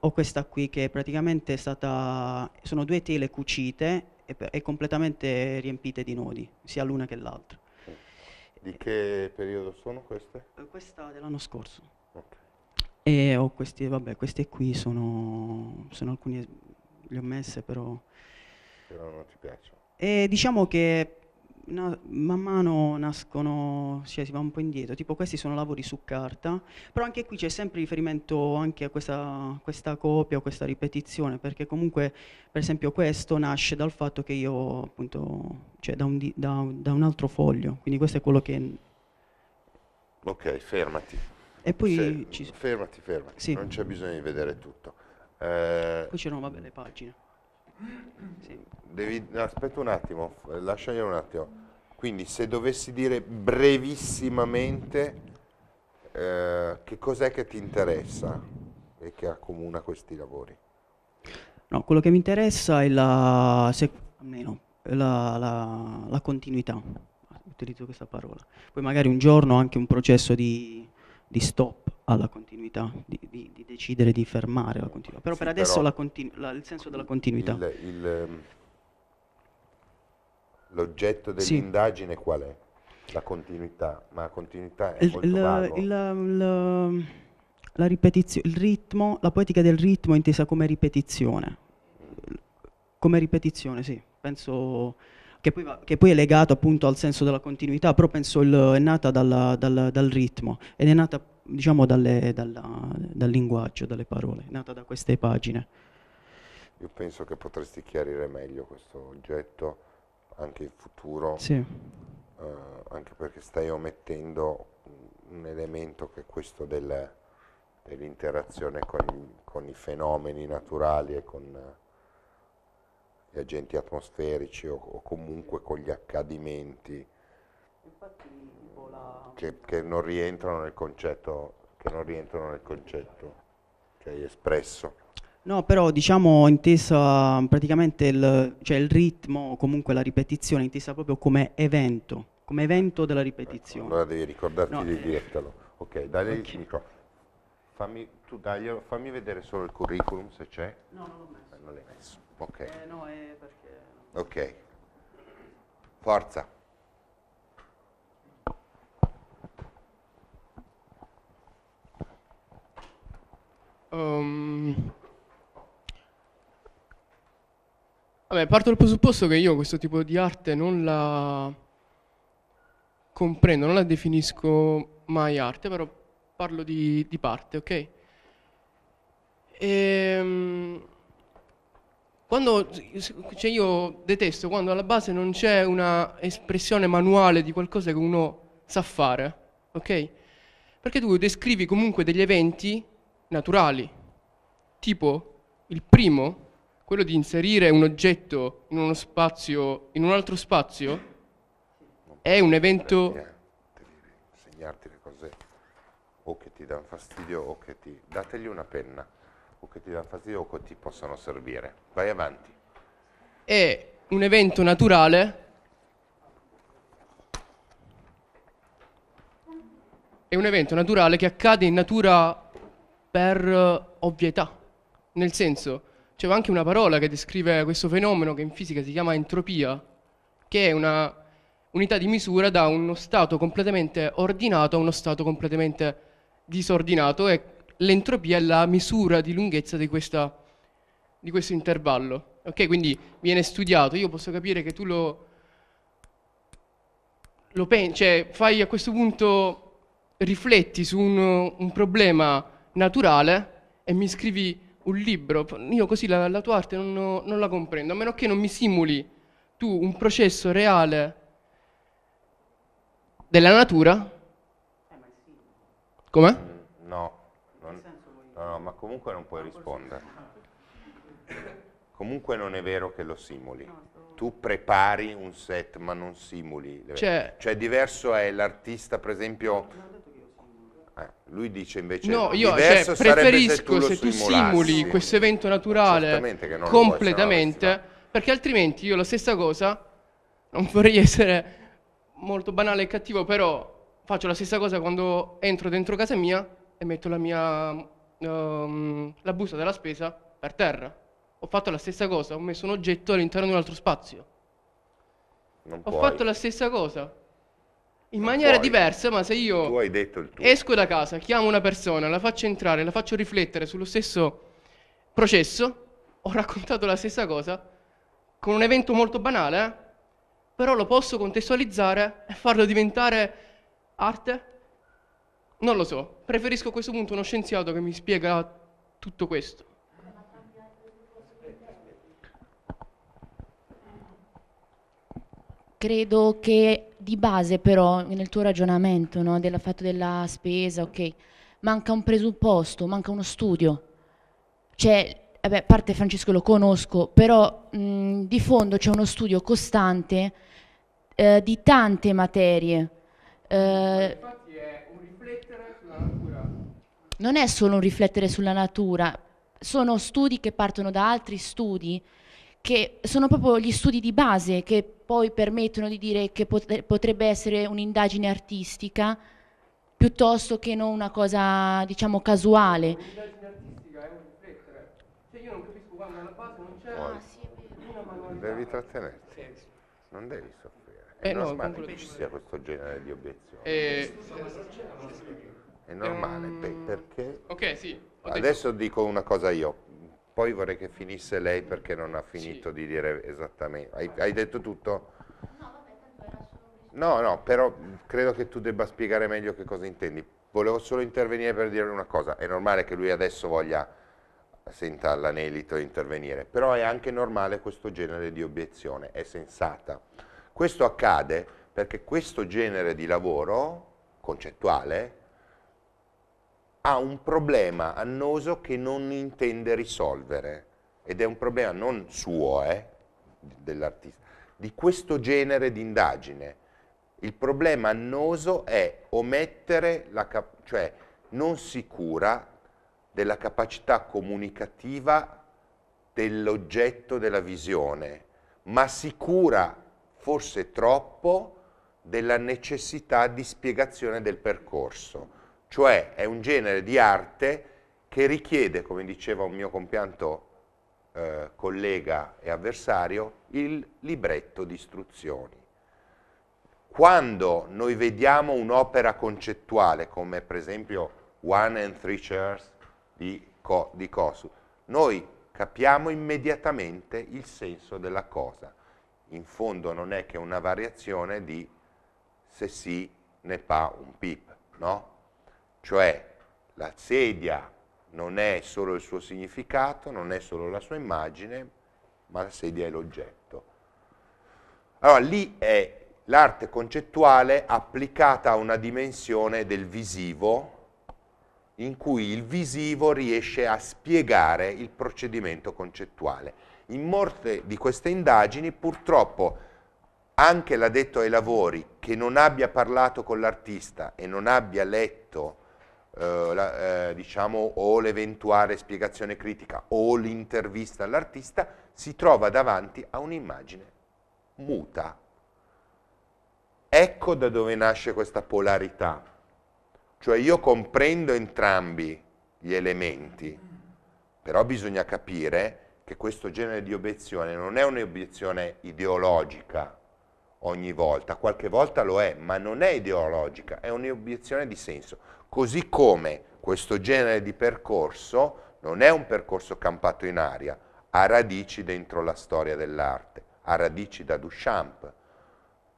Ho questa qui che è praticamente stata, sono due tele cucite e, e completamente riempite di nodi, sia l'una che l'altra. Di che periodo sono queste? Eh, questa dell'anno scorso. Okay. E ho queste, vabbè, queste qui sono, sono alcune, le ho messe però che non, non ti piacciono? E diciamo che na- man mano nascono, cioè si va un po' indietro, tipo questi sono lavori su carta, però anche qui c'è sempre riferimento anche a questa, questa copia o questa ripetizione, perché comunque per esempio questo nasce dal fatto che io appunto, cioè da un, di- da, da un altro foglio, quindi questo è quello che... Ok, fermati. E poi Se, ci... Fermati, fermati, sì. non c'è bisogno di vedere tutto. Eh... Poi c'erano vabbè, le pagine. Sì. Devi, aspetta un attimo, eh, lasciami un attimo. Quindi se dovessi dire brevissimamente eh, che cos'è che ti interessa e che accomuna questi lavori? No, quello che mi interessa è la, se, almeno, la, la, la continuità, utilizzo questa parola. Poi magari un giorno anche un processo di, di stop alla continuità, di, di, di decidere di fermare la continuità. Però sì, per adesso però la continu- la, il senso della continuità. Il, il, ehm, l'oggetto dell'indagine sì. qual è? La continuità, ma la continuità è il, molto il, la ripetizione, il ritmo, la poetica del ritmo intesa come ripetizione. Come ripetizione, sì. Penso che poi, va, che poi è legato appunto al senso della continuità, però penso il, è nata dalla, dal, dal ritmo ed è nata diciamo dalle, dalla, dal linguaggio, dalle parole, nata da queste pagine. Io penso che potresti chiarire meglio questo oggetto, anche in futuro, sì. eh, anche perché stai omettendo un elemento che è questo del, dell'interazione con, con, i fenomeni naturali e con gli agenti atmosferici o, o comunque con gli accadimenti. Infatti la... Che, che, non rientrano nel concetto, che non rientrano nel concetto che hai espresso. No, però diciamo intesa praticamente il, cioè il ritmo, comunque la ripetizione, intesa proprio come evento, come evento della ripetizione. Ecco, allora devi ricordarti no, di eh. dirtelo. Ok, dai okay. il microfono. Fammi, tu daglielo, fammi vedere solo il curriculum se c'è. No, non l'ho messo. non l'hai messo. Ok. Eh, no, è perché... Ok. Forza. Um... Vabbè, parto dal presupposto che io questo tipo di arte non la comprendo, non la definisco mai arte, però parlo di, di parte, ok? E, ehm, quando, cioè io detesto quando alla base non c'è una espressione manuale di qualcosa che uno sa fare, ok? Perché tu descrivi comunque degli eventi naturali, tipo il primo, quello di inserire un oggetto in, uno spazio, in un altro spazio, è un evento... Devi Insegnarti le cose o che ti danno fastidio o che ti... dategli una penna o che ti danno fastidio o che ti possano servire. Vai avanti. È un evento naturale è un evento naturale che accade in natura per eh, ovvietà. Nel senso, c'è anche una parola che descrive questo fenomeno che in fisica si chiama entropia, che è una unità di misura da uno stato completamente ordinato a uno stato completamente disordinato e l'entropia è la misura di lunghezza di, questa, di questo intervallo. Ok, quindi viene studiato, io posso capire che tu lo, lo pensi, cioè fai a questo punto, rifletti su un, un problema naturale e mi scrivi un libro, io così la, la tua arte non, non, la comprendo, a meno che non mi simuli tu un processo reale della natura. Eh, Come? No, non, no, no, ma comunque non puoi rispondere. Comunque non è vero che lo simuli. Tu prepari un set ma non simuli. Cioè, cioè diverso è l'artista, per esempio eh, lui dice invece no, io cioè, preferisco se tu, se tu simuli questo evento naturale completamente, perché altrimenti io la stessa cosa, non vorrei essere molto banale e cattivo, però faccio la stessa cosa quando entro dentro casa mia e metto la mia um, la busta della spesa per terra. Ho fatto la stessa cosa, ho messo un oggetto all'interno di un altro spazio. Non ho puoi. fatto la stessa cosa in maniera puoi. diversa, ma se io esco da casa, chiamo una persona, la faccio entrare, la faccio riflettere sullo stesso processo, ho raccontato la stessa cosa con un evento molto banale, eh? però lo posso contestualizzare e farlo diventare arte? Non lo so, preferisco a questo punto uno scienziato che mi spiega tutto questo. credo che di base però nel tuo ragionamento no, del fatto della spesa, ok, manca un presupposto, manca uno studio. Cioè, vabbè, a parte Francesco lo conosco, però mh, di fondo c'è uno studio costante eh, di tante materie. Eh, Infatti è un riflettere sulla natura. Non è solo un riflettere sulla natura, sono studi che partono da altri studi che sono proprio gli studi di base che poi permettono di dire che potrebbe essere un'indagine artistica piuttosto che non una cosa diciamo casuale. L'indagine artistica è un riflettere, cioè io non capisco quando la base non c'è ah, sì, una manualità. Devi trattenerti, non devi soffrire. È eh normale no, che ci sia questo genere di obiezioni. Eh, eh è normale, um, perché? Ok, sì. Adesso dico una cosa io, poi vorrei che finisse lei perché non ha finito sì. di dire esattamente. Hai, hai detto tutto? No, no, però credo che tu debba spiegare meglio che cosa intendi. Volevo solo intervenire per dire una cosa. È normale che lui adesso voglia senta l'anelito intervenire, però è anche normale questo genere di obiezione, è sensata. Questo accade perché questo genere di lavoro concettuale ha un problema annoso che non intende risolvere ed è un problema non suo, eh, dell'artista, di questo genere di indagine. Il problema annoso è omettere, la cap- cioè non si cura della capacità comunicativa dell'oggetto della visione, ma si cura forse troppo della necessità di spiegazione del percorso cioè è un genere di arte che richiede, come diceva un mio compianto eh, collega e avversario, il libretto di istruzioni. Quando noi vediamo un'opera concettuale, come per esempio One and Three Chairs di, Co di Kosu, noi capiamo immediatamente il senso della cosa. In fondo non è che una variazione di se si ne fa un pip, no? Cioè la sedia non è solo il suo significato, non è solo la sua immagine, ma la sedia è l'oggetto. Allora lì è l'arte concettuale applicata a una dimensione del visivo in cui il visivo riesce a spiegare il procedimento concettuale. In molte di queste indagini purtroppo anche l'addetto ai lavori che non abbia parlato con l'artista e non abbia letto eh, la, eh, diciamo, o l'eventuale spiegazione critica o l'intervista all'artista, si trova davanti a un'immagine muta. Ecco da dove nasce questa polarità, cioè io comprendo entrambi gli elementi, però bisogna capire che questo genere di obiezione non è un'obiezione ideologica ogni volta, qualche volta lo è, ma non è ideologica, è un'obiezione di senso. Così come questo genere di percorso non è un percorso campato in aria, ha radici dentro la storia dell'arte, ha radici da Duchamp.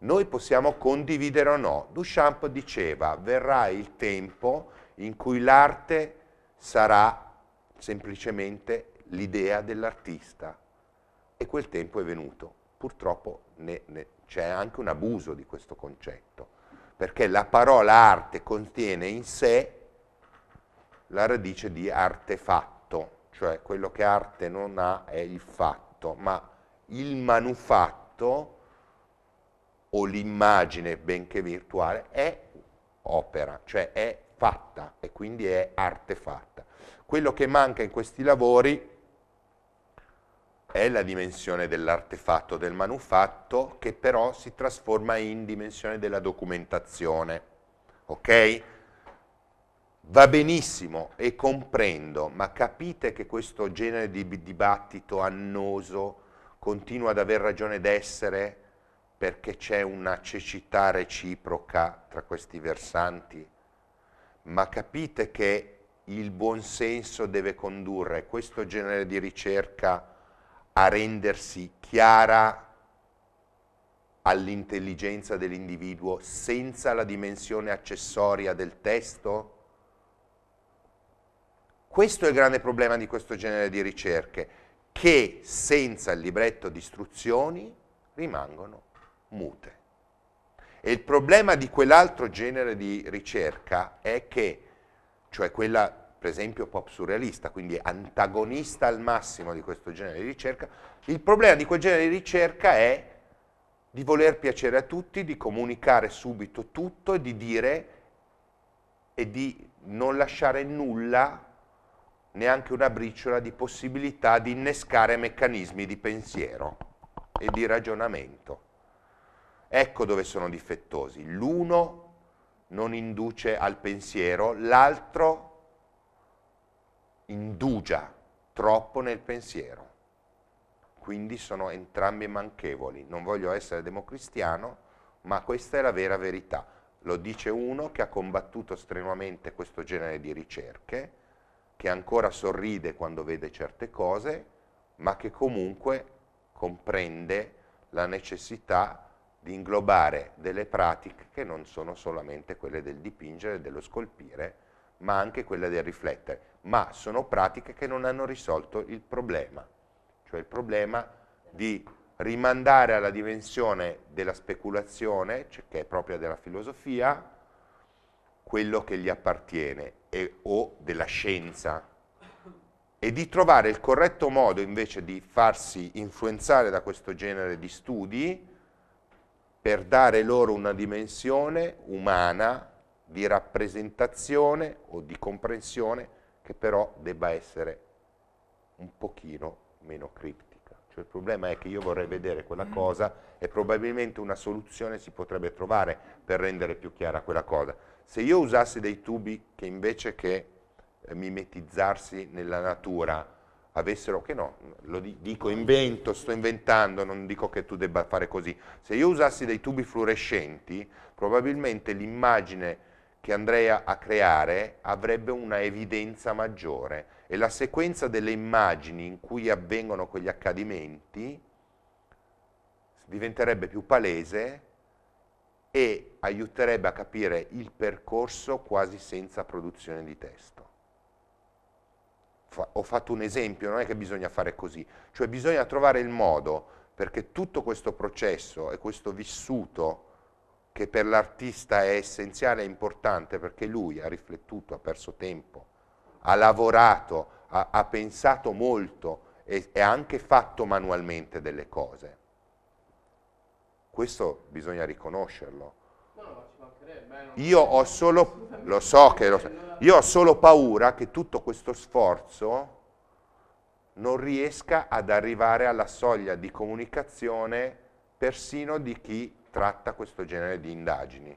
Noi possiamo condividere o no. Duchamp diceva, verrà il tempo in cui l'arte sarà semplicemente l'idea dell'artista. E quel tempo è venuto. Purtroppo c'è anche un abuso di questo concetto perché la parola arte contiene in sé la radice di artefatto, cioè quello che arte non ha è il fatto, ma il manufatto o l'immagine, benché virtuale, è opera, cioè è fatta e quindi è artefatta. Quello che manca in questi lavori è la dimensione dell'artefatto, del manufatto, che però si trasforma in dimensione della documentazione. Ok? Va benissimo e comprendo, ma capite che questo genere di dibattito annoso continua ad aver ragione d'essere perché c'è una cecità reciproca tra questi versanti? Ma capite che il buonsenso deve condurre questo genere di ricerca a rendersi chiara all'intelligenza dell'individuo senza la dimensione accessoria del testo? Questo è il grande problema di questo genere di ricerche, che senza il libretto di istruzioni rimangono mute. E il problema di quell'altro genere di ricerca è che, cioè quella per esempio pop surrealista, quindi antagonista al massimo di questo genere di ricerca. Il problema di quel genere di ricerca è di voler piacere a tutti, di comunicare subito tutto e di dire e di non lasciare nulla, neanche una briciola di possibilità di innescare meccanismi di pensiero e di ragionamento. Ecco dove sono difettosi. L'uno non induce al pensiero, l'altro indugia troppo nel pensiero. Quindi sono entrambi manchevoli. Non voglio essere democristiano, ma questa è la vera verità. Lo dice uno che ha combattuto strenuamente questo genere di ricerche, che ancora sorride quando vede certe cose, ma che comunque comprende la necessità di inglobare delle pratiche che non sono solamente quelle del dipingere dello scolpire, ma anche quelle del riflettere ma sono pratiche che non hanno risolto il problema, cioè il problema di rimandare alla dimensione della speculazione, cioè che è propria della filosofia, quello che gli appartiene e, o della scienza e di trovare il corretto modo invece di farsi influenzare da questo genere di studi per dare loro una dimensione umana di rappresentazione o di comprensione che però debba essere un pochino meno criptica. Cioè il problema è che io vorrei vedere quella mm. cosa e probabilmente una soluzione si potrebbe trovare per rendere più chiara quella cosa. Se io usassi dei tubi che invece che eh, mimetizzarsi nella natura avessero, che no, lo dico invento, sto inventando, non dico che tu debba fare così, se io usassi dei tubi fluorescenti probabilmente l'immagine che andrei a creare avrebbe una evidenza maggiore e la sequenza delle immagini in cui avvengono quegli accadimenti diventerebbe più palese e aiuterebbe a capire il percorso quasi senza produzione di testo. Fa, ho fatto un esempio, non è che bisogna fare così, cioè bisogna trovare il modo perché tutto questo processo e questo vissuto che per l'artista è essenziale e importante perché lui ha riflettuto, ha perso tempo, ha lavorato, ha, ha pensato molto e, e ha anche fatto manualmente delle cose. Questo bisogna riconoscerlo. Io ho solo, lo so che lo, io ho solo paura che tutto questo sforzo non riesca ad arrivare alla soglia di comunicazione persino di chi tratta questo genere di indagini.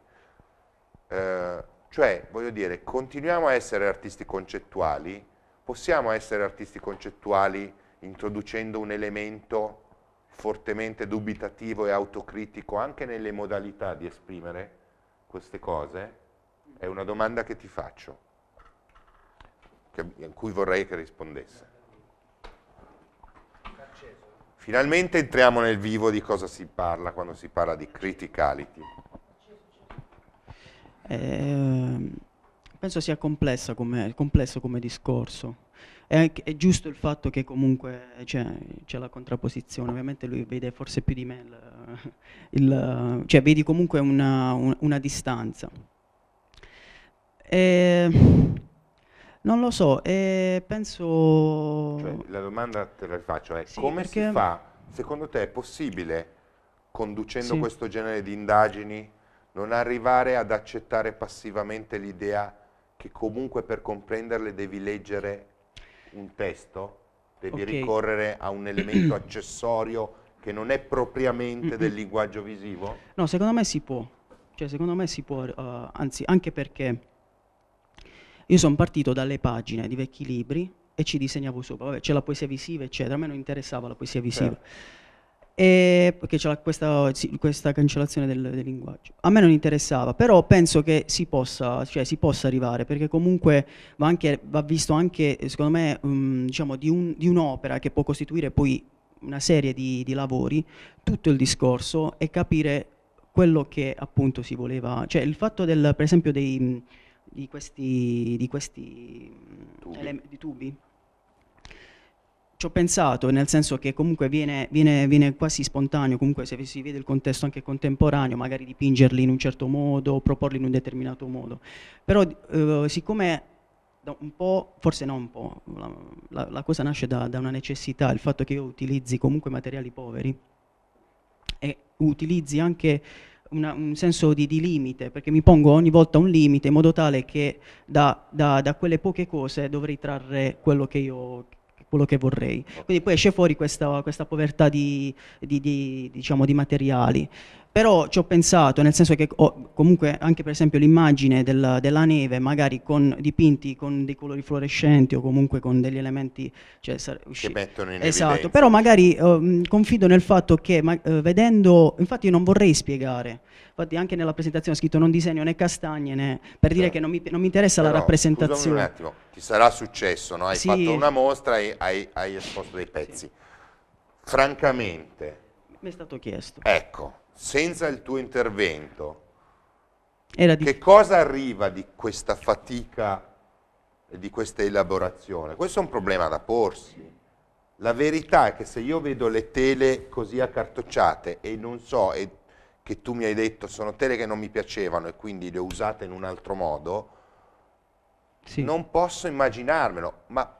Eh, cioè, voglio dire, continuiamo a essere artisti concettuali, possiamo essere artisti concettuali introducendo un elemento fortemente dubitativo e autocritico anche nelle modalità di esprimere queste cose? È una domanda che ti faccio, che, a cui vorrei che rispondesse. Finalmente entriamo nel vivo di cosa si parla quando si parla di criticality. Eh, penso sia complesso come, complesso come discorso. È, è, giusto il fatto che comunque c'è, la contrapposizione, ovviamente lui vede forse più di me, il, *laughs* il, cioè vedi comunque una, una, una distanza. E, ehm, non lo so, eh, penso... Cioè, la domanda te la faccio è eh. sì, come perché... si fa, secondo te è possibile, conducendo sì. questo genere di indagini, non arrivare ad accettare passivamente l'idea che comunque per comprenderle devi leggere un testo, devi okay. ricorrere a un elemento accessorio che non è propriamente del linguaggio visivo? No, secondo me si può, cioè secondo me si può, uh, anzi anche perché io sono partito dalle pagine di vecchi libri e ci disegnavo sopra. Vabbè, c'è la poesia visiva, eccetera. A me non interessava la poesia visiva. Eh. perché c'è questa, questa, cancellazione del, del, linguaggio. A me non interessava, però penso che si possa, cioè, si possa arrivare, perché comunque va, anche, va visto anche, secondo me, um, diciamo, di, un, di un'opera che può costituire poi una serie di, di, lavori, tutto il discorso e capire quello che appunto si voleva, cioè il fatto del, per esempio dei, di questi, di questi mm, tubi. Di tubi. Ci ho pensato, nel senso che comunque viene, viene, viene, quasi spontaneo, comunque se si vede il contesto anche contemporaneo, magari dipingerli in un certo modo, proporli in un determinato modo. Però eh, siccome un po', forse non un po', la, la, la cosa nasce da, da, una necessità, il fatto che io utilizzi comunque materiali poveri e utilizzi anche una, un senso di, di, limite, perché mi pongo ogni volta un limite in modo tale che da, da, da quelle poche cose dovrei trarre quello che io quello che vorrei. Quindi poi esce fuori questa, questa povertà di, di, di, diciamo, di materiali. Però ci ho pensato, nel senso che ho, comunque anche per esempio l'immagine della, della, neve, magari con dipinti con dei colori fluorescenti o comunque con degli elementi cioè, sar- che mettono in Esatto, evidenza. però magari eh, confido nel fatto che ma, eh, vedendo, infatti io non vorrei spiegare, infatti anche nella presentazione ho scritto non disegno né castagne né, per dire sì. Cioè, che non mi, non mi interessa però, la rappresentazione. un attimo, ti sarà successo, no? hai sì. fatto una mostra e hai, hai esposto dei pezzi. Sì. Francamente... Mi è stato chiesto. Ecco, senza il tuo intervento, di... che cosa arriva di questa fatica e di questa elaborazione? Questo è un problema da porsi. La verità è che se io vedo le tele così accartocciate e non so e che tu mi hai detto sono tele che non mi piacevano e quindi le ho usate in un altro modo, sì. non posso immaginarmelo, ma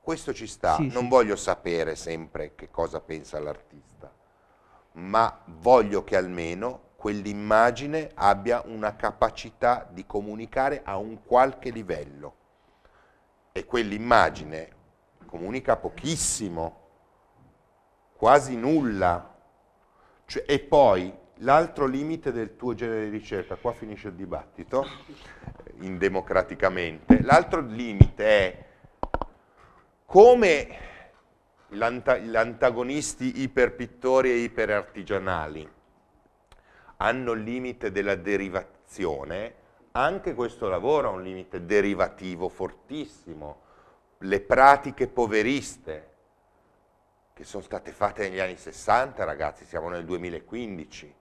questo ci sta, sì, non sì. voglio sapere sempre che cosa pensa l'artista ma voglio che almeno quell'immagine abbia una capacità di comunicare a un qualche livello. E quell'immagine comunica pochissimo, quasi nulla. Cioè, e poi l'altro limite del tuo genere di ricerca, qua finisce il dibattito, indemocraticamente, l'altro limite è come gli antagonisti iperpittori e iperartigianali hanno il limite della derivazione, anche questo lavoro ha un limite derivativo fortissimo. Le pratiche poveriste che sono state fatte negli anni 60, ragazzi, siamo nel 2015,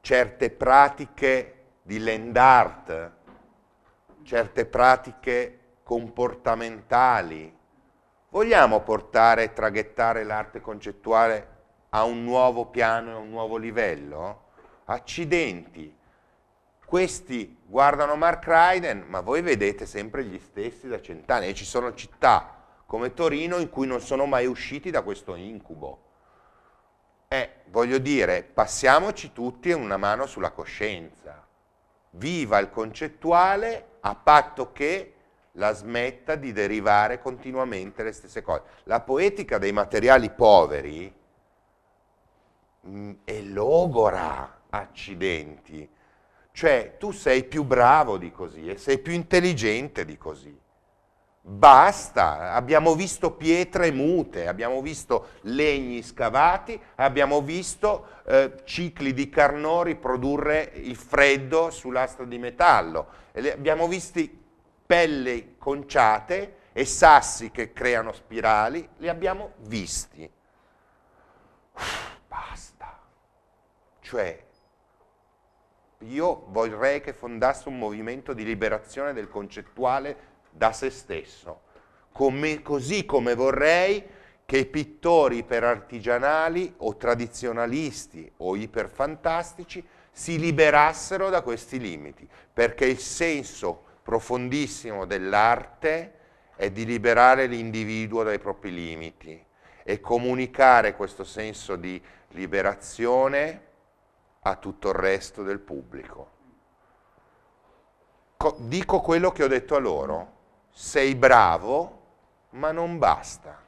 certe pratiche di land art, certe pratiche comportamentali, Vogliamo portare e traghettare l'arte concettuale a un nuovo piano e a un nuovo livello? Accidenti! Questi guardano Mark Ryden, ma voi vedete sempre gli stessi da cent'anni e ci sono città come Torino in cui non sono mai usciti da questo incubo. Eh, voglio dire, passiamoci tutti una mano sulla coscienza. Viva il concettuale a patto che la smetta di derivare continuamente le stesse cose. La poetica dei materiali poveri mh, mm, è logora, accidenti. Cioè tu sei più bravo di così e sei più intelligente di così. Basta, abbiamo visto pietre mute, abbiamo visto legni scavati, abbiamo visto eh, cicli di Carnori produrre il freddo sull'asta di metallo, abbiamo visto pelle conciate e sassi che creano spirali, li abbiamo visti. Uff, basta. Cioè, io vorrei che fondasse un movimento di liberazione del concettuale da se stesso, come, così come vorrei che i pittori iperartigianali o tradizionalisti o iperfantastici si liberassero da questi limiti, perché il senso profondissimo dell'arte è di liberare l'individuo dai propri limiti e comunicare questo senso di liberazione a tutto il resto del pubblico. Co- dico quello che ho detto a loro, sei bravo, ma non basta.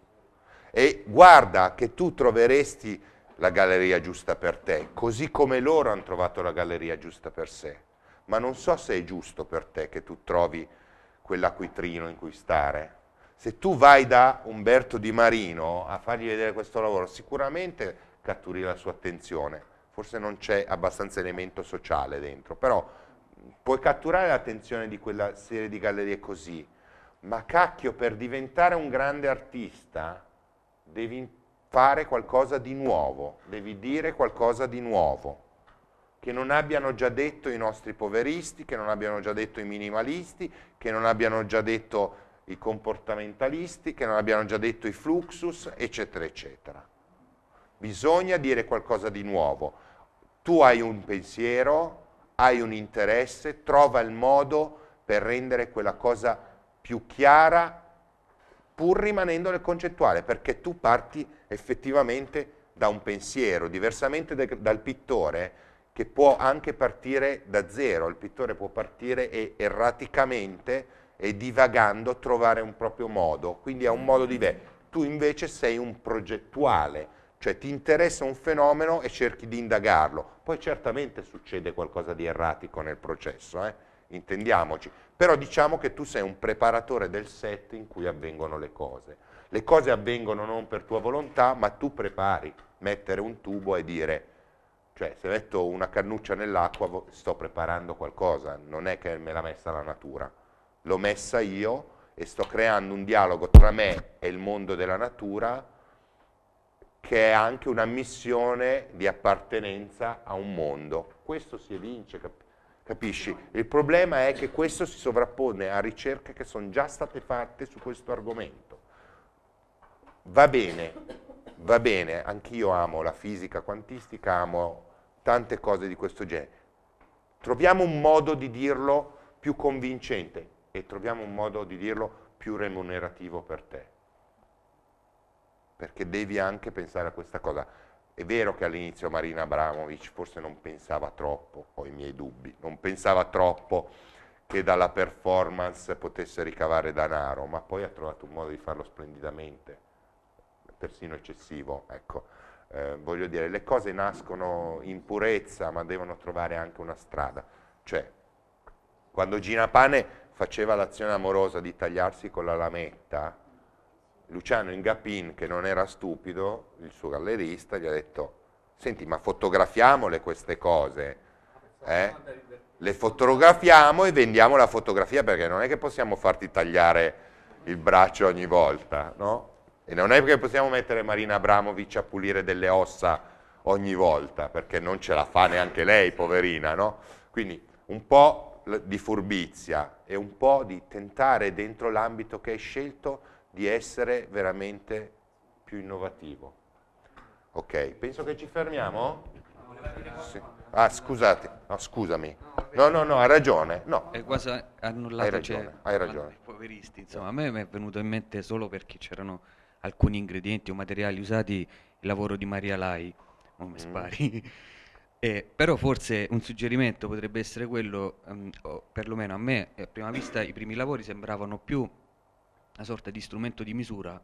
E guarda che tu troveresti la galleria giusta per te, così come loro hanno trovato la galleria giusta per sé ma non so se è giusto per te che tu trovi quell'acquitrino in cui stare. Se tu vai da Umberto Di Marino a fargli vedere questo lavoro, sicuramente catturi la sua attenzione, forse non c'è abbastanza elemento sociale dentro, però puoi catturare l'attenzione di quella serie di gallerie così, ma cacchio, per diventare un grande artista devi fare qualcosa di nuovo, devi dire qualcosa di nuovo che non abbiano già detto i nostri poveristi, che non abbiano già detto i minimalisti, che non abbiano già detto i comportamentalisti, che non abbiano già detto i fluxus, eccetera, eccetera. Bisogna dire qualcosa di nuovo. Tu hai un pensiero, hai un interesse, trova il modo per rendere quella cosa più chiara, pur rimanendo nel concettuale, perché tu parti effettivamente da un pensiero, diversamente dal pittore che può anche partire da zero, il pittore può partire e erraticamente e divagando trovare un proprio modo, quindi è un modo di vedere. Tu invece sei un progettuale, cioè ti interessa un fenomeno e cerchi di indagarlo, poi certamente succede qualcosa di erratico nel processo, eh? intendiamoci, però diciamo che tu sei un preparatore del set in cui avvengono le cose. Le cose avvengono non per tua volontà, ma tu prepari mettere un tubo e dire cioè, se metto una cannuccia nell'acqua sto preparando qualcosa, non è che me l'ha messa la natura. L'ho messa io e sto creando un dialogo tra me e il mondo della natura che è anche una missione di appartenenza a un mondo. Questo si evince, cap- capisci? Il problema è che questo si sovrappone a ricerche che sono già state fatte su questo argomento. Va bene, va bene, anch'io amo la fisica quantistica, amo tante cose di questo genere. Troviamo un modo di dirlo più convincente e troviamo un modo di dirlo più remunerativo per te. Perché devi anche pensare a questa cosa. È vero che all'inizio Marina Abramovic forse non pensava troppo, ho i miei dubbi, non pensava troppo che dalla performance potesse ricavare danaro, ma poi ha trovato un modo di farlo splendidamente, persino eccessivo, ecco. Eh, voglio dire, le cose nascono in purezza, ma devono trovare anche una strada. Cioè, quando Gina Pane faceva l'azione amorosa di tagliarsi con la lametta, Luciano Ingapin, che non era stupido, il suo gallerista, gli ha detto, senti, ma fotografiamole queste cose, eh? le fotografiamo e vendiamo la fotografia, perché non è che possiamo farti tagliare il braccio ogni volta, no? E non è che possiamo mettere Marina Abramovic a pulire delle ossa ogni volta, perché non ce la fa neanche lei, poverina, no? Quindi un po' di furbizia e un po' di tentare dentro l'ambito che hai scelto di essere veramente più innovativo. Ok, penso che ci fermiamo? Sì. Ah, scusate, no, scusami. No, no, no, ha ragione. No. È quasi annullato. Cioè, hai ragione, cioè, hai ragione. Poveristi, insomma, a me mi è venuto in mente solo perché c'erano alcuni ingredienti o materiali usati il lavoro di Maria Lai, non oh, mi mm. spari. Mm. *laughs* eh, però forse un suggerimento potrebbe essere quello, um, perlomeno a me, eh, a prima vista i primi lavori sembravano più una sorta di strumento di misura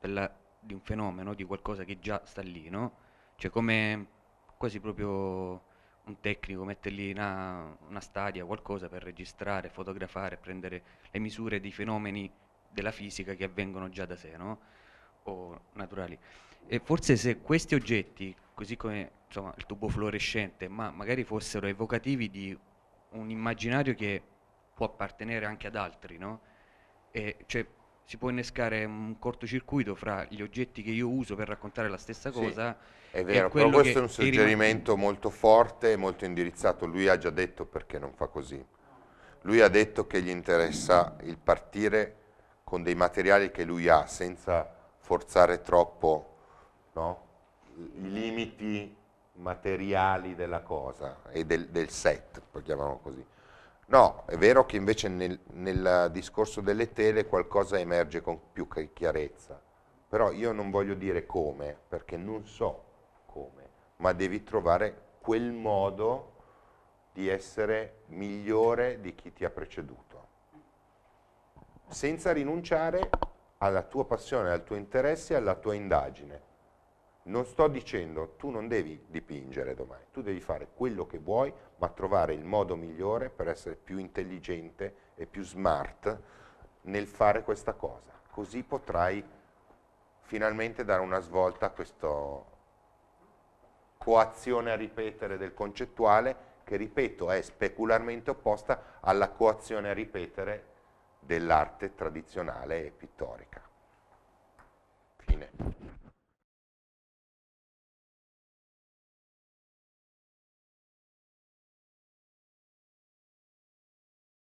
della, di un fenomeno, di qualcosa che già sta lì, no? Cioè come quasi proprio un tecnico mette lì una, una stadia, qualcosa per registrare, fotografare, prendere le misure dei fenomeni della fisica che avvengono già da sé, no? o naturali. E forse se questi oggetti, così come insomma, il tubo fluorescente, ma magari fossero evocativi di un immaginario che può appartenere anche ad altri, no? E, cioè, si può innescare un cortocircuito fra gli oggetti che io uso per raccontare la stessa cosa. Sì, è vero, però questo è un suggerimento molto forte e molto indirizzato. Lui ha già detto perché non fa così. Lui ha detto che gli interessa il partire con dei materiali che lui ha, senza forzare troppo no? i limiti materiali della cosa e del, del set, per così. No, è vero che invece nel, nel, discorso delle tele qualcosa emerge con più chiarezza, però io non voglio dire come, perché non so come, ma devi trovare quel modo di essere migliore di chi ti ha preceduto, senza rinunciare alla tua passione, al tuo interesse e alla tua indagine. Non sto dicendo tu non devi dipingere domani, tu devi fare quello che vuoi, ma trovare il modo migliore per essere più intelligente e più smart nel fare questa cosa. Così potrai finalmente dare una svolta a questa coazione a ripetere del concettuale che, ripeto, è specularmente opposta alla coazione a ripetere dell'arte tradizionale e pittorica. Fine.